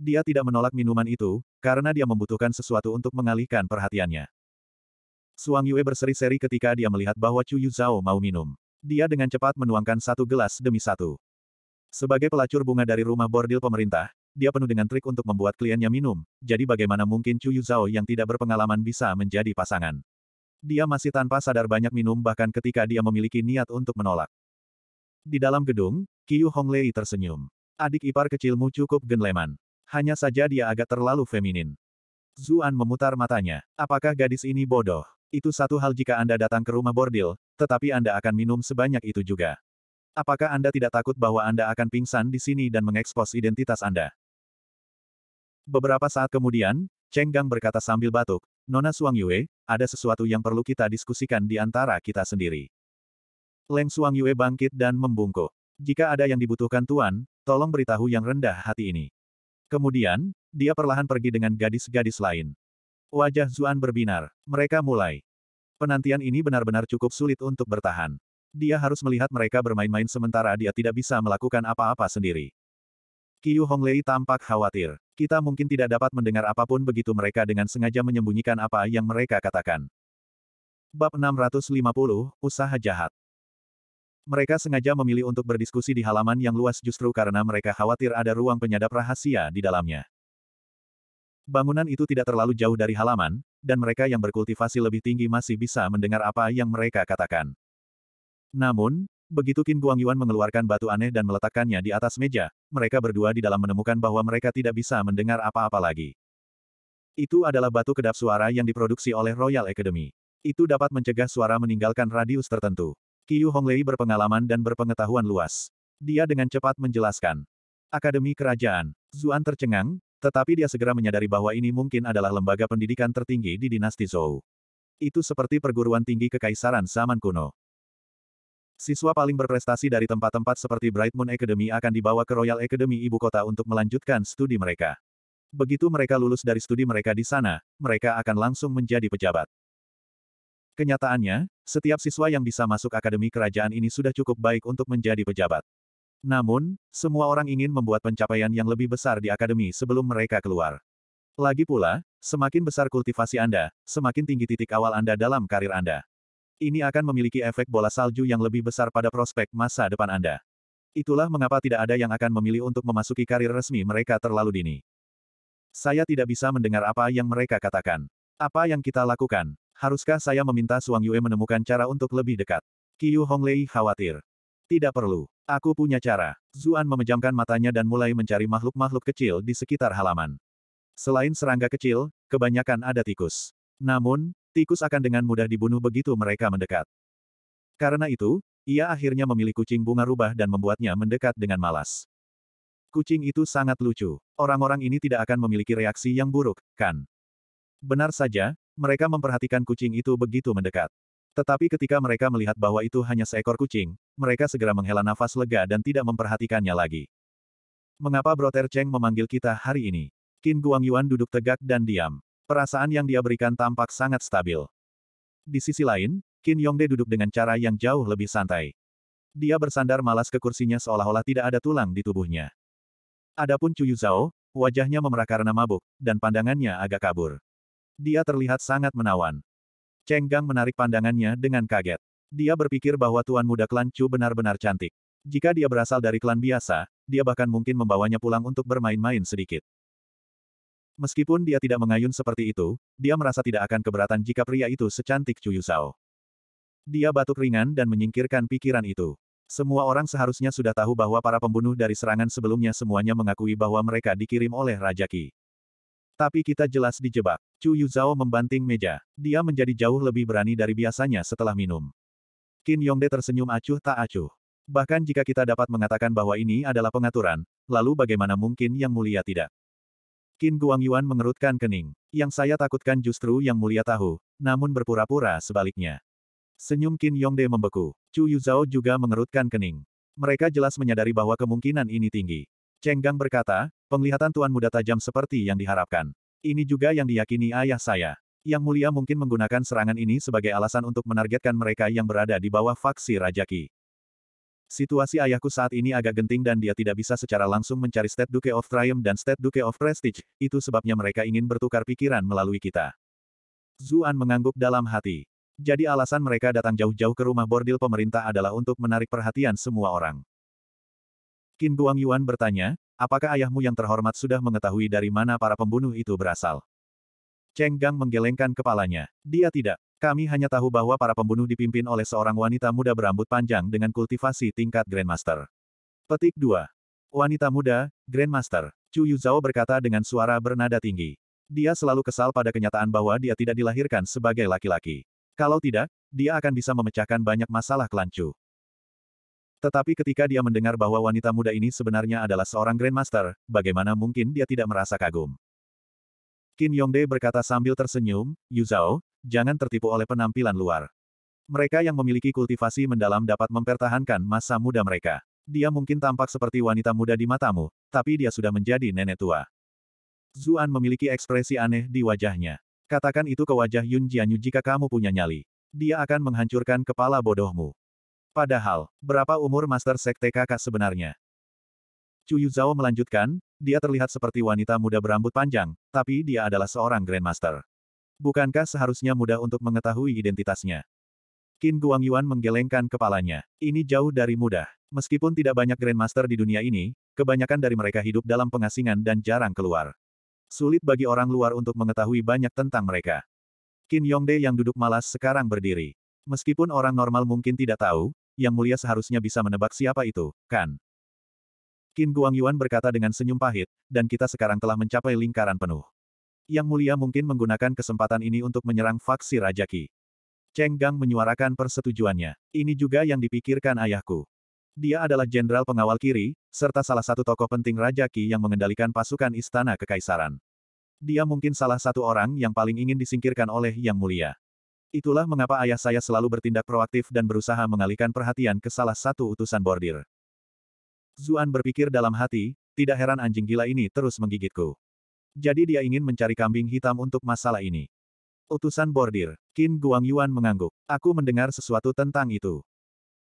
Dia tidak menolak minuman itu, karena dia membutuhkan sesuatu untuk mengalihkan perhatiannya. Suang Yue berseri-seri ketika dia melihat bahwa Chu Yu Zhao mau minum. Dia dengan cepat menuangkan satu gelas demi satu. Sebagai pelacur bunga dari rumah bordil pemerintah, dia penuh dengan trik untuk membuat kliennya minum, jadi bagaimana mungkin Chu Yu Zhao yang tidak berpengalaman bisa menjadi pasangan. Dia masih tanpa sadar banyak minum bahkan ketika dia memiliki niat untuk menolak. Di dalam gedung, Qiu Honglei tersenyum. Adik ipar kecilmu cukup genleman. Hanya saja dia agak terlalu feminin. Zuan memutar matanya. Apakah gadis ini bodoh? Itu satu hal jika Anda datang ke rumah bordil, tetapi Anda akan minum sebanyak itu juga. Apakah Anda tidak takut bahwa Anda akan pingsan di sini dan mengekspos identitas Anda? Beberapa saat kemudian, Cheng Gang berkata sambil batuk, Nona Suang Yue, ada sesuatu yang perlu kita diskusikan di antara kita sendiri. Leng Suang Yue bangkit dan membungkuk. Jika ada yang dibutuhkan Tuan, tolong beritahu yang rendah hati ini. Kemudian, dia perlahan pergi dengan gadis-gadis lain. Wajah Zuan berbinar. Mereka mulai. Penantian ini benar-benar cukup sulit untuk bertahan. Dia harus melihat mereka bermain-main sementara dia tidak bisa melakukan apa-apa sendiri. Qiu Honglei tampak khawatir. Kita mungkin tidak dapat mendengar apapun begitu mereka dengan sengaja menyembunyikan apa yang mereka katakan. Bab 650, Usaha Jahat Mereka sengaja memilih untuk berdiskusi di halaman yang luas justru karena mereka khawatir ada ruang penyadap rahasia di dalamnya. Bangunan itu tidak terlalu jauh dari halaman, dan mereka yang berkultivasi lebih tinggi masih bisa mendengar apa yang mereka katakan. Namun, begitu Qin Guangyuan mengeluarkan batu aneh dan meletakkannya di atas meja, mereka berdua di dalam menemukan bahwa mereka tidak bisa mendengar apa-apa lagi. Itu adalah batu kedap suara yang diproduksi oleh Royal Academy. Itu dapat mencegah suara meninggalkan radius tertentu. Qiu Honglei berpengalaman dan berpengetahuan luas. Dia dengan cepat menjelaskan. Akademi Kerajaan. Zuan tercengang, tetapi dia segera menyadari bahwa ini mungkin adalah lembaga pendidikan tertinggi di dinasti Zhou. Itu seperti perguruan tinggi kekaisaran zaman kuno. Siswa paling berprestasi dari tempat-tempat seperti Bright Moon Academy akan dibawa ke Royal Academy ibu kota untuk melanjutkan studi mereka. Begitu mereka lulus dari studi mereka di sana, mereka akan langsung menjadi pejabat. Kenyataannya, setiap siswa yang bisa masuk akademi kerajaan ini sudah cukup baik untuk menjadi pejabat. Namun, semua orang ingin membuat pencapaian yang lebih besar di akademi sebelum mereka keluar. Lagi pula, semakin besar kultivasi Anda, semakin tinggi titik awal Anda dalam karir Anda. Ini akan memiliki efek bola salju yang lebih besar pada prospek masa depan Anda. Itulah mengapa tidak ada yang akan memilih untuk memasuki karir resmi mereka terlalu dini. Saya tidak bisa mendengar apa yang mereka katakan. Apa yang kita lakukan? Haruskah saya meminta Suang Yue menemukan cara untuk lebih dekat? Qiu Honglei khawatir. Tidak perlu. Aku punya cara. Zuan memejamkan matanya dan mulai mencari makhluk-makhluk kecil di sekitar halaman. Selain serangga kecil, kebanyakan ada tikus. Namun, tikus akan dengan mudah dibunuh begitu mereka mendekat. Karena itu, ia akhirnya memilih kucing bunga rubah dan membuatnya mendekat dengan malas. Kucing itu sangat lucu. Orang-orang ini tidak akan memiliki reaksi yang buruk, kan? Benar saja, mereka memperhatikan kucing itu begitu mendekat. Tetapi ketika mereka melihat bahwa itu hanya seekor kucing, mereka segera menghela nafas lega dan tidak memperhatikannya lagi. Mengapa Broter Cheng memanggil kita hari ini? Qin Guangyuan duduk tegak dan diam. Perasaan yang dia berikan tampak sangat stabil. Di sisi lain, Qin Yongde duduk dengan cara yang jauh lebih santai. Dia bersandar malas ke kursinya seolah-olah tidak ada tulang di tubuhnya. Adapun Yu Zhao, wajahnya memerah karena mabuk, dan pandangannya agak kabur. Dia terlihat sangat menawan. Cheng Gang menarik pandangannya dengan kaget. Dia berpikir bahwa tuan muda klan Chu benar-benar cantik. Jika dia berasal dari klan biasa, dia bahkan mungkin membawanya pulang untuk bermain-main sedikit. Meskipun dia tidak mengayun seperti itu, dia merasa tidak akan keberatan jika pria itu secantik Chu Yusao. Dia batuk ringan dan menyingkirkan pikiran itu. Semua orang seharusnya sudah tahu bahwa para pembunuh dari serangan sebelumnya semuanya mengakui bahwa mereka dikirim oleh Raja Ki. Tapi kita jelas dijebak. Chu Yuzhao membanting meja. Dia menjadi jauh lebih berani dari biasanya setelah minum. Qin Yongde tersenyum acuh tak acuh. Bahkan jika kita dapat mengatakan bahwa ini adalah pengaturan, lalu bagaimana mungkin yang mulia tidak? Qin Guangyuan mengerutkan kening. Yang saya takutkan justru yang mulia tahu, namun berpura-pura sebaliknya. Senyum Qin Yongde membeku. Chu Yuzhao juga mengerutkan kening. Mereka jelas menyadari bahwa kemungkinan ini tinggi. Cheng Gang berkata, Penglihatan tuan muda tajam seperti yang diharapkan. Ini juga yang diyakini ayah saya. Yang mulia mungkin menggunakan serangan ini sebagai alasan untuk menargetkan mereka yang berada di bawah faksi Rajaki. Situasi ayahku saat ini agak genting dan dia tidak bisa secara langsung mencari State Duke of Triumph dan State Duke of Prestige, itu sebabnya mereka ingin bertukar pikiran melalui kita. Zuan mengangguk dalam hati. Jadi alasan mereka datang jauh-jauh ke rumah bordil pemerintah adalah untuk menarik perhatian semua orang. Qin Guangyuan Yuan bertanya, Apakah ayahmu yang terhormat sudah mengetahui dari mana para pembunuh itu berasal? Cheng Gang menggelengkan kepalanya. Dia tidak. Kami hanya tahu bahwa para pembunuh dipimpin oleh seorang wanita muda berambut panjang dengan kultivasi tingkat Grandmaster. Petik 2. Wanita muda, Grandmaster. Chu Yu Zhao berkata dengan suara bernada tinggi. Dia selalu kesal pada kenyataan bahwa dia tidak dilahirkan sebagai laki-laki. Kalau tidak, dia akan bisa memecahkan banyak masalah kelancu. Tetapi ketika dia mendengar bahwa wanita muda ini sebenarnya adalah seorang Grandmaster, bagaimana mungkin dia tidak merasa kagum? Qin Yongde berkata sambil tersenyum, Yu Zhao, jangan tertipu oleh penampilan luar. Mereka yang memiliki kultivasi mendalam dapat mempertahankan masa muda mereka. Dia mungkin tampak seperti wanita muda di matamu, tapi dia sudah menjadi nenek tua. Zuan memiliki ekspresi aneh di wajahnya. Katakan itu ke wajah Yun Jianyu jika kamu punya nyali. Dia akan menghancurkan kepala bodohmu. Padahal, berapa umur Master Sekte kakak sebenarnya? Chu Yuzhao melanjutkan, dia terlihat seperti wanita muda berambut panjang, tapi dia adalah seorang Grandmaster. Bukankah seharusnya mudah untuk mengetahui identitasnya? Qin Guangyuan menggelengkan kepalanya. Ini jauh dari mudah. Meskipun tidak banyak Grandmaster di dunia ini, kebanyakan dari mereka hidup dalam pengasingan dan jarang keluar. Sulit bagi orang luar untuk mengetahui banyak tentang mereka. Qin Yongde yang duduk malas sekarang berdiri. Meskipun orang normal mungkin tidak tahu, yang Mulia seharusnya bisa menebak siapa itu, kan? Qin Guangyuan berkata dengan senyum pahit, dan kita sekarang telah mencapai lingkaran penuh. Yang Mulia mungkin menggunakan kesempatan ini untuk menyerang faksi Raja Qi. Cheng Gang menyuarakan persetujuannya. Ini juga yang dipikirkan ayahku. Dia adalah jenderal pengawal kiri, serta salah satu tokoh penting Raja Qi yang mengendalikan pasukan istana kekaisaran. Dia mungkin salah satu orang yang paling ingin disingkirkan oleh Yang Mulia. Itulah mengapa ayah saya selalu bertindak proaktif dan berusaha mengalihkan perhatian ke salah satu utusan bordir. Zuan berpikir dalam hati, tidak heran anjing gila ini terus menggigitku. Jadi dia ingin mencari kambing hitam untuk masalah ini. Utusan bordir, Qin Guangyuan mengangguk. Aku mendengar sesuatu tentang itu.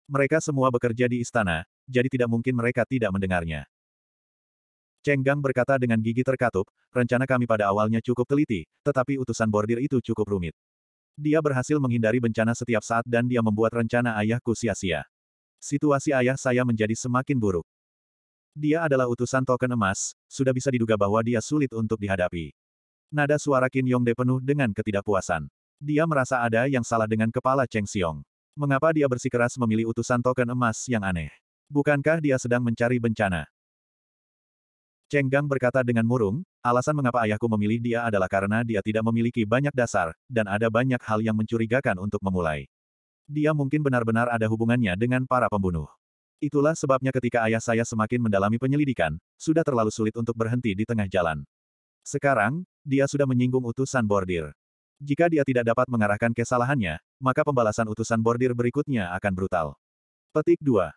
Mereka semua bekerja di istana, jadi tidak mungkin mereka tidak mendengarnya. Cheng Gang berkata dengan gigi terkatup, rencana kami pada awalnya cukup teliti, tetapi utusan bordir itu cukup rumit. Dia berhasil menghindari bencana setiap saat dan dia membuat rencana ayahku sia-sia. Situasi ayah saya menjadi semakin buruk. Dia adalah utusan token emas, sudah bisa diduga bahwa dia sulit untuk dihadapi. Nada suara Qin Yongde penuh dengan ketidakpuasan. Dia merasa ada yang salah dengan kepala Cheng Xiong. Mengapa dia bersikeras memilih utusan token emas yang aneh? Bukankah dia sedang mencari bencana? Cheng Gang berkata dengan murung, alasan mengapa ayahku memilih dia adalah karena dia tidak memiliki banyak dasar, dan ada banyak hal yang mencurigakan untuk memulai. Dia mungkin benar-benar ada hubungannya dengan para pembunuh. Itulah sebabnya ketika ayah saya semakin mendalami penyelidikan, sudah terlalu sulit untuk berhenti di tengah jalan. Sekarang, dia sudah menyinggung utusan bordir. Jika dia tidak dapat mengarahkan kesalahannya, maka pembalasan utusan bordir berikutnya akan brutal. Petik 2.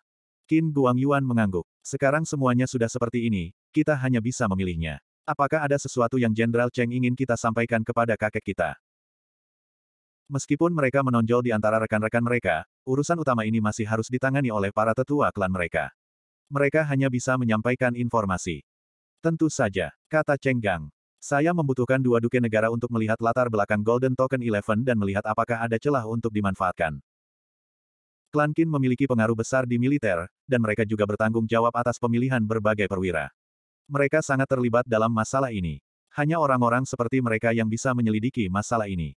Qin Guangyuan mengangguk. Sekarang semuanya sudah seperti ini, kita hanya bisa memilihnya. Apakah ada sesuatu yang Jenderal Cheng ingin kita sampaikan kepada kakek kita? Meskipun mereka menonjol di antara rekan-rekan mereka, urusan utama ini masih harus ditangani oleh para tetua klan mereka. Mereka hanya bisa menyampaikan informasi. Tentu saja, kata Cheng Gang. Saya membutuhkan dua duke negara untuk melihat latar belakang Golden Token Eleven dan melihat apakah ada celah untuk dimanfaatkan. Klan Qin memiliki pengaruh besar di militer, dan mereka juga bertanggung jawab atas pemilihan berbagai perwira. Mereka sangat terlibat dalam masalah ini. Hanya orang-orang seperti mereka yang bisa menyelidiki masalah ini.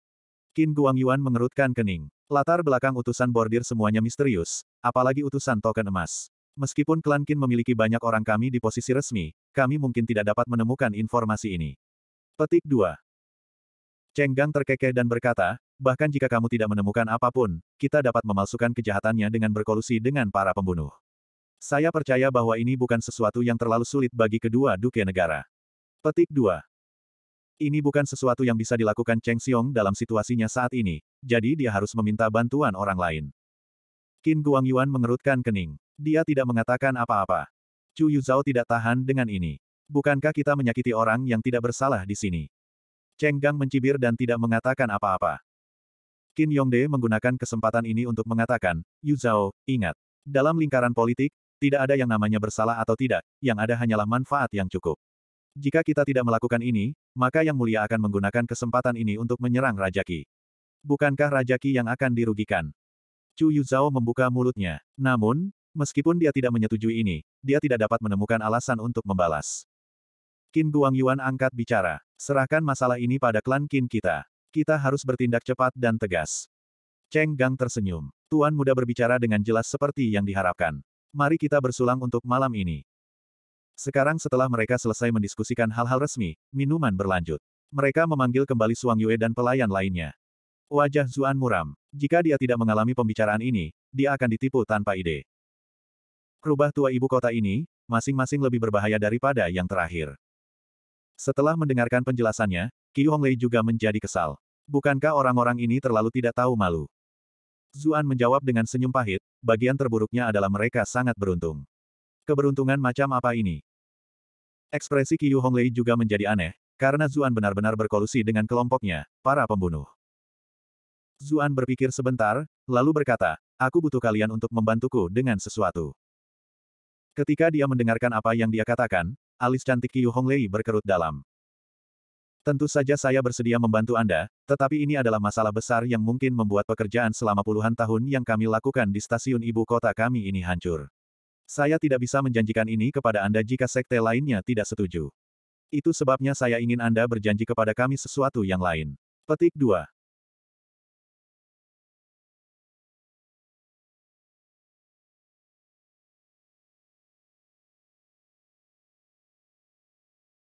Qin Guangyuan mengerutkan kening. Latar belakang utusan bordir semuanya misterius, apalagi utusan token emas. Meskipun klan Qin memiliki banyak orang kami di posisi resmi, kami mungkin tidak dapat menemukan informasi ini. Petik 2. Gang terkekeh dan berkata, bahkan jika kamu tidak menemukan apapun, kita dapat memalsukan kejahatannya dengan berkolusi dengan para pembunuh. Saya percaya bahwa ini bukan sesuatu yang terlalu sulit bagi kedua duke negara. Petik 2. Ini bukan sesuatu yang bisa dilakukan Cheng Xiong dalam situasinya saat ini, jadi dia harus meminta bantuan orang lain. Qin Guangyuan mengerutkan kening. Dia tidak mengatakan apa-apa. Chu Yu Zhao tidak tahan dengan ini. Bukankah kita menyakiti orang yang tidak bersalah di sini? Cheng Gang mencibir dan tidak mengatakan apa-apa. Qin Yongde menggunakan kesempatan ini untuk mengatakan, Yu Zhao, ingat. Dalam lingkaran politik, tidak ada yang namanya bersalah atau tidak, yang ada hanyalah manfaat yang cukup. Jika kita tidak melakukan ini, maka Yang Mulia akan menggunakan kesempatan ini untuk menyerang Raja Ki. Bukankah Raja Ki yang akan dirugikan? Chu Yuzhao membuka mulutnya. Namun, meskipun dia tidak menyetujui ini, dia tidak dapat menemukan alasan untuk membalas. Qin Guangyuan angkat bicara. Serahkan masalah ini pada klan Qin kita. Kita harus bertindak cepat dan tegas. Cheng Gang tersenyum. Tuan muda berbicara dengan jelas seperti yang diharapkan. Mari kita bersulang untuk malam ini. Sekarang setelah mereka selesai mendiskusikan hal-hal resmi, minuman berlanjut. Mereka memanggil kembali Suang Yue dan pelayan lainnya. Wajah Zuan muram. Jika dia tidak mengalami pembicaraan ini, dia akan ditipu tanpa ide. Rubah tua ibu kota ini, masing-masing lebih berbahaya daripada yang terakhir. Setelah mendengarkan penjelasannya, Qiu Honglei juga menjadi kesal. Bukankah orang-orang ini terlalu tidak tahu malu? Zuan menjawab dengan senyum pahit, bagian terburuknya adalah mereka sangat beruntung. Keberuntungan macam apa ini? Ekspresi Qiu Honglei juga menjadi aneh, karena Zuan benar-benar berkolusi dengan kelompoknya, para pembunuh. Zuan berpikir sebentar, lalu berkata, aku butuh kalian untuk membantuku dengan sesuatu. Ketika dia mendengarkan apa yang dia katakan, alis cantik Qiu Honglei berkerut dalam. Tentu saja saya bersedia membantu Anda, tetapi ini adalah masalah besar yang mungkin membuat pekerjaan selama puluhan tahun yang kami lakukan di stasiun ibu kota kami ini hancur. Saya tidak bisa menjanjikan ini kepada Anda jika sekte lainnya tidak setuju. Itu sebabnya saya ingin Anda berjanji kepada kami sesuatu yang lain. Petik 2.